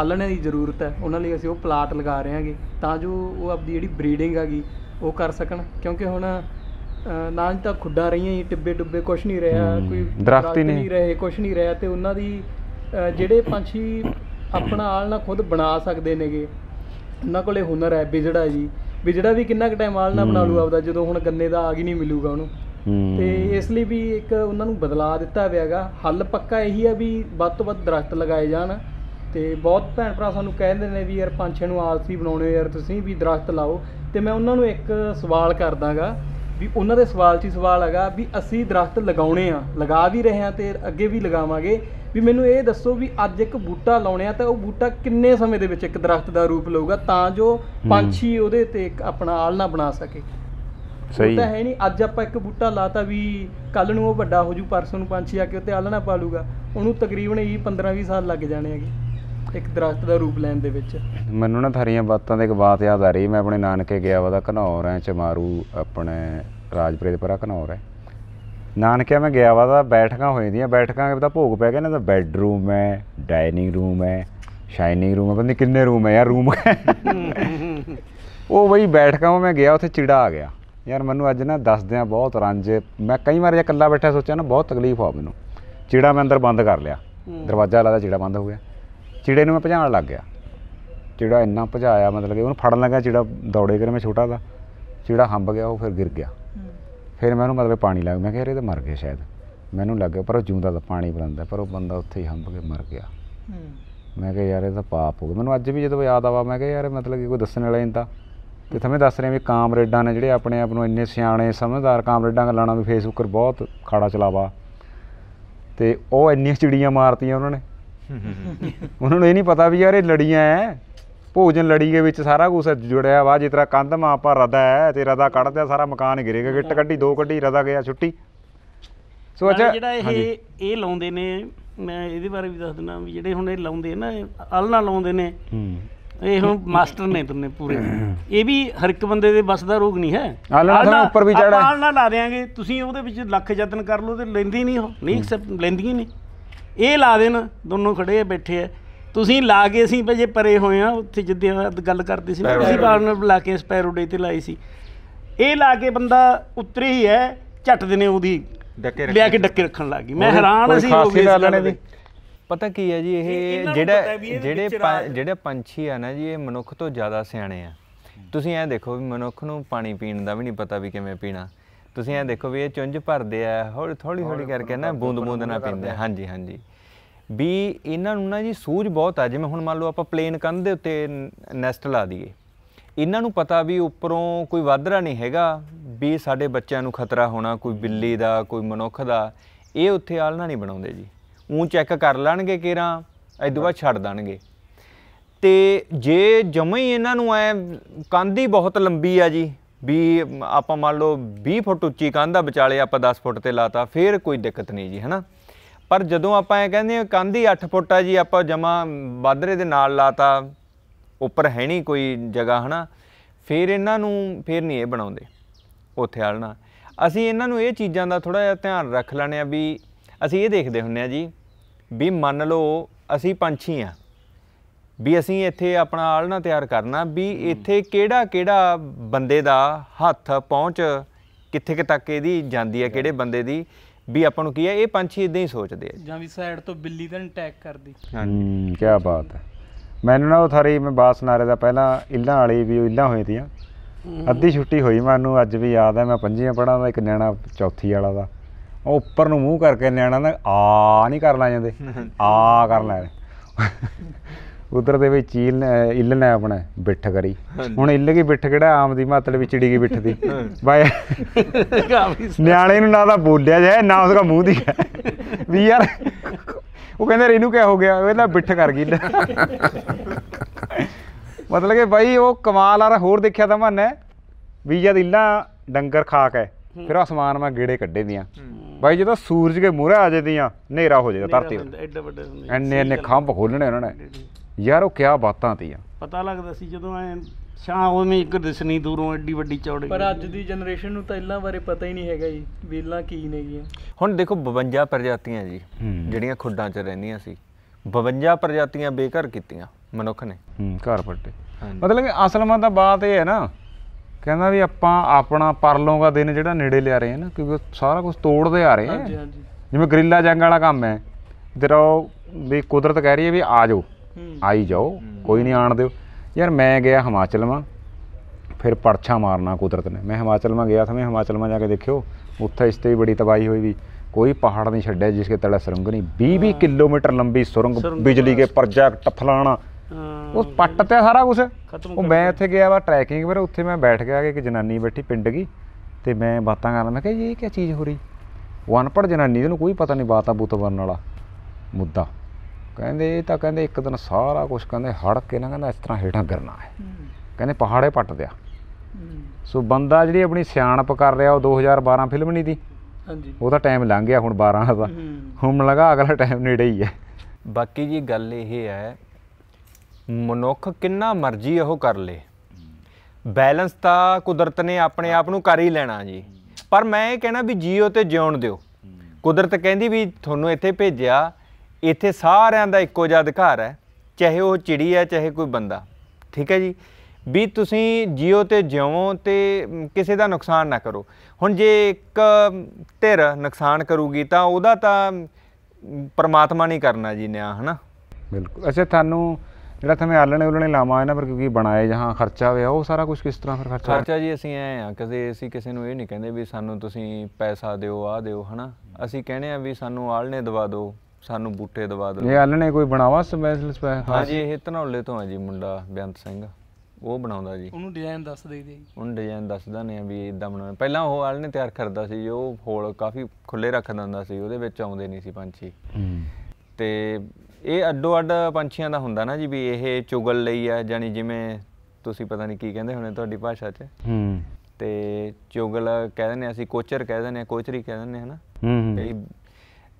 ਆਲਣੇ ਦੀ ਜ਼ਰੂਰਤ ਹੈ ਉਹਨਾਂ ਲਈ ਅਸੀਂ ਉਹ ਪਲਾਟ ਲਗਾ ਰਹੇ ਆਂਗੇ ਤਾਂ ਜੋ ਉਹ ਆਪਦੀ ਜਿਹੜੀ ਬਰੀਡਿੰਗ ਹੈਗੀ ਉਹ ਕਰ ਸਕਣ ਕਿਉਂਕਿ ਹੁਣ ਨਾਂਜ ਤਾਂ ਖੁੱਡਾ ਰਹੀਆਂ ਹੀ ਟਿੱਬੇ ਟੁੱਬੇ ਕੁਛ ਨਹੀਂ ਰਿਹਾ ਕੋਈ ਦਰਖਤ ਨਹੀਂ ਰਹੇ ਕੁਛ ਨਹੀਂ ਰਿਹਾ ਤੇ ਉਹਨਾਂ ਦੀ ਜਿਹੜੇ ਪੰਛੀ ਆਪਣਾ ਆਲਣਾ ਖੁਦ ਬਣਾ ਸਕਦੇ ਨੇਗੇ ਉਹਨਾਂ ਕੋਲੇ ਹੁਨਰ ਹੈ ਵਿਜੜਾ ਜੀ ਵਿਜੜਾ ਵੀ ਕਿੰਨਾ ਕੁ ਟਾਈਮ ਆਲਣਾ ਬਣਾ ਲੂ ਆਪਦਾ ਜਦੋਂ ਹੁਣ ਗੰਨੇ ਦਾ ਆਗ ਹੀ ਨਹੀਂ ਮਿਲੂਗਾ ਉਹਨੂੰ ਤੇ ਇਸ ਲਈ ਵੀ ਇੱਕ ਉਹਨਾਂ ਨੂੰ ਬਦਲਾ ਦਿੱਤਾ ਹੋਇਆਗਾ ਹੱਲ ਪੱਕਾ ਇਹੀ ਆ ਵੀ ਵੱਧ ਤੋਂ ਵੱਧ ਦਰਖਤ ਲਗਾਏ ਜਾਣ ਤੇ ਬਹੁਤ ਭੈਣ ਭਰਾ ਸਾਨੂੰ ਕਹਿੰਦੇ ਨੇ ਵੀ ਯਾਰ ਪੰਛੀਆਂ ਨੂੰ ਆਲਸੀ ਬਣਾਉਣੇ ਯਾਰ ਤੁਸੀਂ ਵੀ ਦਰਖਤ ਲਾਓ ਤੇ ਮੈਂ ਉਹਨਾਂ ਨੂੰ ਇੱਕ ਸਵਾਲ ਕਰਦਾਗਾ ਵੀ ਉਹਨਾਂ ਦੇ ਸਵਾਲ 'ਚ ਹੀ ਸਵਾਲ ਹੈਗਾ ਵੀ ਅਸੀਂ ਦਰਖਤ ਲਗਾਉਣੇ ਆ ਲਗਾ ਵੀ ਰਹੇ ਆ ਤੇ ਅੱਗੇ ਵੀ ਲਗਾਵਾਂਗੇ ਵੀ ਮੈਨੂੰ ਇਹ ਦੱਸੋ ਵੀ ਅੱਜ ਇੱਕ ਬੂਟਾ ਲਾਉਣੇ ਆ ਤਾਂ ਉਹ ਬੂਟਾ ਕਿੰਨੇ ਸਮੇਂ ਦੇ ਵਿੱਚ ਇੱਕ ਦਰਖਤ ਦਾ ਰੂਪ ਲਊਗਾ ਤਾਂ ਜੋ ਪੰਛੀ ਉਹਦੇ ਤੇ ਇੱਕ ਆਪਣਾ ਆਲਣਾ ਬਣਾ ਸਕੇ ਸਹੀ ਤਾਂ ਹੈ ਨਹੀਂ ਅੱਜ ਆਪਾਂ ਇੱਕ ਬੂਟਾ ਲਾਤਾ ਵੀ ਕੱਲ ਨੂੰ ਉਹ ਵੱਡਾ ਹੋ ਜੂ ਪਰਸੋਂ ਨੂੰ ਪੰਛੀ ਆ ਕੇ ਉੱਤੇ ਆਲਣਾ ਪਾ ਲੂਗਾ ਉਹਨੂੰ ਤਕਰੀਬਨ 15 20 ਸਾਲ ਲੱਗ ਜਾਣੇ ਹੈਗੇ ਇੱਕ ਦਰਖਤ ਦਾ ਰੂਪ ਲੈਣ ਦੇ ਵਿੱਚ ਮੈਨੂੰ ਨਾ ਥਾਰੀਆਂ ਬਾਤਾਂ ਦੇ ਇੱਕ ਬਾਤ ਯਾਦ ਆ ਰਹੀ ਮੈਂ ਆਪਣੇ ਨਾਨਕੇ ਗਿਆ ਵਾ ਦਾ ਘਨੌਰ ਐ ਚਮਾਰੂ ਆਪਣੇ ਰਾਜਪੁਰੇ ਦੇ ਪਰਾ ਘਨੌਰ ਐ ਨਾਨਕੇ ਮੈਂ ਗਿਆ ਵਾ ਦਾ ਬੈਠਕਾਂ ਹੋਈਆਂ ਦੀਆਂ ਬੈਠਕਾਂ ਦਾ ਭੋਗ ਪੈ ਗਿਆ ਨਾ ਤਾਂ ਬੈੱਡਰੂਮ ਐ ਡਾਈਨਿੰਗ ਰੂਮ ਐ ਸ਼ਾਈਨਿੰਗ ਰੂਮ ਐ ਪਤਾ ਨਹੀਂ ਕਿੰਨੇ ਰੂਮ ਐ ਯਾਰ ਰੂਮ ਉਹ ਬਈ ਬੈਠਕਾਂ ਮੈਂ ਗਿਆ ਉੱਥੇ ਚਿੜਾ ਆ ਗਿਆ ਯਾਰ ਮੈਨੂੰ ਅੱਜ ਨਾ ਦੱਸਦਿਆਂ ਬਹੁਤ ਰੰਜ ਮੈਂ ਕਈ ਵਾਰ ਜੇ ਇਕੱਲਾ ਬੈਠਾ ਸੋਚਿਆ ਨਾ ਬਹੁਤ ਤਕਲੀਫ ਹੋ ਮੈਨੂੰ ਚਿੜਾ ਮੈਂ ਅੰਦਰ ਬੰਦ ਕਰ ਲਿਆ ਦਰਵਾਜ਼ਾ ਲਾਦਾ ਚਿੜਾ ਬੰਦ ਹੋ ਗਿਆ ਚਿੜੇ ਨੂੰ ਮੈਂ ਭਜਾਣ ਲੱਗ ਗਿਆ ਚਿੜਾ ਇੰਨਾ ਭਜਾਇਆ ਮਤਲਬ ਕਿ ਉਹਨੂੰ ਫੜਨ ਲੱਗਾ ਚਿੜਾ ਦੌੜੇ ਕਰ ਮੈਂ ਛੋਟਾ ਦਾ ਚਿੜਾ ਹੰਬ ਗਿਆ ਉਹ ਫਿਰ ਗਿਰ ਗਿਆ ਫਿਰ ਮੈਂ ਉਹਨੂੰ ਮਤਲਬ ਪਾਣੀ ਲੱਗ ਮੈਂ ਕਿਹਾ ਇਹ ਤਾਂ ਮਰ ਗਿਆ ਸ਼ਾਇਦ ਮੈਨੂੰ ਲੱਗਿਆ ਪਰ ਉਹ ਜੂੰਦਾ ਦਾ ਪਾਣੀ ਬਲੰਦਾ ਪਰ ਉਹ ਬੰਦਾ ਉੱਥੇ ਹੀ ਹੰਬ ਕੇ ਮਰ ਗਿਆ ਮੈਂ ਕਿਹਾ ਯਾਰ ਇਹ ਤਾਂ ਪਾਪ ਹੋ ਗਿਆ ਮੈਨੂੰ ਅੱਜ ਵੀ ਜਦੋਂ ਯਾਦ ਆਵਾ ਮੈਂ ਕਿਹਾ ਯਾਰ ਮਤਲਬ ਕਿ ਕੋਈ ਦੱਸਣ ਵਾਲਾ ਨਹੀਂ ਤਾਂ ਤੇ ਥਮੇ ਦੱਸ ਰਹੇ ਵੀ ਕਾਮਰੇਡਾਂ ਨੇ ਜਿਹੜੇ ਆਪਣੇ ਆਪ ਨੂੰ ਇੰਨੇ ਸਿਆਣੇ ਸਮਝਦਾਰ ਕਾਮਰੇਡਾਂ ਗੱਲਾਂ ਨਾਲ ਵੀ ਫੇਸਬੁੱਕ ਪਰ ਬਹੁਤ ਖਾੜਾ ਚਲਾਵਾ ਤੇ ਉਹ ਇੰਨੀਆਂ ਚਿੜੀਆਂ ਮਾਰਤੀਆਂ ਉਹਨਾਂ ਨੇ ਉਹਨਾਂ ਨੂੰ ਇਹ ਨਹੀਂ ਪਤਾ ਵੀ ਯਾਰ ਇਹ ਲੜੀਆਂ ਐ ਭੋਜਨ ਲੜੀ ਦੇ ਵਿੱਚ ਸਾਰਾ ਕੁਝ ਜੁੜਿਆ ਵਾ ਜਿਸ ਤਰ੍ਹਾਂ ਕੰਧ ਮਾਂ ਆਪਾਂ ਰਦਾ ਹੈ ਤੇ ਰਦਾ ਕੱਢਦਿਆ ਸਾਰਾ ਮਕਾਨ ਗਿਰੇਗਾ ਗਿੱਟ ਕੱਢੀ ਦੋ ਕੱਢੀ ਰਦਾ ਗਿਆ ਛੁੱਟੀ ਸੋ ਅੱਛਾ ਜਿਹੜਾ ਇਹ ਇਹ ਲਾਉਂਦੇ ਨੇ ਮੈਂ ਇਹਦੇ ਬਾਰੇ ਵੀ ਦੱਸ ਦਿੰਦਾ ਵੀ ਜਿਹੜੇ ਹੁਣ ਇਹ ਲਾਉਂਦੇ ਨਾ ਅਲਨਾ ਲਾਉਂਦੇ ਨੇ ਹੂੰ ਇਹ ਹੁਣ ਮਾਸਟਰ ਨੇ ਤੁੰਨੇ ਪੂਰੇ ਇਹ ਵੀ ਹਰ ਇੱਕ ਬੰਦੇ ਦੇ ਬਸ ਦਾ ਰੋਗ ਨਹੀਂ ਹੈ ਅਲਨਾ ਉੱਪਰ ਵੀ ਚੜਾ ਅਲਨਾ ਲਾ ਦੇਾਂਗੇ ਤੁਸੀਂ ਉਹਦੇ ਵਿੱਚ ਲੱਖ ਯਤਨ ਕਰ ਲਓ ਤੇ ਲੈਂਦੀ ਨਹੀਂ ਉਹ ਨਹੀਂ ਐਕਸੈਪਟ ਲੈਂਦੀ ਨਹੀਂ ਇਹ ਲਾ ਦੇਣ ਦੋਨੋਂ ਖੜੇ ਬੈਠੇ ਆ ਤੁਸੀਂ ਲਾ ਕੇ ਅਸੀਂ ਭਜੇ ਪਰੇ ਹੋਏ ਆ ਉੱਥੇ ਜਿੱਦੇ ਗੱਲ ਕਰਦੇ ਸੀ ਤੁਸੀਂ ਬਾਰਨ ਲਾ ਕੇ ਸਪੈਰੋਡੇ ਤੇ ਲਾਈ ਸੀ ਇਹ ਲਾ ਕੇ ਬੰਦਾ ਉਤਰੇ ਹੀ ਹੈ ਝੱਟ ਦੇ ਨੇ ਉਹਦੀ ਡੱਕੇ ਲਿਆ ਕੇ ਡੱਕੇ ਰੱਖਣ ਲੱਗ ਗਈ ਮੈਂ ਹੈਰਾਨ ਅਸੀਂ ਹੋ ਗਏ ਪਤਾ ਕੀ ਹੈ ਜੀ ਇਹ ਜਿਹੜਾ ਜਿਹੜੇ ਜਿਹੜੇ ਪੰਛੀ ਆ ਨਾ ਜੀ ਇਹ ਮਨੁੱਖ ਤੋਂ ਜ਼ਿਆਦਾ ਸਿਆਣੇ ਆ ਤੁਸੀਂ ਐ ਦੇਖੋ ਵੀ ਮਨੁੱਖ ਨੂੰ ਪਾਣੀ ਪੀਣ ਦਾ ਵੀ ਨਹੀਂ ਪਤਾ ਵੀ ਕਿਵੇਂ ਪੀਣਾ ਤੁਸੀਂ ਇਹ ਦੇਖੋ ਵੀ ਇਹ ਚੁੰਝ ਭਰਦੇ ਆ ਹੌਲੀ ਥੋੜੀ ਥੋੜੀ ਕਰਕੇ ਨਾ ਬੂੰਦ ਬੂੰਦ ਨਾਲ ਪੀਂਦੇ ਹਾਂਜੀ ਹਾਂਜੀ ਵੀ ਇਹਨਾਂ ਨੂੰ ਨਾ ਜੀ ਸੂਝ ਬਹੁਤ ਆ ਜਿਵੇਂ ਹੁਣ ਮੰਨ ਲਓ ਆਪਾਂ ਪਲੇਨ ਕੰਧ ਦੇ ਉੱਤੇ ਨੈਸਟ ਲਾ ਦਈਏ ਇਹਨਾਂ ਨੂੰ ਪਤਾ ਵੀ ਉੱਪਰੋਂ ਕੋਈ ਵਾਧਰਾ ਨਹੀਂ ਹੈਗਾ ਵੀ ਸਾਡੇ ਬੱਚਿਆਂ ਨੂੰ ਖਤਰਾ ਹੋਣਾ ਕੋਈ ਬਿੱਲੀ ਦਾ ਕੋਈ ਮਨੁੱਖ ਦਾ ਇਹ ਉੱਥੇ ਆਲਣਾ ਨਹੀਂ ਬਣਾਉਂਦੇ ਜੀ ਉਹ ਚੈੱਕ ਕਰ ਲੈਣਗੇ ਕਿਰਾ ਐਦੋਂ ਬਾਅਦ ਛੱਡ ਦਣਗੇ ਤੇ ਜੇ ਜਮਾ ਹੀ ਇਹਨਾਂ ਨੂੰ ਐ ਕੰਧ ਹੀ ਬਹੁਤ ਲੰਬੀ ਆ ਜੀ ਵੀ ਆਪਾਂ ਮੰਨ ਲਓ 20 ਫੁੱਟ ਉੱਚੀ ਕੰਧ ਆ ਵਿਚਾਲੇ ਆਪਾਂ 10 ਫੁੱਟ ਤੇ ਲਾਤਾ ਫੇਰ ਕੋਈ ਦਿੱਕਤ ਨਹੀਂ ਜੀ ਹਨਾ ਪਰ ਜਦੋਂ ਆਪਾਂ ਇਹ ਕਹਿੰਦੇ ਆ ਕੰਧ ਹੀ 8 ਫੁੱਟ ਆ ਜੀ ਆਪਾਂ ਜਮਾ ਬਾਦਰੇ ਦੇ ਨਾਲ ਲਾਤਾ ਉੱਪਰ ਹੈ ਨਹੀਂ ਕੋਈ ਜਗ੍ਹਾ ਹਨਾ ਫੇਰ ਇਹਨਾਂ ਨੂੰ ਫੇਰ ਨਹੀਂ ਇਹ ਬਣਾਉਂਦੇ ਉੱਥੇ ਆਲਣਾ ਅਸੀਂ ਇਹਨਾਂ ਨੂੰ ਇਹ ਚੀਜ਼ਾਂ ਦਾ ਥੋੜਾ ਜਿਹਾ ਧਿਆਨ ਰੱਖ ਲੈਣੇ ਆ ਵੀ ਅਸੀਂ ਇਹ ਦੇਖਦੇ ਹੁੰਨੇ ਆ ਜੀ ਵੀ ਮੰਨ ਲਓ ਅਸੀਂ ਪੰਛੀ ਆ ਵੀ ਅਸੀਂ ਇੱਥੇ ਆਪਣਾ ਆਲਣਾ ਤਿਆਰ ਕਰਨਾ ਵੀ ਇੱਥੇ ਕਿਹੜਾ ਕਿਹੜਾ ਬੰਦੇ ਦਾ ਹੱਥ ਪਹੁੰਚ ਕਿੱਥੇ ਕਿ ਤੱਕ ਇਹਦੀ ਜਾਂਦੀ ਹੈ ਕਿਹੜੇ ਬੰਦੇ ਦੀ ਵੀ ਆਪਾਂ ਨੂੰ ਕੀ ਹੈ ਇਹ ਪੰਛੀ ਇਦਾਂ ਹੀ ਸੋਚਦੇ ਆ ਜਾਂ ਵੀ ਸਾਈਡ ਤੋਂ ਬਿੱਲੀ ਤਾਂ ਅਟੈਕ ਕਰਦੀ ਹਾਂਜੀ ਕੀ ਬਾਤ ਹੈ ਮੈਨੂੰ ਨਾ ਉਹ ਥਾਰੀ ਮੈਂ ਬਾਸ ਨਾਰੇ ਦਾ ਪਹਿਲਾਂ ਇਲਾਂ ਵਾਲੀ ਵੀ ਇਲਾਂ ਹੋਈ ਤੀਆਂ ਅੱਧੀ ਛੁੱਟੀ ਹੋਈ ਮੈਨੂੰ ਅੱਜ ਵੀ ਯਾਦ ਹੈ ਮੈਂ ਪੰਜੀਆਂ ਪੜਾਂ ਦਾ ਇੱਕ ਨਿਆਣਾ ਚੌਥੀ ਵਾਲਾ ਦਾ ਉਹ ਉੱਪਰ ਨੂੰ ਮੂੰਹ ਕਰਕੇ ਨਿਆਣਾ ਨਾ ਆ ਨਹੀਂ ਕਰ ਲਾ ਜਾਂਦੇ ਆ ਕਰ ਲੈ ਉਧਰ ਦੇ ਵਿੱਚ ਚੀਲ ਇੱਲ ਨੇ ਆਪਣਾ ਬਿੱਠ ਕਰੀ ਹੁਣ ਇਲ ਕੀ ਬਿੱਠ ਕਿਹੜਾ ਆਮ ਦੀ ਮਾਤਲ ਵਿੱਚ ਚਿੜੀ ਕੀ ਬਿੱਠ ਦੀ ਬਾਏ ਨਿਆਣੇ ਨੂੰ ਨਾ ਤਾਂ ਬੋਲਿਆ ਜਾਏ ਨਾ ਉਸ ਦਾ ਮੂੰਹ ਦੀ ਵੀ ਯਾਰ ਉਹ ਕਹਿੰਦੇ ਇਹਨੂੰ ਕਿਆ ਹੋ ਗਿਆ ਇਹਦਾ ਬਿੱਠ ਕਰ ਗਈ ਮਤਲਬ ਕਿ ਬਾਈ ਉਹ ਕਮਾਲ ਆ ਰ ਹੋਰ ਦੇਖਿਆ ਤਾਂ ਮਨ ਹੈ ਵੀ ਜਦ ਇਲਾ ਡੰਗਰ ਖਾਕ ਹੈ ਫਿਰ ਅਸਮਾਨ ਮੈਂ ਗੇੜੇ ਕੱਢੇ ਦੀਆਂ ਬਾਈ ਜਦੋਂ ਸੂਰਜ ਦੇ ਮੂਹਰੇ ਆ ਜਾਂਦੀਆਂ ਹਨੇਰਾ ਹੋ ਜਾਏਗਾ ਧਰਤੀ ਐਡੇ ਵੱਡੇ ਐਨੇ ਐਨੇ ਖੰਭ ਖੋਲਣੇ ਉਹਨਾਂ ਨੇ ਯਾਰ ਉਹ ਕਿਆ ਬਾਤਾਂ ਤੀਆਂ ਪਤਾ ਲੱਗਦਾ ਸੀ ਜਦੋਂ ਐ ਛਾਂ ਉਵੇਂ ਇੱਕ ਦਿਸਣੀ ਦੂਰੋਂ ਐਡੀ ਵੱਡੀ ਚੌੜੀ ਪਰ ਅੱਜ ਦੀ ਜਨਰੇਸ਼ਨ ਨੂੰ ਤਾਂ ਇਲਾਂ ਬਾਰੇ ਪਤਾ ਹੀ ਨਹੀਂ ਹੈਗਾ ਜੀ ਵੀ ਇਲਾਂ ਕੀ ਨੇਗੀਆਂ ਹੁਣ ਦੇਖੋ 52 ਪ੍ਰਜਾਤੀਆਂ ਜੀ ਜਿਹੜੀਆਂ ਖੁੱਡਾਂ 'ਚ ਰਹਿੰਦੀਆਂ ਸੀ 52 ਪ੍ਰਜਾਤੀਆਂ ਬੇਘਰ ਕੀਤੀਆਂ ਮਨੁੱਖ ਨੇ ਹੂੰ ਘਰ ਪੱਟੇ ਮਤਲਬ ਕਿ ਅਸਲ ਮਾ ਤਾਂ ਬਾਤ ਇਹ ਹੈ ਨਾ ਕਹਿੰਦਾ ਵੀ ਆਪਾਂ ਆਪਣਾ ਪਰਲੋਂ ਦਾ ਦਿਨ ਜਿਹੜਾ ਨੇੜੇ ਲਿਆ ਰਹੇ ਹਾਂ ਨਾ ਕਿਉਂਕਿ ਸਾਰਾ ਕੁਝ ਤੋੜਦੇ ਆ ਰਹੇ ਹਾਂ ਜਿਵੇਂ ਗਰਿੱਲਾ ਜੰਗ ਵਾਲਾ ਕੰਮ ਹੈ ਜਿਹੜਾ ਵੀ ਕੁਦਰਤ ਕਹਿ ਰਹੀ ਹੈ ਵੀ ਆ ਜਾਓ ਆਈ ਜਾਓ ਕੋਈ ਨਹੀਂ ਆਣ ਦਿਓ ਯਾਰ ਮੈਂ ਗਿਆ ਹਿਮਾਚਲ ਮਾ ਫਿਰ ਪਰਛਾ ਮਾਰਨਾ ਕੁਦਰਤ ਨੇ ਮੈਂ ਹਿਮਾਚਲ ਮਾ ਗਿਆ ਥਾ ਮੈਂ ਹਿਮਾਚਲ ਮਾ ਜਾ ਕੇ ਦੇਖਿਓ ਉੱਥੇ ਇਸ ਤੇ ਵੀ ਬੜੀ ਤਬਾਈ ਹੋਈ ਵੀ ਕੋਈ ਪਹਾੜ ਨਹੀਂ ਛੱਡਿਆ ਜਿਸ ਕੇ ਤੜਾ ਸੁਰੰਗ ਨਹੀਂ 20 20 ਕਿਲੋਮੀਟਰ ਲੰਬੀ ਸੁਰੰਗ ਬਿਜਲੀ ਕੇ ਪ੍ਰੋਜੈਕਟ ਫਲਾਣਾ ਉਹ ਪੱਟ ਤੇ ਸਾਰਾ ਕੁਝ ਉਹ ਮੈਂ ਇੱਥੇ ਗਿਆ ਵਾ ਟਰੈਕਿੰਗ ਪਰ ਉੱਥੇ ਮੈਂ ਬੈਠ ਗਿਆ ਕਿ ਜਨਾਨੀ ਬੈਠੀ ਪਿੰਡ ਦੀ ਤੇ ਮੈਂ ਬਾਤਾਂ ਕਰਨ ਮੈਂ ਕਿਹਾ ਇਹ ਕੀ ਚੀਜ਼ ਹੋ ਰਹੀ ਉਹ ਅਨਪੜ ਜਨਾਨੀ ਨੂੰ ਕੋਈ ਪਤਾ ਨਹੀਂ ਬਾਤਾਂ ਬੂਤਾਂ ਕਰਨ ਵਾਲਾ ਮੁੱਦਾ ਕਹਿੰਦੇ ਇਹ ਤਾਂ ਕਹਿੰਦੇ ਇੱਕ ਦਿਨ ਸਾਰਾ ਕੁਝ ਕਹਿੰਦੇ ਹੜ ਕੇ ਨਾ ਕਹਿੰਦਾ ਇਸ ਤਰ੍ਹਾਂ ਹੇਠਾਂ ਗਿਰਨਾ ਹੈ ਕਹਿੰਦੇ ਪਹਾੜੇ ਪੱਟ ਦਿਆ ਸੋ ਬੰਦਾ ਜਿਹੜੀ ਆਪਣੀ ਸਿਆਣਪ ਕਰ ਰਿਹਾ ਉਹ 2012 ਫਿਲਮ ਨਹੀਂ ਦੀ ਹਾਂਜੀ ਉਹ ਤਾਂ ਟਾਈਮ ਲੰਘ ਗਿਆ ਹੁਣ 12 ਦਾ ਹੁਣ ਲਗਾ ਅਗਲਾ ਟਾਈਮ ਨੇੜੇ ਹੀ ਹੈ ਬਾਕੀ ਜੀ ਗੱਲ ਇਹ ਹੈ ਮਨੁੱਖ ਕਿੰਨਾ ਮਰਜ਼ੀ ਉਹ ਕਰ ਲੇ ਬੈਲੈਂਸ ਤਾਂ ਕੁਦਰਤ ਨੇ ਆਪਣੇ ਆਪ ਨੂੰ ਕਰ ਹੀ ਲੈਣਾ ਜੀ ਪਰ ਮੈਂ ਇਹ ਕਹਿਣਾ ਵੀ ਜੀਓ ਤੇ ਜਿਉਣ ਦਿਓ ਕੁਦਰਤ ਕਹਿੰਦੀ ਵੀ ਤੁਹਾਨੂੰ ਇੱਥੇ ਭੇਜਿਆ ਇੱਥੇ ਸਾਰਿਆਂ ਦਾ ਇੱਕੋ ਜਿਹਾ ਅਧਿਕਾਰ ਹੈ ਚਾਹੇ ਉਹ ਚਿੜੀ ਹੈ ਚਾਹੇ ਕੋਈ ਬੰਦਾ ਠੀਕ ਹੈ ਜੀ ਵੀ ਤੁਸੀਂ ਜਿਉ ਤੇ ਜਿਉਂ ਤੇ ਕਿਸੇ ਦਾ ਨੁਕਸਾਨ ਨਾ ਕਰੋ ਹੁਣ ਜੇ ਇੱਕ ਧਿਰ ਨੁਕਸਾਨ ਕਰੂਗੀ ਤਾਂ ਉਹਦਾ ਤਾਂ ਪਰਮਾਤਮਾ ਨਹੀਂ ਕਰਨਾ ਜੀ ਨਿਆ ਹਨਾ ਬਿਲਕੁਲ ਅੱਛਾ ਤੁਹਾਨੂੰ ਜਿਹੜਾ ਤੁਸੀਂ ਆਲਣੇ ਉਲਣੇ ਲਾਵਾ ਹੈ ਨਾ ਪਰ ਕਿਉਂਕਿ ਬਣਾਏ ਜਹਾਂ ਖਰਚਾ ਹੋਇਆ ਉਹ ਸਾਰਾ ਕੁਝ ਕਿਸ ਤਰ੍ਹਾਂ ਫਿਰ ਖਰਚਾ ਖਰਚਾ ਜੀ ਅਸੀਂ ਐ ਆ ਕਦੇ ਅਸੀਂ ਕਿਸੇ ਨੂੰ ਇਹ ਨਹੀਂ ਕਹਿੰਦੇ ਵੀ ਸਾਨੂੰ ਤੁਸੀਂ ਪੈਸਾ ਦਿਓ ਆ ਦਿਓ ਹਨਾ ਅਸੀਂ ਕਹਿੰਦੇ ਆ ਵੀ ਸਾਨੂੰ ਆਲਣੇ ਦਵਾ ਦਿਓ ਸਾਨੂੰ ਬੂਟੇ ਦਵਾ ਦੋ ਇਹ ਆਲਣੇ ਕੋਈ ਬਣਾਵਾ ਸਪੈਸ਼ਲ ਸਪੈਸ਼ਲ ਹਾਂਜੀ ਇਹ ਧਨੌਲੇ ਤੋਂ ਹੈ ਜੀ ਮੁੰਡਾ ਬਿਆੰਤ ਸਿੰਘ ਉਹ ਬਣਾਉਂਦਾ ਜੀ ਉਹਨੂੰ ਡਿਜ਼ਾਈਨ ਦੱਸ ਦੇਈਦੇ ਜੀ ਉਹਨੂੰ ਡਿਜ਼ਾਈਨ ਦੱਸਦਾ ਨੇ ਵੀ ਇਦਾਂ ਬਣਾਉਣਾ ਪਹਿਲਾਂ ਉਹ ਆਲਣੇ ਤਿਆਰ ਕਰਦਾ ਸੀ ਉਹ ਹੋਲ ਕਾਫੀ ਖੁੱਲੇ ਰੱਖ ਦਿੰਦਾ ਸੀ ਉਹਦੇ ਵਿੱਚ ਆਉਂਦੇ ਨਹੀਂ ਸੀ ਪੰਛੀ ਤੇ ਇਹ ਅੱਡੋ ਅੱਡ ਪੰਛੀਆਂ ਦਾ ਹੁੰਦਾ ਨਾ ਜੀ ਵੀ ਇਹ ਚੁਗਲ ਲਈ ਆ ਜਾਨੀ ਜਿਵੇਂ ਤੁਸੀਂ ਪਤਾ ਨਹੀਂ ਕੀ ਕਹਿੰਦੇ ਹੋਣੇ ਤੁਹਾਡੀ ਭਾਸ਼ਾ 'ਚ ਹੂੰ ਤੇ ਚੁਗਲ ਕਹਿੰਦੇ ਨੇ ਅਸੀਂ ਕੋਚਰ ਕਹਿੰਦੇ ਨੇ ਕੋਚਰੀ ਕਹਿੰਦੇ ਨੇ ਹਨਾ ਹੂੰ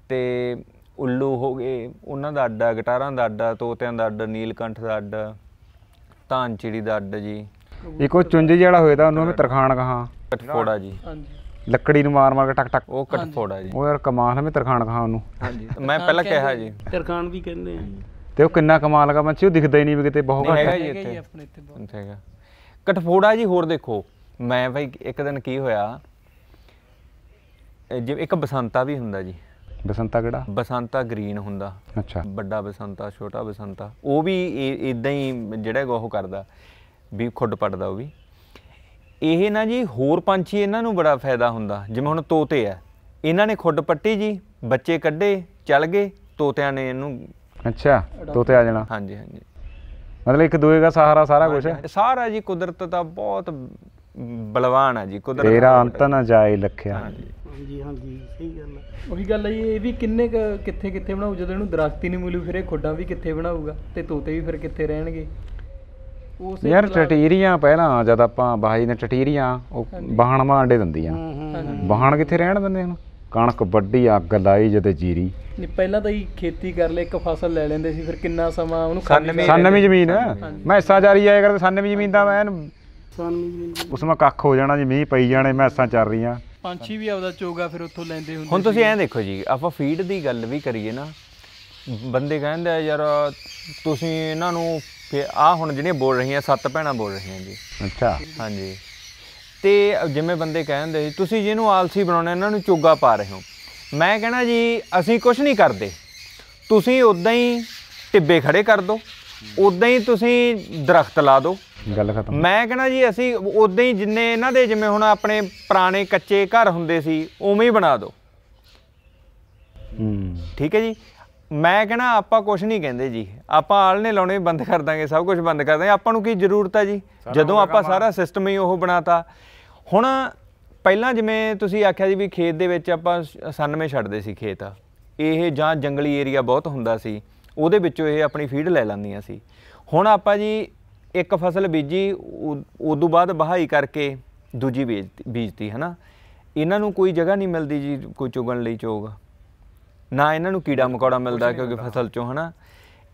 ਤੇ ਉੱਲੂ ਹੋ ਗਏ ਉਹਨਾਂ ਦਾ ਅੱਡਾ ਗਟਾਰਾਂ ਦਾ ਅੱਡਾ ਤੋਤਿਆਂ ਦਾ ਅੱਡਾ ਨੀਲਕੰਠ ਦਾ ਅੱਡਾ ਧਾਨ ਚਿੜੀ ਦਾ ਅੱਡਾ ਜੀ ਇੱਕ ਉਹ ਚੁੰਝ ਜਿਹੜਾ ਤਾਂ ਉਹਨੂੰ ਮੈਂ ਤਰਖਾਣ ਕਹਾ ਕਟਫੋੜਾ ਜੀ ਹਾਂਜੀ ਲੱਕੜੀ ਨੂੰ ਮਾਰ ਮਾਰ ਕੇ ਟਕ ਟਕ ਉਹ ਕਟਫੋੜਾ ਜੀ ਉਹ ਯਾਰ ਕਮਾਲ ਹੈ ਮੈਂ ਤਰਖਾਣ ਕਹਾ ਉਹਨੂੰ ਹਾਂਜੀ ਮੈਂ ਪਹਿਲਾਂ ਕਿਹਾ ਜੀ ਤਰਖਾਣ ਵੀ ਕਹਿੰਦੇ ਆ ਤੇ ਉਹ ਕਿੰਨਾ ਕਮਾਲ ਹੈਗਾ ਮੱਛੀ ਉਹ ਦਿਖਦਾ ਹੀ ਨਹੀਂ ਵੀ ਕਿਤੇ ਬਹੁਤ ਘੱਟ ਹੈਗਾ ਜੀ ਇੱਥੇ ਹੈਗਾ ਕਟਫੋੜਾ ਜੀ ਹੋਰ ਦੇਖੋ ਮੈਂ ਭਾਈ ਇੱਕ ਦਿਨ ਕੀ ਹੋਇਆ ਜਿਵੇਂ ਇੱਕ ਬਸੰਤਾ ਵੀ ਹੁੰਦਾ ਜੀ ਬਸੰਤਾ ਕਿਹੜਾ ਬਸੰਤਾ ਗ੍ਰੀਨ ਹੁੰਦਾ ਅੱਛਾ ਵੱਡਾ ਬਸੰਤਾ ਛੋਟਾ ਬਸੰਤਾ ਉਹ ਵੀ ਇਦਾਂ ਹੀ ਜਿਹੜਾ ਉਹ ਕਰਦਾ ਵੀ ਖੁੱਡ ਪੜਦਾ ਉਹ ਵੀ ਇਹ ਨਾ ਜੀ ਹੋਰ ਪੰਛੀ ਇਹਨਾਂ ਨੂੰ ਬੜਾ ਫਾਇਦਾ ਹੁੰਦਾ ਜਿਵੇਂ ਹੁਣ ਤੋਤੇ ਆ ਇਹਨਾਂ ਨੇ ਖੁੱਡ ਪੱਟੀ ਜੀ ਬੱਚੇ ਕੱਢੇ ਚੱਲ ਗਏ ਤੋਤਿਆਂ ਨੇ ਇਹਨੂੰ ਅੱਛਾ ਤੋਤੇ ਆ ਜਾਣਾ ਹਾਂਜੀ ਹਾਂਜੀ ਮਤਲਬ ਇੱਕ ਦੂਏ ਦਾ ਸਹਾਰਾ ਸਾਰਾ ਕੁਝ ਸਾਰਾ ਜੀ ਕੁਦਰਤ ਦਾ ਬਹੁਤ ਬਲਵਾਨ ਆ ਜੀ ਕੁਦਰਤ ਤੇਰਾ ਅੰਤ ਨਾ ਜਾਏ ਲਖਿਆ ਹਾਂਜੀ ਹਾਂਜੀ ਹਾਂਜੀ ਸਹੀ ਗੱਲ ਹੈ ਉਹੀ ਗੱਲ ਹੈ ਜੀ, ਇਹ ਵੀ ਕਿੰਨੇ ਕੁ- ਕਿੱਥੇ ਕਿੱਥੇ ਬਣਾਊ ਜਦੋਂ ਇਹਨੂੰ ਦਰਖਤ ਹੀ ਨਹੀਂ ਮਿਲੂ ਫਿਰ ਇਹ ਖੁੱਡਾਂ ਵੀ ਕਿੱਥੇ ਬਣਾਊਗਾ ਤੇ ਤੋਤੇ ਵੀ ਫਿਰ ਕਿੱਥੇ ਰਹਿਣਗੇ ਉਸੇ ਯਾਰ ਤਰ੍ਹਾਂ- ਟਟੀਰੀਆਂ ਪਹਿਲਾਂ ਜਦ ਆਪਾਂ ਬਾਹਰੀ ਨੇ ਟਟੀਰੀਆਂ ਉਹ ਬਾਹਣ ਮਾ ਅੰਡੇ ਦਿੰਦੀਆਂ ਬਾਹਣ ਕਿੱਥੇ ਰਹਿਣ ਦਿੰਦੇ ਹਨ ਕਣਕ ਵੱਡੀ ਅੱਗ ਲਾਈ ਜਦੇ ਜੀਰੀ ਨਹੀਂ ਪਹਿਲਾਂ ਤਾਂ ਹੀ ਖੇਤੀ ਕਰ ਲੈ ਇੱਕ ਫਸਲ ਲੈ ਲੈਂਦੇ ਸੀ ਫਿਰ ਕਿੰਨਾ ਸਮਾਂ ਉਹਨੂੰ ਖਾਲੀ ਸਾਨਵੀਂ- ਜ਼ਮੀਨ ਮੈਂ ਹਿੱਸਾ ਜਾਰੀ ਆਇਆ ਕਰਦੇ 99 ਜ਼ਮੀਨ ਦਾ ਮੈਂ 99 ਵੀ ਉਸ ਮਾ ਕੱਖ ਹੋ ਜਾਣਾ ਜੀ ਮੀਂਹ ਪਈ ਜਾਣੇ ਮੈਸਾਂ ਚੱਲ ਰਹੀਆਂ ਪੰਛੀ ਵੀ ਆਪਦਾ ਚੋਗਾ ਫਿਰ ਉੱਥੋਂ ਲੈਂਦੇ ਹੁੰਦੇ ਹੁਣ ਤੁਸੀਂ ਐਂ ਦੇਖੋ ਜੀ ਆਪਾਂ ਫੀਡ ਦੀ ਗੱਲ ਵੀ ਕਰੀਏ ਨਾ ਬੰਦੇ ਕਹਿੰਦੇ ਆ ਯਾਰ ਤੁਸੀਂ ਇਹਨਾਂ ਨੂੰ ਆ ਹੁਣ ਜਿਹੜੀਆਂ ਬੋਲ ਰਹੀਆਂ ਸੱਤ ਭੈਣਾਂ ਬੋਲ ਰਹੀਆਂ ਜੀ ਅੱਛਾ ਹਾਂਜੀ ਤੇ ਜਿਵੇਂ ਬੰਦੇ ਕਹਿੰਦੇ ਤੁਸੀਂ ਜਿਹਨੂੰ ਆਲਸੀ ਬਣਾਉਣਾ ਇਹਨਾਂ ਨੂੰ ਚੋਗਾ ਪਾ ਰਹੇ ਹੋ ਮੈਂ ਕਹਿੰਦਾ ਜੀ ਅਸੀਂ ਕੁਝ ਨਹੀਂ ਕਰਦੇ ਤੁਸੀਂ ਉਦਾਂ ਹੀ ਟਿੱਬੇ ਖੜੇ ਕਰ ਦਿਓ ਉਦਾਂ ਹੀ ਤੁਸੀਂ ਦਰਖਤ ਲਾ ਦਿਓ ਗੱਲ ਖਤਮ ਮੈਂ ਕਹਿੰਦਾ ਜੀ ਅਸੀਂ ਉਦਾਂ ਹੀ ਜਿੰਨੇ ਇਹਨਾਂ ਦੇ ਜਿਵੇਂ ਹੁਣ ਆਪਣੇ ਪੁਰਾਣੇ ਕੱਚੇ ਘਰ ਹੁੰਦੇ ਸੀ ਉਵੇਂ ਹੀ ਬਣਾ ਦਿਓ ਹੂੰ ਠੀਕ ਹੈ ਜੀ ਮੈਂ ਕਹਿੰਦਾ ਆਪਾਂ ਕੁਝ ਨਹੀਂ ਕਹਿੰਦੇ ਜੀ ਆਪਾਂ ਆਲਨੇ ਲਾਉਣੇ ਬੰਦ ਕਰ ਦਾਂਗੇ ਸਭ ਕੁਝ ਬੰਦ ਕਰ ਦਾਂਗੇ ਆਪਾਂ ਨੂੰ ਕੀ ਜ਼ਰੂਰਤ ਹੈ ਜੀ ਜਦੋਂ ਆਪਾਂ ਸਾਰਾ ਸਿਸਟਮ ਹੀ ਉਹ ਬਣਾਤਾ ਹੁਣ ਪਹਿਲਾਂ ਜਿਵੇਂ ਤੁਸੀਂ ਆਖਿਆ ਜੀ ਵੀ ਖੇਤ ਦੇ ਵਿੱਚ ਆਪਾਂ ਸਨਮੇ ਛੱਡਦੇ ਸੀ ਖੇਤ ਇਹ ਜਾਂ ਜੰਗਲੀ ਏਰੀਆ ਬਹੁਤ ਹੁੰਦਾ ਸੀ ਉਹਦੇ ਵਿੱਚੋਂ ਇਹ ਆਪਣੀ ਫੀਡ ਲੈ ਲੈਂਦੀਆਂ ਸੀ ਹੁਣ ਆਪਾਂ ਜੀ ਇੱਕ ਫਸਲ ਬੀਜੀ ਉਸ ਤੋਂ ਬਾਅਦ ਬਹਾਈ ਕਰਕੇ ਦੂਜੀ ਬੀਜਦੀ ਹੈ ਨਾ ਇਹਨਾਂ ਨੂੰ ਕੋਈ ਜਗ੍ਹਾ ਨਹੀਂ ਮਿਲਦੀ ਜੀ ਕੋਈ ਚੁਗਣ ਲਈ ਚੋਗ ਨਾ ਇਹਨਾਂ ਨੂੰ ਕੀੜਾ ਮਕੌੜਾ ਮਿਲਦਾ ਕਿਉਂਕਿ ਫਸਲ ਚੋਂ ਹਨਾ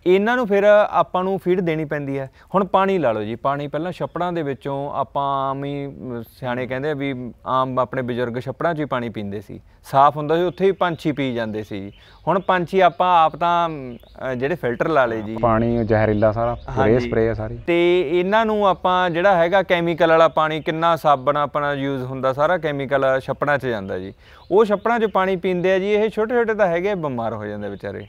ਇਹਨਾਂ ਨੂੰ ਫਿਰ ਆਪਾਂ ਨੂੰ ਫੀਡ ਦੇਣੀ ਪੈਂਦੀ ਹੈ ਹੁਣ ਪਾਣੀ ਲਾ ਲਓ ਜੀ ਪਾਣੀ ਪਹਿਲਾਂ ਛੱਪੜਾਂ ਦੇ ਵਿੱਚੋਂ ਆਪਾਂ ਆਮ ਹੀ ਸਿਆਣੇ ਕਹਿੰਦੇ ਆ ਵੀ ਆਮ ਆਪਣੇ ਬਜ਼ੁਰਗ ਛੱਪੜਾਂ 'ਚ ਹੀ ਪਾਣੀ ਪੀਂਦੇ ਸੀ ਸਾਫ਼ ਹੁੰਦਾ ਸੀ ਉੱਥੇ ਹੀ ਪੰਛੀ ਪੀ ਜਾਂਦੇ ਸੀ ਹੁਣ ਪੰਛੀ ਆਪਾਂ ਆਪ ਤਾਂ ਜਿਹੜੇ ਫਿਲਟਰ ਲਾ ਲਏ ਜੀ ਪਾਣੀ ਜ਼ਹਿਰੀਲਾ ਸਾਰਾ ਸਪਰੇ ਸਪਰੇ ਆ ਸਾਰੀ ਤੇ ਇਹਨਾਂ ਨੂੰ ਆਪਾਂ ਜਿਹੜਾ ਹੈਗਾ ਕੈਮੀਕਲ ਵਾਲਾ ਪਾਣੀ ਕਿੰਨਾ ਸਾਬਣ ਆਪਣਾ ਯੂਜ਼ ਹੁੰਦਾ ਸਾਰਾ ਕੈਮੀਕਲ ਛੱਪੜਾਂ 'ਚ ਜਾਂਦਾ ਜੀ ਉਹ ਛੱਪੜਾਂ 'ਚ ਪਾਣੀ ਪੀਂਦੇ ਆ ਜੀ ਇਹ ਛੋਟੇ ਛੋਟੇ ਤਾਂ ਹੈਗੇ ਬਿਮਾਰ ਹੋ ਜਾਂਦੇ ਵਿਚਾਰੇ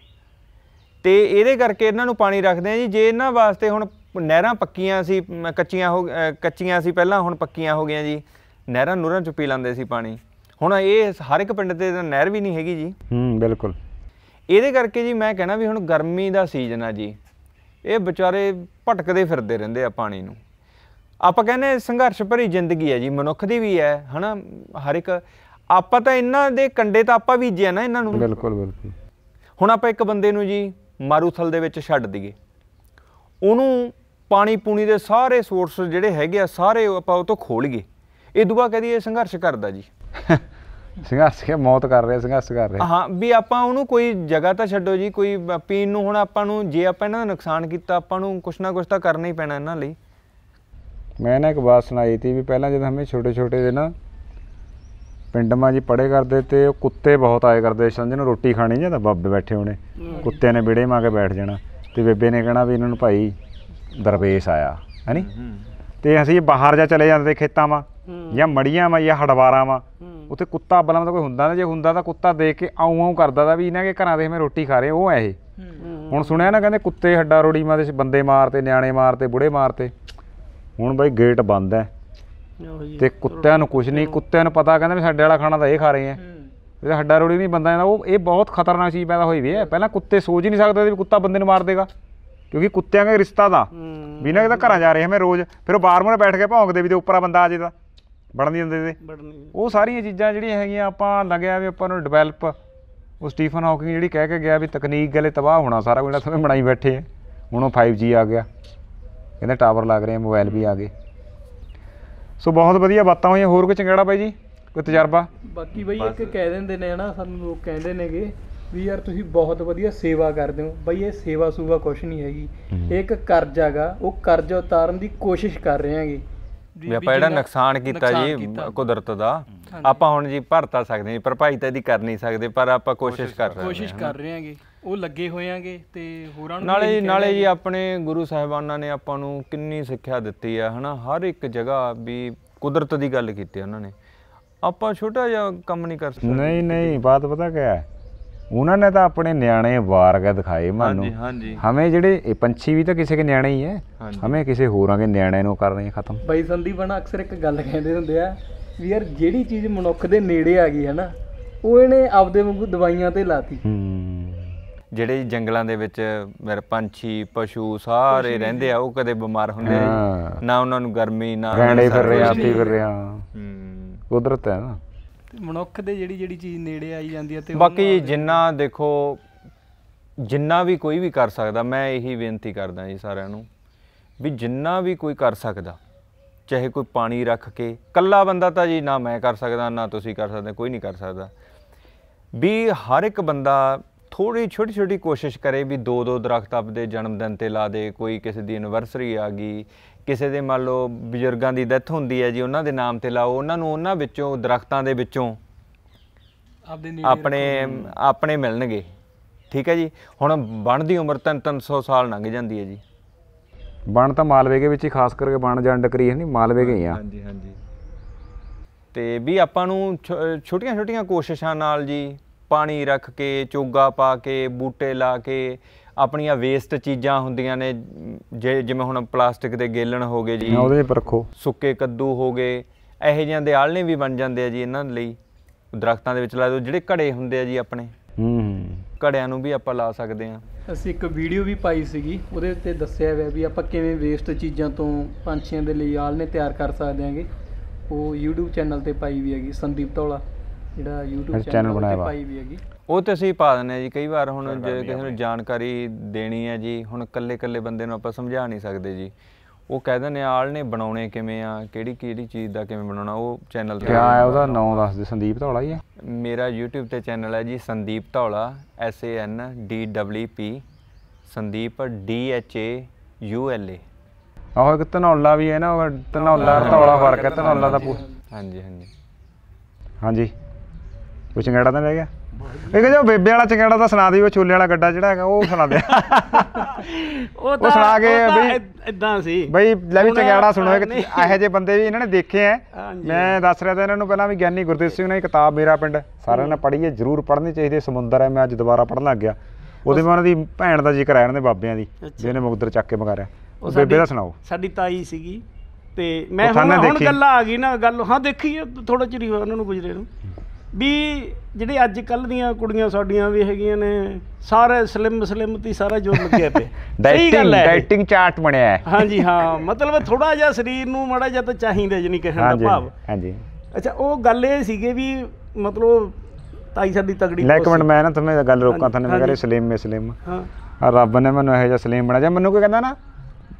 ਤੇ ਇਹਦੇ ਕਰਕੇ ਇਹਨਾਂ ਨੂੰ ਪਾਣੀ ਰੱਖਦੇ ਆ ਜੀ ਜੇ ਇਹਨਾਂ ਵਾਸਤੇ ਹੁਣ ਨਹਿਰਾਂ ਪੱਕੀਆਂ ਸੀ ਕੱਚੀਆਂ ਹੋ ਕੱਚੀਆਂ ਸੀ ਪਹਿਲਾਂ ਹੁਣ ਪੱਕੀਆਂ ਹੋ ਗਈਆਂ ਜੀ ਨਹਿਰਾਂ ਨੂਰਾਂ ਚ ਪੀ ਲੈਂਦੇ ਸੀ ਪਾਣੀ ਹੁਣ ਇਹ ਹਰ ਇੱਕ ਪਿੰਡ ਤੇ ਨਹਿਰ ਵੀ ਨਹੀਂ ਹੈਗੀ ਜੀ ਹੂੰ ਬਿਲਕੁਲ ਇਹਦੇ ਕਰਕੇ ਜੀ ਮੈਂ ਕਹਿਣਾ ਵੀ ਹੁਣ ਗਰਮੀ ਦਾ ਸੀਜ਼ਨ ਆ ਜੀ ਇਹ ਵਿਚਾਰੇ ਭਟਕਦੇ ਫਿਰਦੇ ਰਹਿੰਦੇ ਆ ਪਾਣੀ ਨੂੰ ਆਪਾਂ ਕਹਿੰਦੇ ਸੰਘਰਸ਼ ਭਰੀ ਜ਼ਿੰਦਗੀ ਹੈ ਜੀ ਮਨੁੱਖ ਦੀ ਵੀ ਹੈ ਹਨਾ ਹਰ ਇੱਕ ਆਪਾਂ ਤਾਂ ਇਹਨਾਂ ਦੇ ਕੰਡੇ ਤਾਂ ਆਪਾਂ ਵੀ ਜਿਆ ਨਾ ਇਹਨਾਂ ਨੂੰ ਬਿਲਕੁਲ ਬਿਲਕੁਲ ਹੁਣ ਆਪਾਂ ਇੱਕ ਬੰਦੇ ਨੂੰ ਜੀ ਮਾਰੂਥਲ ਦੇ ਵਿੱਚ ਛੱਡ ਦਈਏ ਉਹਨੂੰ ਪਾਣੀ ਪੂਣੀ ਦੇ ਸਾਰੇ ਸੋਰਸ ਜਿਹੜੇ ਹੈਗੇ ਆ ਸਾਰੇ ਆਪਾਂ ਉਹ ਤੋਂ ਖੋਲ ਗਏ ਇਹ ਦੁਬਾ ਕਹਦੀ ਇਹ ਸੰਘਰਸ਼ ਕਰਦਾ ਜੀ ਸੰਘਰਸ਼ ਕੇ ਮੌਤ ਕਰ ਰਿਹਾ ਸੰਘਰਸ਼ ਕਰ ਰਿਹਾ ਹਾਂ ਵੀ ਆਪਾਂ ਉਹਨੂੰ ਕੋਈ ਜਗ੍ਹਾ ਤਾਂ ਛੱਡੋ ਜੀ ਕੋਈ ਪੀਣ ਨੂੰ ਹੁਣ ਆਪਾਂ ਨੂੰ ਜੇ ਆਪਾਂ ਇਹਨਾਂ ਦਾ ਨੁਕਸਾਨ ਕੀਤਾ ਆਪਾਂ ਨੂੰ ਕੁਛ ਨਾ ਕੁਛ ਤਾਂ ਕਰਨਾ ਹੀ ਪੈਣਾ ਇਹਨਾਂ ਲਈ ਮੈਂ ਨਾ ਇੱਕ ਬਾਤ ਸੁਣਾਈ ਸੀ ਵੀ ਪਹਿਲਾਂ ਜਦੋਂ ਹਮੇ ਛੋਟੇ ਛੋਟੇ ਦੇ ਨਾ ਪਿੰਡ ਮਾ ਜੀ ਪੜੇ ਕਰਦੇ ਤੇ ਉਹ ਕੁੱਤੇ ਬਹੁਤ ਆਏ ਕਰਦੇ ਸਮਝ ਨੂੰ ਰੋਟੀ ਖਾਣੀ ਜਾਂ ਤਾਂ ਬਾਬੇ ਬੈਠੇ ਹੋਣੇ ਕੁੱਤਿਆਂ ਨੇ ਵਿੜੇ ਮਾ ਕੇ ਬੈਠ ਜਾਣਾ ਤੇ ਬੇਬੇ ਨੇ ਕਹਿਣਾ ਵੀ ਇਹਨਾਂ ਨੂੰ ਭਾਈ ਦਰਵੇਸ਼ ਆਇਆ ਹੈਨੀ ਤੇ ਅਸੀਂ ਬਾਹਰ ਜਾ ਚਲੇ ਜਾਂਦੇ ਖੇਤਾਂ ਮਾ ਜਾਂ ਮੜੀਆਂ ਮਾ ਜਾਂ ਹੜਵਾਰਾਂ ਮਾ ਉੱਥੇ ਕੁੱਤਾ ਬਲਮ ਤਾਂ ਕੋਈ ਹੁੰਦਾ ਨਾ ਜੇ ਹੁੰਦਾ ਤਾਂ ਕੁੱਤਾ ਦੇਖ ਕੇ ਆਉਂ ਆਉਂ ਕਰਦਾ ਦਾ ਵੀ ਇਹਨਾਂ ਕੇ ਘਰਾਂ ਦੇ ਮੈਂ ਰੋਟੀ ਖਾ ਰਹੇ ਉਹ ਐ ਇਹ ਹੁਣ ਸੁਣਿਆ ਨਾ ਕਹਿੰਦੇ ਕੁੱਤੇ ਹੱਡਾ ਰੋੜੀ ਮਾ ਦੇ ਬੰਦੇ ਮਾਰਤੇ ਨਿਆਣੇ ਮਾਰਤੇ ਬੁੜੇ ਮਾਰਤੇ ਹੁਣ ਬਾਈ ਗੇਟ ਬੰਦ ਹੈ ਤੇ ਕੁੱਤਿਆਂ ਨੂੰ ਕੁਝ ਨਹੀਂ ਕੁੱਤਿਆਂ ਨੂੰ ਪਤਾ ਕਹਿੰਦਾ ਵੀ ਸਾਡੇ ਵਾਲਾ ਖਾਣਾ ਤਾਂ ਇਹ ਖਾ ਰਹੇ ਆ ਜਿਹੜਾ ਹੱਡਾ ਰੋੜੀ ਨਹੀਂ ਬੰਦਾ ਇਹਦਾ ਉਹ ਇਹ ਬਹੁਤ ਖਤਰਨਾਕ ਚੀਜ਼ ਪੈਦਾ ਹੋਈ ਵੀ ਹੈ ਪਹਿਲਾਂ ਕੁੱਤੇ ਸੋਚ ਹੀ ਨਹੀਂ ਸਕਦੇ ਵੀ ਕੁੱਤਾ ਬੰਦੇ ਨੂੰ ਮਾਰ ਦੇਗਾ ਕਿਉਂਕਿ ਕੁੱਤਿਆਂ ਦਾ ਰਿਸ਼ਤਾ ਦਾ ਵੀ ਨਾ ਇਹਦਾ ਘਰਾਂ ਜਾ ਰਹੇ ਹਮੇ ਰੋਜ਼ ਫਿਰ ਉਹ ਬਾਰ-ਬਾਰ ਬੈਠ ਕੇ ਭੌਂਕਦੇ ਵੀ ਤੇ ਉੱਪਰ ਬੰਦਾ ਆ ਜੇ ਤਾਂ ਬੜਨ ਨਹੀਂ ਦਿੰਦੇ ਤੇ ਉਹ ਸਾਰੀਆਂ ਚੀਜ਼ਾਂ ਜਿਹੜੀਆਂ ਹੈਗੀਆਂ ਆਪਾਂ ਲੱਗਿਆ ਵੀ ਆਪਾਂ ਨੂੰ ਡਿਵੈਲਪ ਉਹ ਸਟੀਫਨ ਹਾਕਿੰਗ ਜਿਹੜੀ ਕਹਿ ਕੇ ਗਿਆ ਵੀ ਤਕਨੀਕ ਗਲੇ ਤਬਾਹ ਹੋਣਾ ਸਾਰਾ ਕੁਝ ਜਿਹੜਾ ਸਮੇਂ ਬਣਾਈ ਬੈਠੇ ਹੁਣ ਉਹ 5G ਆ ਗਿਆ ਕਹਿੰਦੇ ਟਾਵਰ ਲੱਗ ਰਹੇ ਮੋਬਾਈਲ ਵੀ ਆ ਗਏ ਸੋ ਬਹੁਤ ਵਧੀਆ ਬਾਤਾਂ ਹੋਈਆਂ ਹੋਰ ਕੋਈ ਚੰਗੜਾ ਬਾਈ ਜੀ ਕੋਈ ਤਜਰਬਾ ਬਾਕੀ ਬਈ ਇੱਕ ਕਹਿ ਦਿੰਦੇ ਨੇ ਹਨਾ ਸਾਨੂੰ ਲੋਕ ਕਹਿੰਦੇ ਨੇਗੇ ਵੀ ਯਾਰ ਤੁਸੀਂ ਬਹੁਤ ਵਧੀਆ ਸੇਵਾ ਕਰਦੇ ਹੋ ਬਈ ਇਹ ਸੇਵਾ ਸੂਵਾ ਕੁਛ ਨਹੀਂ ਹੈਗੀ ਇਹ ਇੱਕ ਕਰਜ਼ਾਗਾ ਉਹ ਕਰਜ਼ਾ ਉਤਾਰਨ ਦੀ ਕੋਸ਼ਿਸ਼ ਕਰ ਰਹੇ ਹਾਂਗੇ ਵੀ ਆਪਾਂ ਜਿਹੜਾ ਨੁਕਸਾਨ ਕੀਤਾ ਜੀ ਕੁਦਰਤ ਦਾ ਆਪਾਂ ਹੁਣ ਜੀ ਭਰਤਾ ਸਕਦੇ ਜੀ ਭਰਪਾਈ ਤਾਂ ਇਹਦੀ ਕਰ ਨਹੀਂ ਸਕਦੇ ਪਰ ਆਪਾਂ ਕੋਸ਼ਿਸ਼ ਕਰ ਰਹੇ ਹਾਂ ਕੋਸ਼ਿਸ਼ ਕਰ ਰਹੇ ਹਾਂਗੇ ਉਹ ਲੱਗੇ ਹੋਇਆਂਗੇ ਤੇ ਹੋਰਾਂ ਨੂੰ ਨਾਲੇ ਨਾਲੇ ਜੀ ਆਪਣੇ ਗੁਰੂ ਸਾਹਿਬਾਨਾਂ ਨੇ ਆਪਾਂ ਨੂੰ ਕਿੰਨੀ ਸਿੱਖਿਆ ਦਿੱਤੀ ਆ ਹਨਾ ਹਰ ਇੱਕ ਜਗ੍ਹਾ ਵੀ ਕੁਦਰਤ ਦੀ ਗੱਲ ਕੀਤੀ ਉਹਨਾਂ ਨੇ ਆਪਾਂ ਛੋਟਾ ਜਿਹਾ ਕੰਮ ਨਹੀਂ ਕਰ ਸਕਦੇ ਨਹੀਂ ਨਹੀਂ ਬਾਤ ਪਤਾ ਕਿਆ ਹੈ ਉਹਨਾਂ ਨੇ ਤਾਂ ਆਪਣੇ ਨਿਆਣੇ ਵਾਰਗ ਦਿਖਾਏ ਮਾਨੂੰ ਹਾਂਜੀ ਹਾਂਜੀ ਹਮੇ ਜਿਹੜੇ ਇਹ ਪੰਛੀ ਵੀ ਤਾਂ ਕਿਸੇ ਦੇ ਨਿਆਣੇ ਹੀ ਹੈ ਹਮੇ ਕਿਸੇ ਹੋਰਾਂ ਦੇ ਨਿਆਣੇ ਨੂੰ ਕਰ ਰਹੇ ਖਤਮ ਬਈ ਸੰਦੀਪਨ ਅਕਸਰ ਇੱਕ ਗੱਲ ਕਹਿੰਦੇ ਹੁੰਦੇ ਆ ਵੀ ਯਾਰ ਜਿਹੜੀ ਚੀਜ਼ ਮਨੁੱਖ ਦੇ ਨੇੜੇ ਆ ਗਈ ਹੈ ਨਾ ਉਹ ਇਹਨੇ ਆਪਦੇ ਵਾਂਗੂ ਦਵਾਈਆਂ ਤੇ ਲਾਤੀ ਹੂੰ ਜਿਹੜੇ ਜੰਗਲਾਂ ਦੇ ਵਿੱਚ ਮੇਰੇ ਪੰਛੀ ਪਸ਼ੂ ਸਾਰੇ ਰਹਿੰਦੇ ਆ ਉਹ ਕਦੇ ਬਿਮਾਰ ਹੁੰਦੇ ਨਹੀਂ ਨਾ ਉਹਨਾਂ ਨੂੰ ਗਰਮੀ ਨਾ ਰਹਿਣੇ ਫਿਰ ਆ ਪੀ ਫਿਰ ਆ ਹਮ ਕੁਦਰਤ ਹੈ ਨਾ ਮਨੁੱਖ ਦੇ ਜਿਹੜੀ ਜਿਹੜੀ ਚੀਜ਼ ਨੇੜੇ ਆਈ ਜਾਂਦੀ ਹੈ ਤੇ ਬਾਕੀ ਜਿੰਨਾ ਦੇਖੋ ਜਿੰਨਾ ਵੀ ਕੋਈ ਵੀ ਕਰ ਸਕਦਾ ਮੈਂ ਇਹੀ ਬੇਨਤੀ ਕਰਦਾ ਜੀ ਸਾਰਿਆਂ ਨੂੰ ਵੀ ਜਿੰਨਾ ਵੀ ਕੋਈ ਕਰ ਸਕਦਾ ਚਾਹੇ ਕੋਈ ਪਾਣੀ ਰੱਖ ਕੇ ਕੱਲਾ ਬੰਦਾ ਤਾਂ ਜੀ ਨਾ ਮੈਂ ਕਰ ਸਕਦਾ ਨਾ ਤੁਸੀਂ ਕਰ ਸਕਦੇ ਕੋਈ ਨਹੀਂ ਕਰ ਸਕਦਾ ਵੀ ਹਰ ਇੱਕ ਬੰਦਾ ਥੋੜੀ ਛੋਟੀ ਛੋਟੀ ਕੋਸ਼ਿਸ਼ ਕਰੇ ਵੀ ਦੋ ਦੋ ਦਰਖਤ ਆਪਦੇ ਜਨਮ ਦਿਨ ਤੇ ਲਾ ਦੇ ਕੋਈ ਕਿਸੇ ਦੀ ਐਨਿਵਰਸਰੀ ਆ ਗਈ ਕਿਸੇ ਦੇ ਮੰਨ ਲਓ ਬਜ਼ੁਰਗਾਂ ਦੀ ਡੈਥ ਹੁੰਦੀ ਹੈ ਜੀ ਉਹਨਾਂ ਦੇ ਨਾਮ ਤੇ ਲਾਓ ਉਹਨਾਂ ਨੂੰ ਉਹਨਾਂ ਵਿੱਚੋਂ ਦਰਖਤਾਂ ਦੇ ਵਿੱਚੋਂ ਆਪਣੇ ਆਪਣੇ ਮਿਲਣਗੇ ਠੀਕ ਹੈ ਜੀ ਹੁਣ ਬਣ ਦੀ ਉਮਰ ਤਾਂ 300 ਸਾਲ ਲੰਘ ਜਾਂਦੀ ਹੈ ਜੀ ਬਣ ਤਾਂ ਮਾਲਵੇਗੇ ਵਿੱਚ ਹੀ ਖਾਸ ਕਰਕੇ ਬਣ ਜਾਂ ਡਕਰੀ ਹੈ ਨਹੀਂ ਮਾਲਵੇਗੇ ਹੀ ਆ ਹਾਂਜੀ ਹਾਂਜੀ ਤੇ ਵੀ ਆਪਾਂ ਨੂੰ ਛੋਟੀਆਂ ਛੋਟੀਆਂ ਕੋਸ਼ਿਸ਼ਾਂ ਨਾਲ ਜੀ ਪਾਣੀ ਰੱਖ ਕੇ ਚੋਗਾ ਪਾ ਕੇ ਬੂਟੇ ਲਾ ਕੇ ਆਪਣੀਆਂ ਵੇਸਟ ਚੀਜ਼ਾਂ ਹੁੰਦੀਆਂ ਨੇ ਜੇ ਜਿਵੇਂ ਹੁਣ ਪਲਾਸਟਿਕ ਦੇ ਗੇਲਣ ਹੋ ਗਏ ਜੀ ਉਹਦੇ ਪਰਖੋ ਰੱਖੋ ਸੁੱਕੇ ਕੱਦੂ ਹੋ ਗਏ ਇਹੋ ਜਿਹਾਂ ਦੇ ਆਲਣੇ ਵੀ ਬਣ ਜਾਂਦੇ ਆ ਜੀ ਇਹਨਾਂ ਲਈ ਦਰਖਤਾਂ ਦੇ ਵਿੱਚ ਲਾ ਦਿਓ ਜਿਹੜੇ ਘੜੇ ਹੁੰਦੇ ਆ ਜੀ ਆਪਣੇ ਹੂੰ ਘੜਿਆਂ ਨੂੰ ਵੀ ਆਪਾਂ ਲਾ ਸਕਦੇ ਆ ਅਸੀਂ ਇੱਕ ਵੀਡੀਓ ਵੀ ਪਾਈ ਸੀਗੀ ਉਹਦੇ ਉੱਤੇ ਦੱਸਿਆ ਹੋਇਆ ਵੀ ਆਪਾਂ ਕਿਵੇਂ ਵੇਸਟ ਚੀਜ਼ਾਂ ਤੋਂ ਪੰਛੀਆਂ ਦੇ ਲਈ ਆਲਣੇ ਤਿਆਰ ਕਰ ਸਕਦੇ ਆਂਗੇ ਉਹ YouTube ਚੈਨਲ ਤੇ ਪਾਈ ਵੀ ਹੈਗੀ ਸੰਦੀਪ ਧੌਲਾ ਜਿਹੜਾ YouTube ਚੈਨਲ ਬਣਾਇਆ ਪਾਈ ਵੀ ਹੈਗੀ ਉਹ ਤੇ ਅਸੀਂ ਪਾ ਦਿੰਨੇ ਆ ਜੀ ਕਈ ਵਾਰ ਹੁਣ ਜੇ ਕਿਸੇ ਨੂੰ ਜਾਣਕਾਰੀ ਦੇਣੀ ਹੈ ਜੀ ਹੁਣ ਕੱਲੇ ਕੱਲੇ ਬੰਦੇ ਨੂੰ ਆਪਾਂ ਸਮਝਾ ਨਹੀਂ ਸਕਦੇ ਜੀ ਉਹ ਕਹਿ ਦਿੰਨੇ ਆਲ ਨੇ ਬਣਾਉਣੇ ਕਿਵੇਂ ਆ ਕਿਹੜੀ ਕਿਹੜੀ ਚੀਜ਼ ਦਾ ਕਿਵੇਂ ਬਣਾਉਣਾ ਉਹ ਚੈਨਲ ਤੇ ਕਿਆ ਹੈ ਉਹਦਾ ਨਾਮ ਦੱਸ ਦੇ ਸੰਦੀਪ ਧੌਲਾ ਹੀ ਆ ਮੇਰਾ YouTube ਤੇ ਚੈਨਲ ਹੈ ਜੀ Sandeep Dhaula S A N D W P Sandeep D H A U L A ਆਹ ਇੱਕ ਧਨੌਲਾ ਵੀ ਹੈ ਨਾ ਉਹ ਧਨੌਲਾ ਧੌਲਾ ਫਰਕ ਹੈ ਧਨੌਲਾ ਦਾ ਹਾਂਜੀ ਹਾਂਜੀ ਹਾਂਜੀ ਕੋਈ ਚੰਗੜਾ ਤਾਂ ਰਹਿ ਗਿਆ ਇਹ ਜੋ ਬੇਬੇ ਵਾਲਾ ਚੰਗੜਾ ਤਾਂ ਸੁਣਾ ਦੇ ਉਹ ਛੋਲੇ ਵਾਲਾ ਗੱਡਾ ਜਿਹੜਾ ਹੈਗਾ ਉਹ ਸੁਣਾ ਦੇ ਉਹ ਤਾਂ ਸੁਣਾ ਕੇ ਬਈ ਇਦਾਂ ਸੀ ਬਈ ਲੈ ਵੀ ਚੰਗੜਾ ਸੁਣੋ ਇੱਕ ਇਹੋ ਜਿਹੇ ਬੰਦੇ ਵੀ ਇਹਨਾਂ ਨੇ ਦੇਖੇ ਐ ਮੈਂ ਦੱਸ ਰਿਹਾ ਤਾਂ ਇਹਨਾਂ ਨੂੰ ਪਹਿਲਾਂ ਵੀ ਗਿਆਨੀ ਗੁਰਦੇਵ ਸਿੰਘ ਨੇ ਕਿਤਾਬ ਮੇਰਾ ਪਿੰਡ ਸਾਰਿਆਂ ਨੇ ਪੜ੍ਹੀ ਹੈ ਜ਼ਰੂਰ ਪੜ੍ਹਨੀ ਚਾਹੀਦੀ ਸਮੁੰਦਰ ਐ ਮੈਂ ਅੱਜ ਦੁਬਾਰਾ ਪੜ੍ਹਨ ਲੱਗ ਗਿਆ ਉਹਦੇ ਮੈਂ ਉਹਨਾਂ ਦੀ ਭੈਣ ਦਾ ਜ਼ਿਕਰ ਆਇਆ ਉਹਨਾਂ ਦੇ ਬਾਬਿਆਂ ਦੀ ਜਿਹਨੇ ਮੁਗਦਰ ਚੱਕ ਕੇ ਮਗਾਰਿਆ ਉਹ ਬੇਬੇ ਦਾ ਸੁਣਾਓ ਸਾਡੀ ਤਾਈ ਸੀਗੀ ਤੇ ਮੈਂ ਹੁਣ ਹੁਣ ਗੱਲਾਂ ਆ ਗਈ ਨਾ ਗੱਲ ਹਾਂ ਦੇਖੀ ਥੋੜਾ ਚਿਰ ਹੀ ਹੋਇਆ ਉਹਨਾਂ ਨੂੰ ਗੁਜਰੇ ਨੂੰ ਵੀ ਜਿਹੜੇ ਅੱਜ ਕੱਲ ਦੀਆਂ ਕੁੜੀਆਂ ਸਾਡੀਆਂ ਵੀ ਹੈਗੀਆਂ ਨੇ ਸਾਰੇ ਸਲਿਮ ਸਲਿਮ ਤੇ ਸਾਰਾ ਜੋਰ ਲੱਗਿਆ ਪਿਆ ਡਾਈਟਿੰਗ ਡਾਈਟਿੰਗ ਚਾਰਟ ਬਣਿਆ ਹੈ ਹਾਂਜੀ ਹਾਂ ਮਤਲਬ ਥੋੜਾ ਜਿਹਾ ਸਰੀਰ ਨੂੰ ਮੜਾ ਜਿਹਾ ਤਾਂ ਚਾਹੀਦਾ ਜਣੀ ਕਹਿਣ ਦਾ ਭਾਵ ਹਾਂਜੀ ਅੱਛਾ ਉਹ ਗੱਲ ਇਹ ਸੀਗੇ ਵੀ ਮਤਲਬ ਤਾਈ ਸਾਡੀ ਤਗੜੀ ਲੈ ਇੱਕ ਮਿੰਟ ਮੈਂ ਨਾ ਤੁਹਾਨੂੰ ਗੱਲ ਰੋਕਾਂ ਤੁਹਾਨੂੰ ਮੈਂ ਕਹਿੰਦਾ ਸਲਿਮ ਸਲਿਮ ਹਾਂ ਰੱਬ ਨੇ ਮੈਨੂੰ ਇਹੋ ਜਿਹਾ ਸਲਿਮ ਬਣਾ ਜਾ ਮੈਨੂੰ ਕੋਈ ਕਹਿੰਦਾ ਨਾ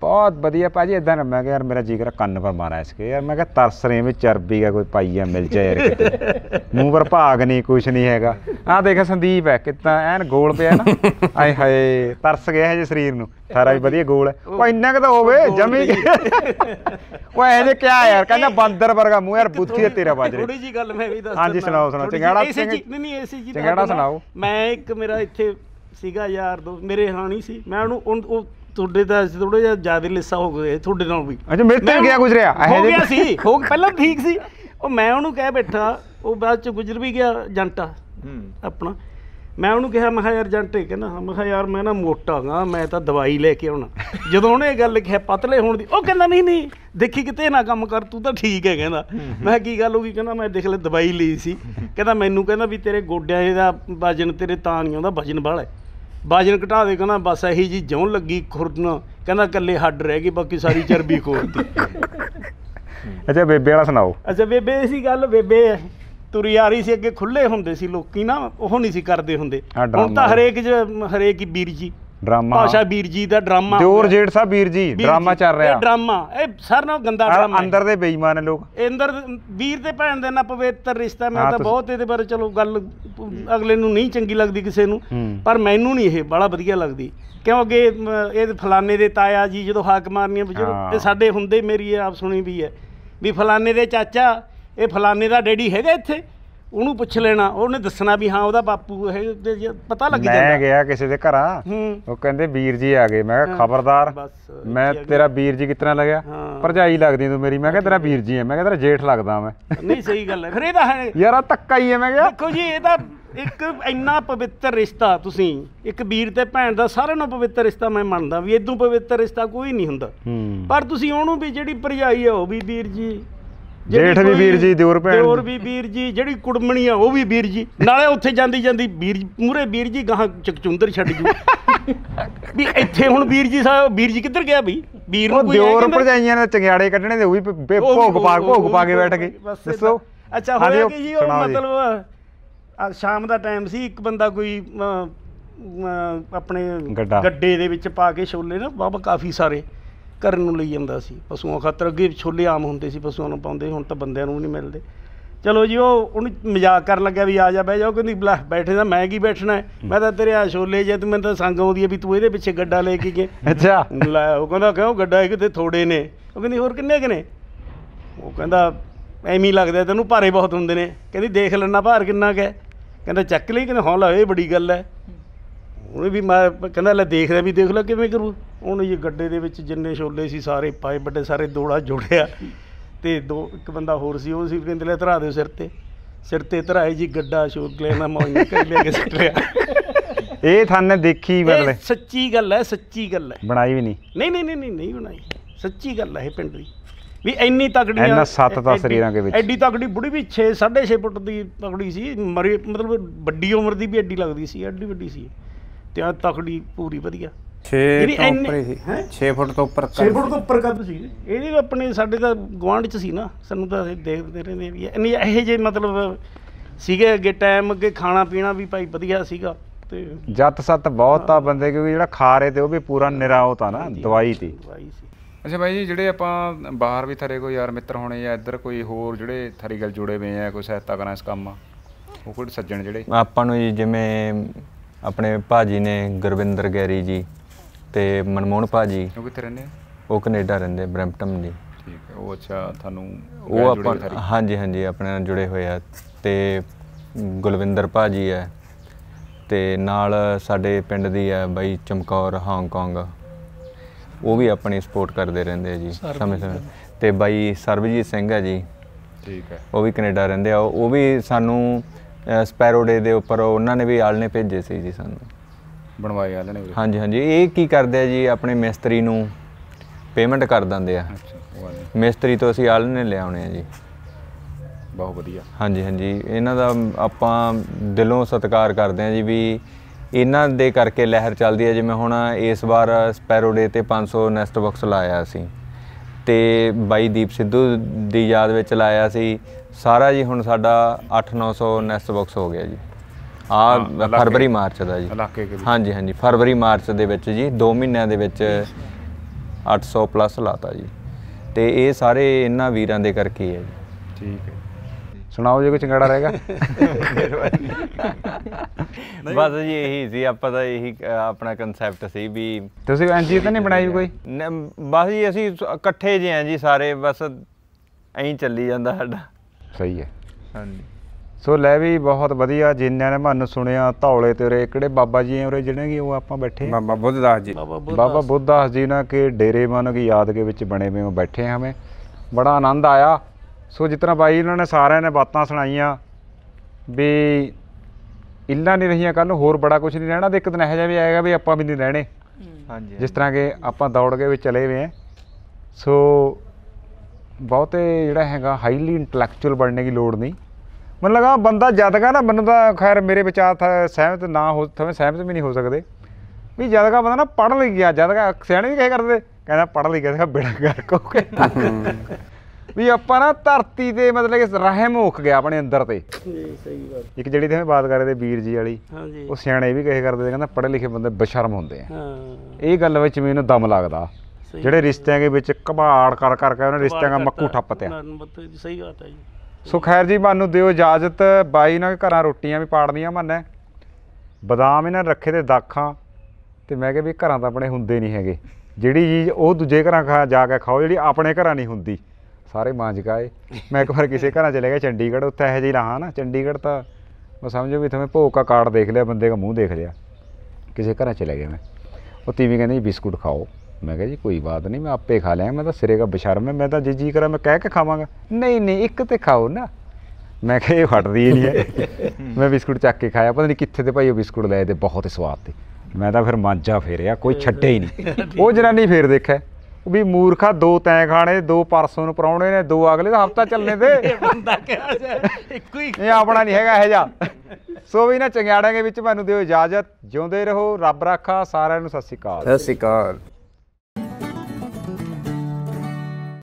ਬਹੁਤ ਵਧੀਆ ਭਾਜੀ ਇਦਾਂ ਨਾ ਮੈਂ ਕਿਹਾ ਯਾਰ ਮੇਰਾ ਜਿਗਰ ਕੰਨ ਪਰ ਮਾਰਾ ਇਸ ਕੇ ਯਾਰ ਮੈਂ ਕਿਹਾ ਤਰਸ ਰਹੇ ਵੀ ਚਰਬੀ ਆ ਕੋਈ ਪਾਈ ਆ ਮਿਲ ਜਾ ਯਾਰ ਕਿਤੇ ਮੂੰਹ ਪਰ ਭਾਗ ਨਹੀਂ ਕੁਛ ਨਹੀਂ ਹੈਗਾ ਆ ਦੇਖ ਸੰਦੀਪ ਹੈ ਕਿਤਾ ਐਨ ਗੋਲ ਪਿਆ ਨਾ ਆਏ ਹਾਏ ਤਰਸ ਗਿਆ ਹੈ ਜੇ ਸਰੀਰ ਨੂੰ ਸਾਰਾ ਵੀ ਵਧੀਆ ਗੋਲ ਹੈ ਉਹ ਇੰਨਾ ਕਿ ਤਾਂ ਹੋਵੇ ਜਮੀ ਉਹ ਇਹ ਜੇ ਕਿਆ ਯਾਰ ਕਹਿੰਦਾ ਬਾਂਦਰ ਵਰਗਾ ਮੂੰਹ ਯਾਰ ਬੁੱਥੀ ਤੇ ਤੇਰਾ ਵੱਜ ਥੋੜੀ ਜੀ ਗੱਲ ਮੈਂ ਵੀ ਦੱਸ ਹਾਂਜੀ ਸੁਣਾਓ ਸੁਣਾਓ ਚੰਗਾੜਾ ਨਹੀਂ ਨਹੀਂ ਐਸੀ ਜੀ ਚੰਗਾੜਾ ਸੁਣਾਓ ਮੈਂ ਇੱਕ ਮੇਰਾ ਇੱਥੇ ਸੀਗਾ ਯਾਰ ਦੋ ਮੇਰੇ ਹਾਣੀ ਸੀ ਮੈਂ ਉਹਨੂੰ ਉਹ ਤੁਹਾਡੇ ਤਾਂ ਥੋੜਾ ਜਿਹਾ ਜ਼ਿਆਦਾ ਲਿੱਸਾ ਹੋ ਗਿਆ ਤੁਹਾਡੇ ਨਾਲ ਵੀ ਅੱਛਾ ਮੇਰੇ ਤੇ ਗਿਆ ਗੁਜ਼ਰਿਆ ਹੋ ਗਿਆ ਸੀ ਹੋ ਪਹਿਲਾਂ ਠੀਕ ਸੀ ਉਹ ਮੈਂ ਉਹਨੂੰ ਕਹਿ ਬੈਠਾ ਉਹ ਬਾਅਦ ਚ ਗੁਜ਼ਰ ਵੀ ਗਿਆ ਜੰਟਾ ਆਪਣਾ ਮੈਂ ਉਹਨੂੰ ਕਿਹਾ ਮੈਂ ਯਾਰ ਜੰਟੇ ਕਹਿੰਦਾ ਮੈਂ ਯਾਰ ਮੈਂ ਨਾ ਮੋਟਾ ਗਾ ਮੈਂ ਤਾਂ ਦਵਾਈ ਲੈ ਕੇ ਆਉਣਾ ਜਦੋਂ ਉਹਨੇ ਇਹ ਗੱਲ ਕਿਹਾ ਪਤਲੇ ਹੋਣ ਦੀ ਉਹ ਕਹਿੰਦਾ ਨਹੀਂ ਨਹੀਂ ਦੇਖੀ ਕਿਤੇ ਨਾ ਕੰਮ ਕਰ ਤੂੰ ਤਾਂ ਠੀਕ ਹੈ ਕਹਿੰਦਾ ਮੈਂ ਕੀ ਗੱਲ ਹੋ ਗਈ ਕਹਿੰਦਾ ਮੈਂ ਦੇਖ ਲੈ ਦਵਾਈ ਲਈ ਸੀ ਕਹਿੰਦਾ ਮੈਨੂੰ ਕਹਿੰਦਾ ਵੀ ਤੇਰੇ ਗੋਡਿਆਂ ਦਾ ਵਜਨ ਤੇਰੇ ਤਾਂ ਨਹੀਂ ਆਉਂਦਾ ਵਜਨ ਬਾਲਾ ਹੈ ਵਜਨ ਘਟਾ ਦੇ ਕਹਿੰਦਾ ਬਸ ਇਹੀ ਜੀ ਜਿਉਂ ਲੱਗੀ ਖੁਰਨ ਕਹਿੰਦਾ ਇਕੱਲੇ ਹੱਡ ਰਹਿ ਗਏ ਬਾਕੀ ਸਾਰੀ ਚਰਬੀ ਖੋਲਤੀ ਅੱਛਾ ਬੇਬੇ ਵਾਲਾ ਸੁਣਾਓ ਅੱਛਾ ਬੇਬੇ ਸੀ ਗੱਲ ਬੇਬੇ ਤੁਰੀ ਆ ਰਹੀ ਸੀ ਅੱਗੇ ਖੁੱਲੇ ਹੁੰਦੇ ਸੀ ਲੋਕੀ ਨਾ ਉਹ ਨਹੀਂ ਸੀ ਕਰਦੇ ਹੁੰਦੇ ਹੁਣ ਤਾਂ ਹਰੇਕ ਜ ਹਰੇਕ ਹੀ ਵੀਰ ਜੀ ਡਰਾਮਾ ਭਾਸ਼ਾ ਵੀਰ ਜੀ ਦਾ ਡਰਾਮਾ ਜੋਰ ਜੇੜ ਸਾਹਿਬ ਵੀਰ ਜੀ ਡਰਾਮਾ ਚੱਲ ਰਿਹਾ ਇਹ ਡਰਾਮਾ ਇਹ ਸਰ ਨਾਲ ਗੰਦਾ ਡਰਾਮਾ ਅੰਦਰ ਦੇ ਬੇਈਮਾਨ ਨੇ ਲੋਕ ਇੰਦਰ ਵੀਰ ਤੇ ਭੈਣ ਦੇ ਨਾਲ ਪਵਿੱਤਰ ਰਿਸ਼ਤਾ ਮੈਂ ਤਾਂ ਬਹੁਤ ਇਹਦੇ ਬਾਰੇ ਚਲੋ ਗੱਲ ਅਗਲੇ ਨੂੰ ਨਹੀਂ ਚੰਗੀ ਲੱਗਦੀ ਕਿਸੇ ਨੂੰ ਪਰ ਮੈਨੂੰ ਨਹੀਂ ਇਹ ਬੜਾ ਵਧੀਆ ਲੱਗਦੀ ਕਿਉਂਕਿ ਇਹ ਫਲਾਣੇ ਦੇ ਤਾਇਆ ਜੀ ਜਦੋਂ ਹਾਕ ਮਾਰਨੀਆਂ ਬਜ਼ੁਰਗ ਤੇ ਸਾਡੇ ਹੁੰਦੇ ਮੇਰੀ ਆਪ ਸੁਣੀ ਵੀ ਹੈ ਵੀ ਫਲਾਣੇ ਦੇ ਚਾਚਾ ਇਹ ਫਲਾਣੇ ਦਾ ਡੈਡੀ ਹੈਗਾ ਇੱਥੇ ਉਹਨੂੰ ਪੁੱਛ ਲੈਣਾ ਉਹਨੇ ਦੱਸਣਾ ਵੀ ਹਾਂ ਉਹਦਾ ਬਾਪੂ ਇਹ ਪਤਾ ਲੱਗ ਮੈਂ ਗਿਆ ਕਿਸੇ ਦੇ ਘਰਾਂ ਉਹ ਕਹਿੰਦੇ ਵੀਰ ਜੀ ਆ ਗਏ ਮੈਂ ਕਿਹਾ ਖਬਰਦਾਰ ਮੈਂ ਤੇਰਾ ਵੀਰ ਜੀ ਕਿਤਨਾ ਲੱਗਿਆ ਭਰਜਾਈ ਲੱਗਦੀ ਤੂੰ ਮੇਰੀ ਮੈਂ ਕਿਹਾ ਤੇਰਾ ਵੀਰ ਜੀ ਹੈ ਮੈਂ ਕਿਹਾ ਤੇਰਾ ਜੇਠ ਲੱਗਦਾ ਮੈਂ ਨਹੀਂ ਸਹੀ ਗੱਲ ਹੈ ਫਿਰ ਇਹ ਤਾਂ ਹੈ ਯਾਰ ਆ ਤੱਕਾ ਹੀ ਹੈ ਮੈਂ ਕਿਹਾ ਦੇਖੋ ਜੀ ਇਹ ਤਾਂ ਇੱਕ ਇੰਨਾ ਪਵਿੱਤਰ ਰਿਸ਼ਤਾ ਤੁਸੀਂ ਇੱਕ ਵੀਰ ਤੇ ਭੈਣ ਦਾ ਸਾਰਿਆਂ ਨਾਲੋਂ ਪਵਿੱਤਰ ਰਿਸ਼ਤਾ ਮੈਂ ਮੰਨਦਾ ਵੀ ਇਦੋਂ ਪਵਿੱਤਰ ਰਿਸ਼ਤਾ ਕੋਈ ਨਹੀਂ ਹੁੰਦਾ ਪਰ ਤੁਸੀਂ ਉਹਨੂੰ ਵੀ ਜਿਹੜੀ ਭਰਜਾਈ ਹੈ ਉਹ ਵੀ ਵੀਰ ਜੀ ਜੇਠ ਵੀ ਵੀਰ ਜੀ ਦਿਉਰ ਭੈਣ ਦਿਉਰ ਵੀ ਵੀਰ ਜੀ ਜਿਹੜੀ ਕੁੜਮਣੀ ਆ ਉਹ ਵੀ ਵੀਰ ਜੀ ਨਾਲੇ ਉੱਥੇ ਜਾਂਦੀ ਜਾਂਦੀ ਵੀਰ ਮੂਰੇ ਵੀਰ ਜੀ ਗਾਂ ਚਕਚੁੰਦਰ ਛੱਡ ਜੂ ਵੀ ਇੱਥੇ ਹੁਣ ਵੀਰ ਜੀ ਸਾਹਿਬ ਵੀਰ ਜੀ ਕਿੱਧਰ ਗਿਆ ਬਈ ਵੀਰ ਨੂੰ ਕੋਈ ਦਿਓਰ ਭਰਜਾਈਆਂ ਨੇ ਚੰਗਿਆੜੇ ਕੱਢਣੇ ਤੇ ਉਹ ਵੀ ਭੋਗ ਪਾ ਭੋਗ ਪਾ ਕੇ ਬੈਠ ਗਏ ਦੱਸੋ ਅੱਛਾ ਹੋਇਆ ਕੀ ਜੀ ਉਹ ਮਤਲਬ ਸ਼ਾਮ ਦਾ ਟਾਈਮ ਸੀ ਇੱਕ ਬੰਦਾ ਕੋਈ ਆਪਣੇ ਗੱਡੇ ਦੇ ਵਿੱਚ ਪਾ ਕੇ ਛੋਲੇ ਨਾ ਬਾਬਾ ਕਾਫੀ ਸਾਰੇ ਕਰਨ ਨੂੰ ਲਈ ਜਾਂਦਾ ਸੀ ਪਸ਼ੂਆਂ ਖਾਤਰ ਅੱਗੇ ਛੋਲੇ ਆਮ ਹੁੰਦੇ ਸੀ ਪਸ਼ੂਆਂ ਨੂੰ ਪਾਉਂਦੇ ਹੁਣ ਤਾਂ ਬੰਦਿਆਂ ਨੂੰ ਵੀ ਨਹੀਂ ਮਿਲਦੇ ਚਲੋ ਜੀ ਉਹ ਉਹਨੂੰ ਮਜ਼ਾਕ ਕਰਨ ਲੱਗਿਆ ਵੀ ਆ ਜਾ ਬਹਿ ਉਹ ਕਹਿੰਦੀ ਲੈ ਬੈਠੇ ਤਾਂ ਮੈਂ ਕੀ ਬੈਠਣਾ ਮੈਂ ਤਾਂ ਤੇਰੇ ਆ ਛੋਲੇ ਜੇ ਤੂੰ ਮੈਨੂੰ ਤਾਂ ਸੰਗ ਆਉਂਦੀ ਹੈ ਵੀ ਤੂੰ ਇਹਦੇ ਪਿੱਛੇ ਗੱਡਾ ਲੈ ਕੇ ਕੇ ਅੱਛਾ ਲੈ ਉਹ ਕਹਿੰਦਾ ਕਿਉਂ ਗੱਡਾ ਇਹ ਕਿਤੇ ਥੋੜੇ ਨੇ ਉਹ ਕਹਿੰਦੀ ਹੋਰ ਕਿੰਨੇ ਕਿ ਨੇ ਉਹ ਕਹਿੰਦਾ ਐਵੇਂ ਲੱਗਦਾ ਤੈਨੂੰ ਭਾਰੇ ਬਹੁਤ ਹੁੰਦੇ ਨੇ ਕਹਿੰਦੀ ਦੇਖ ਲੈਣਾ ਭਾਰ ਕਿੰਨਾ ਕਿ ਕਹਿੰਦਾ ਚੱਕ ਲਈ ਕਹਿੰਦਾ ਹੌਲਾ ਇਹ ਬੜੀ ਗੱਲ ਹੈ ਉਹਨੇ ਵੀ ਮੈਂ ਕਹਿੰਦਾ ਲੈ ਦੇਖ ਰਿਹਾ ਵੀ ਦੇਖ ਲੈ ਕਿਵੇਂ ਕਰੂ ਉਹਨੇ ਜੀ ਗੱਡੇ ਦੇ ਵਿੱਚ ਜਿੰਨੇ ਛੋਲੇ ਸੀ ਸਾਰੇ ਪਾਏ ਵੱਡੇ ਸਾਰੇ ਦੋੜਾ ਜੋੜਿਆ ਤੇ ਦੋ ਇੱਕ ਬੰਦਾ ਹੋਰ ਸੀ ਉਹ ਸੀ ਕਹਿੰਦੇ ਲੈ ਧਰਾ ਦਿਓ ਸਿਰ ਤੇ ਸਿਰ ਤੇ ਧਰਾਏ ਜੀ ਗੱਡਾ ਛੋਲੇ ਨਾ ਮੌਜ ਕਰ ਲਿਆ ਕੇ ਸਿੱਟ ਇਹ ਥਾਨੇ ਦੇਖੀ ਬਦਲੇ ਸੱਚੀ ਗੱਲ ਹੈ ਸੱਚੀ ਗੱਲ ਹੈ ਬਣਾਈ ਵੀ ਨਹੀਂ ਨਹੀਂ ਨਹੀਂ ਨਹੀਂ ਨਹੀਂ ਬਣਾਈ ਸੱਚੀ ਗੱਲ ਹੈ ਇਹ ਪਿੰਡ ਦੀ ਵੀ ਇੰਨੀ ਤਕੜੀ ਇੰਨਾ ਸੱਤ ਤਾਂ ਸਰੀਰਾਂ ਦੇ ਵਿੱਚ ਐਡੀ ਤਕੜੀ ਬੁੜੀ ਵੀ 6 6.5 ਫੁੱਟ ਦੀ ਤਕੜੀ ਸੀ ਮਰੀ ਮਤਲਬ ਵੱਡੀ ਉਮਰ ਦੀ ਵੀ ਐਡੀ ਲੱਗਦੀ ਸੀ ਐਡੀ ਵੱਡੀ ਸੀ ਤੇ ਆ ਤਖੜੀ ਪੂਰੀ ਵਧੀਆ 6 ਤੋਂ ਉੱਪਰ ਸੀ 6 ਫੁੱਟ ਤੋਂ ਉੱਪਰ 6 ਫੁੱਟ ਤੋਂ ਉੱਪਰ ਕੱਦ ਸੀ ਇਹਦੇ ਆਪਣੇ ਸਾਡੇ ਦਾ ਗਵਾਂਢ ਚ ਸੀ ਨਾ ਸਾਨੂੰ ਤਾਂ ਦੇਖਦੇ ਦੇਖਦੇ ਰਹਿੰਦੇ ਵੀ ਇੰਨੀ ਇਹ ਜੇ ਮਤਲਬ ਸੀਗੇ ਅੱਗੇ ਟਾਈਮ ਅੱਗੇ ਖਾਣਾ ਪੀਣਾ ਵੀ ਭਾਈ ਵਧੀਆ ਸੀਗਾ ਤੇ ਜੱਤ ਸੱਤ ਬਹੁਤ ਆ ਬੰਦੇ ਕਿਉਂਕਿ ਜਿਹੜਾ ਖਾ ਰਹੇ ਤੇ ਉਹ ਵੀ ਪੂਰਾ ਨਿਰਾਉਤ ਤਾਂ ਨਾ ਦਵਾਈ ਤੇ ਅੱਛਾ ਭਾਈ ਜੀ ਜਿਹੜੇ ਆਪਾਂ ਬਾਹਰ ਵੀ ਥਰੇ ਕੋਈ ਯਾਰ ਮਿੱਤਰ ਹੋਣੇ ਜਾਂ ਇੱਧਰ ਕੋਈ ਹੋਰ ਜਿਹੜੇ ਥਰੀ ਗੱਲ ਜੁੜੇ ਹੋਏ ਆ ਕੋਈ ਸਹਾਇਤਾ ਕਰਾਂ ਇਸ ਕੰਮ ਆ ਉਹ ਕੋਈ ਸੱਜਣ ਜਿਹੜੇ ਆਪਾਂ ਨੂੰ ਜਿਵੇਂ ਆਪਣੇ ਭਾਜੀ ਨੇ ਗੁਰਵਿੰਦਰ ਗੈਰੀ ਜੀ ਤੇ ਮਨਮੋਹਨ ਭਾਜੀ ਉਹ ਕਿੱਥੇ ਰਹਿੰਦੇ ਉਹ ਕੈਨੇਡਾ ਰਹਿੰਦੇ ਬ੍ਰੈਂਪਟਨ ਦੇ ਠੀਕ ਹੈ ਉਹ ਅੱਛਾ ਤੁਹਾਨੂੰ ਉਹ ਆਪਾਂ ਹਾਂਜੀ ਹਾਂਜੀ ਆਪਣੇ ਨਾਲ ਜੁੜੇ ਹੋਏ ਆ ਤੇ ਗੁਲਵਿੰਦਰ ਭਾਜੀ ਹੈ ਤੇ ਨਾਲ ਸਾਡੇ ਪਿੰਡ ਦੀ ਹੈ ਬਾਈ ਚਮਕੌਰ ਹਾਂਗਕਾਂਗ ਉਹ ਵੀ ਆਪਣੀ ਸਪੋਰਟ ਕਰਦੇ ਰਹਿੰਦੇ ਆ ਜੀ ਸਮੇਂ ਸਮੇਂ ਤੇ ਬਾਈ ਸਰਬਜੀਤ ਸਿੰਘ ਹੈ ਜੀ ਠੀਕ ਹੈ ਉਹ ਵੀ ਕੈਨੇਡਾ ਰਹਿੰਦੇ ਆ ਉਹ ਵੀ ਸਾਨੂੰ ਸਪੈਰੋ ਡੇ ਦੇ ਉੱਪਰ ਉਹਨਾਂ ਨੇ ਵੀ ਆਲਣੇ ਭੇਜੇ ਸੀ ਜੀ ਸਾਨੂੰ ਬਣਵਾਏ ਆਲਣੇ ਵੀ ਹਾਂਜੀ ਹਾਂਜੀ ਇਹ ਕੀ ਕਰਦੇ ਆ ਜੀ ਆਪਣੇ ਮਿਸਤਰੀ ਨੂੰ ਪੇਮੈਂਟ ਕਰ ਦਿੰਦੇ ਆ ਮਿਸਤਰੀ ਤੋਂ ਅਸੀਂ ਆਲਣੇ ਲਿਆਉਣੇ ਆ ਜੀ ਬਹੁਤ ਵਧੀਆ ਹਾਂਜੀ ਹਾਂਜੀ ਇਹਨਾਂ ਦਾ ਆਪਾਂ ਦਿਲੋਂ ਸਤਿਕਾਰ ਕਰਦੇ ਆ ਜੀ ਵੀ ਇਹਨਾਂ ਦੇ ਕਰਕੇ ਲਹਿਰ ਚੱਲਦੀ ਹੈ ਜਿਵੇਂ ਹੁਣ ਇਸ ਵਾਰ ਸਪੈਰੋ ਡੇ ਤੇ 500 ਨੈਸਟ ਬਾਕਸ ਲਾਇਆ ਸੀ ਤੇ ਬਾਈ ਦੀਪ ਸਿੱਧੂ ਦੀ ਯਾਦ ਵਿੱਚ ਲਾਇਆ ਸੀ ਸਾਰਾ ਜੀ ਹੁਣ ਸਾਡਾ 8-900 ਨੈਸਟ ਬਾਕਸ ਹੋ ਗਿਆ ਜੀ ਆ ਫਰਵਰੀ ਮਾਰਚ ਦਾ ਜੀ ਇਲਾਕੇ ਦੇ ਹਾਂਜੀ ਹਾਂਜੀ ਫਰਵਰੀ ਮਾਰਚ ਦੇ ਵਿੱਚ ਜੀ 2 ਮਹੀਨਿਆਂ ਦੇ ਵਿੱਚ 800 ਪਲੱਸ ਲਾਤਾ ਜੀ ਤੇ ਇਹ ਸਾਰੇ ਇਹਨਾਂ ਵੀਰਾਂ ਦੇ ਕਰਕੇ ਹੈ ਜੀ ਠੀਕ ਹੈ ਸੁਣਾਓ ਜੇ ਕੋਈ ਚੰਗੜਾ ਰਹੇਗਾ ਬਸ ਜੀ ਇਹੀ ਸੀ ਆਪਾਂ ਦਾ ਇਹੀ ਆਪਣਾ ਕਨਸੈਪਟ ਸੀ ਵੀ ਤੁਸੀਂ ਐਨਜੀ ਤਾਂ ਨਹੀਂ ਬਣਾਈ ਕੋਈ ਬਸ ਜੀ ਅਸੀਂ ਇਕੱਠੇ ਜੇ ਆਂ ਜੀ ਸਾਰੇ ਬਸ ਐਂ ਚੱਲੀ ਜਾਂਦਾ ਸਾਡਾ ਸਹੀ ਹੈ ਹਾਂਜੀ ਸੋ ਲੈ ਵੀ ਬਹੁਤ ਵਧੀਆ ਜਿੰਨਿਆਂ ਨੇ ਮਨ ਸੁਣਿਆ ਧੌਲੇ ਤੇਰੇ ਕਿਹੜੇ ਬਾਬਾ ਜੀ ਉਰੇ ਜਿਹੜੇ ਕਿ ਉਹ ਆਪਾਂ ਬੈਠੇ ਬਾਬਾ ਬੁੱਧਦਾਸ ਜੀ ਬਾਬਾ ਬੁੱਧਦਾਸ ਜੀ ਨਾਲ ਕਿ ਡੇਰੇ ਮਨ ਕੀ ਯਾਦ ਕੇ ਵਿੱਚ ਬਣੇ ਹੋਏ ਬੈਠੇ ਹਾਂ ਮੈਂ ਬੜਾ ਆਨੰਦ ਆਇਆ ਸੋ ਜਿਤਨਾ ਬਾਈ ਉਹਨਾਂ ਨੇ ਸਾਰਿਆਂ ਨੇ ਬਾਤਾਂ ਸੁਣਾਈਆਂ ਵੀ ਇੱਲਾ ਨਹੀਂ ਰਹੀਆਂ ਕੱਲ ਹੋਰ ਬੜਾ ਕੁਝ ਨਹੀਂ ਰਹਿਣਾ ਤੇ ਇੱਕ ਦਿਨ ਇਹੋ ਜਿਹਾ ਵੀ ਆਏਗਾ ਵੀ ਆਪਾਂ ਵੀ ਨਹੀਂ ਰਹਿਣੇ ਹਾਂਜੀ ਜਿਸ ਤਰ੍ਹਾਂ ਕਿ ਆਪਾਂ ਦੌੜ ਕੇ ਵੀ ਚਲੇ ਹੋਏ ਸੋ ਬਹੁਤੇ ਜਿਹੜਾ ਹੈਗਾ ਹਾਈਲੀ ਇੰਟੈਲੈਕਚੁਅਲ ਬਣਨੇ ਦੀ ਲੋੜ ਨਹੀਂ ਮੈਨੂੰ ਲੱਗਾ ਬੰਦਾ ਜਦਗਾ ਨਾ ਮੈਨੂੰ ਤਾਂ ਖੈਰ ਮੇਰੇ ਵਿਚਾਰ ਸਹਿਮਤ ਨਾ ਹੋ ਤਵੇਂ ਸਹਿਮਤ ਵੀ ਨਹੀਂ ਹੋ ਸਕਦੇ ਵੀ ਜਦਗਾ ਬੰਦਾ ਨਾ ਪੜ੍ਹ ਲਈ ਗਿਆ ਜਦਗਾ ਸਿਆਣੇ ਵੀ ਕਹੇ ਕਰਦੇ ਕਹਿੰਦਾ ਪੜ੍ਹ ਲਈ ਗਿਆ ਬੇੜਾ ਕਰ ਕੋ ਵੀ ਆਪਾਂ ਨਾ ਧਰਤੀ ਤੇ ਮਤਲਬ ਕਿ ਰਹਿਮ ਹੋਖ ਗਿਆ ਆਪਣੇ ਅੰਦਰ ਤੇ ਜੀ ਸਹੀ ਗੱਲ ਇੱਕ ਜਿਹੜੀ ਤੇ ਮੈਂ ਬਾਤ ਕਰ ਰਹੇ ਤੇ ਵੀਰ ਜੀ ਵਾਲੀ ਉਹ ਸਿਆਣੇ ਵੀ ਕਹੇ ਕਰਦੇ ਕਹਿੰਦਾ ਪੜ੍ਹੇ ਲਿਖੇ ਬੰਦੇ ਬਸ਼ਰਮ ਹੁੰਦੇ ਆ ਹਾਂ ਇਹ ਗੱਲ ਵਿੱਚ ਮੈਨੂੰ ਦਮ ਲੱਗਦਾ ਜਿਹੜੇ ਰਿਸ਼ਤਿਆਂ ਦੇ ਵਿੱਚ ਘਬਾੜ ਕਰ ਕਰਕੇ ਉਹਨਾਂ ਰਿਸ਼ਤਿਆਂ ਦਾ ਮੱਕੂ ਠੱਪਤਿਆ ਸਹੀ ਬਾਤ ਹੈ ਜੀ ਸੋ ਖੈਰ ਜੀ ਮਾਨੂੰ ਦਿਓ ਇਜਾਜ਼ਤ ਬਾਈ ਨਾਲ ਘਰਾਂ ਰੋਟੀਆਂ ਵੀ ਪਾੜਨੀਆਂ ਮੰਨੈ ਬਦਾਮ ਇਹਨਾਂ ਰੱਖੇ ਤੇ ਦਾਖਾਂ ਤੇ ਮੈਂ ਕਿਹਾ ਵੀ ਘਰਾਂ ਤਾਂ ਆਪਣੇ ਹੁੰਦੇ ਨਹੀਂ ਹੈਗੇ ਜਿਹੜੀ ਚੀਜ਼ ਉਹ ਦੂਜੇ ਘਰਾਂ ਖਾ ਜਾ ਕੇ ਖਾਓ ਜਿਹੜੀ ਆਪਣੇ ਘਰਾਂ ਨਹੀਂ ਹੁੰਦੀ ਸਾਰੇ ਮਾਂਜਕਾਏ ਮੈਂ ਇੱਕ ਵਾਰ ਕਿਸੇ ਘਰਾਂ ਚਲੇ ਗਿਆ ਚੰਡੀਗੜ੍ਹ ਉੱਥੇ ਇਹੋ ਜਿਹੀ ਰਹਾ ਨਾ ਚੰਡੀਗੜ੍ਹ ਤਾਂ ਮੈਂ ਸਮਝੋ ਵੀ ਤੁਮੇ ਭੋਗ ਦਾ ਕਾਰਡ ਦੇਖ ਲਿਆ ਬੰਦੇ ਦਾ ਮੂੰਹ ਦੇਖ ਲਿਆ ਕਿਸੇ ਘਰਾਂ ਚਲੇ ਗਿਆ ਮੈਂ ਉਹ ਤੀਵੀਂ ਕਹਿੰਦੇ ਬਿਸਕੁਟ ਖਾਓ ਮੈਂ ਕਿਹਾ ਜੀ ਕੋਈ ਬਾਤ ਨਹੀਂ ਮੈਂ ਆਪੇ ਖਾ ਲਿਆ ਮੈਂ ਤਾਂ ਸਿਰੇ ਦਾ ਬਸ਼ਰਮ ਹੈ ਮੈਂ ਤਾਂ ਜੀ ਜੀ ਕਰਾਂ ਮੈਂ ਕਹਿ ਕੇ ਖਾਵਾਂਗਾ ਨਹੀਂ ਨਹੀਂ ਇੱਕ ਤੇ ਖਾਓ ਨਾ ਮੈਂ ਕਿਹਾ ਇਹ ਫਟਦੀ ਨਹੀਂ ਹੈ ਮੈਂ ਬਿਸਕੁਟ ਚੱਕ ਕੇ ਖਾਇਆ ਪਤਾ ਨਹੀਂ ਕਿੱਥੇ ਤੇ ਭਾਈ ਉਹ ਬਿਸਕੁਟ ਲਏ ਤੇ ਬਹੁਤ ਸਵਾਦ ਤੇ ਮੈਂ ਤਾਂ ਫਿਰ ਮਾਂਜਾ ਫੇਰਿਆ ਕੋਈ ਛੱਡੇ ਹੀ ਨਹੀਂ ਉਹ ਜਨਾਨੀ ਫੇਰ ਦੇਖਿਆ ਉਹ ਵੀ ਮੂਰਖਾ ਦੋ ਤੈਂ ਖਾਣੇ ਦੋ ਪਰਸੋਂ ਨੂੰ ਪਰਾਉਣੇ ਨੇ ਦੋ ਅਗਲੇ ਦਾ ਹਫਤਾ ਚੱਲਨੇ ਤੇ ਬੰਦਾ ਕਿਹਾ ਇੱਕੋ ਹੀ ਇਹ ਆਪਣਾ ਨਹੀਂ ਹੈਗਾ ਇਹ ਜਾ ਸੋ ਵੀ ਨਾ ਚੰਗਿਆੜਾਂ ਦੇ ਵਿੱਚ ਮੈਨੂੰ ਦਿਓ ਇਜਾਜ਼ਤ ਜਿਉਂਦੇ ਰਹੋ ਰੱਬ ਰਾਖਾ ਸਾਰਿਆਂ ਨੂੰ ਸਤਿ ਸ਼੍ਰੀ ਅਕਾਲ ਸਤਿ ਸ਼੍ਰੀ ਅਕਾਲ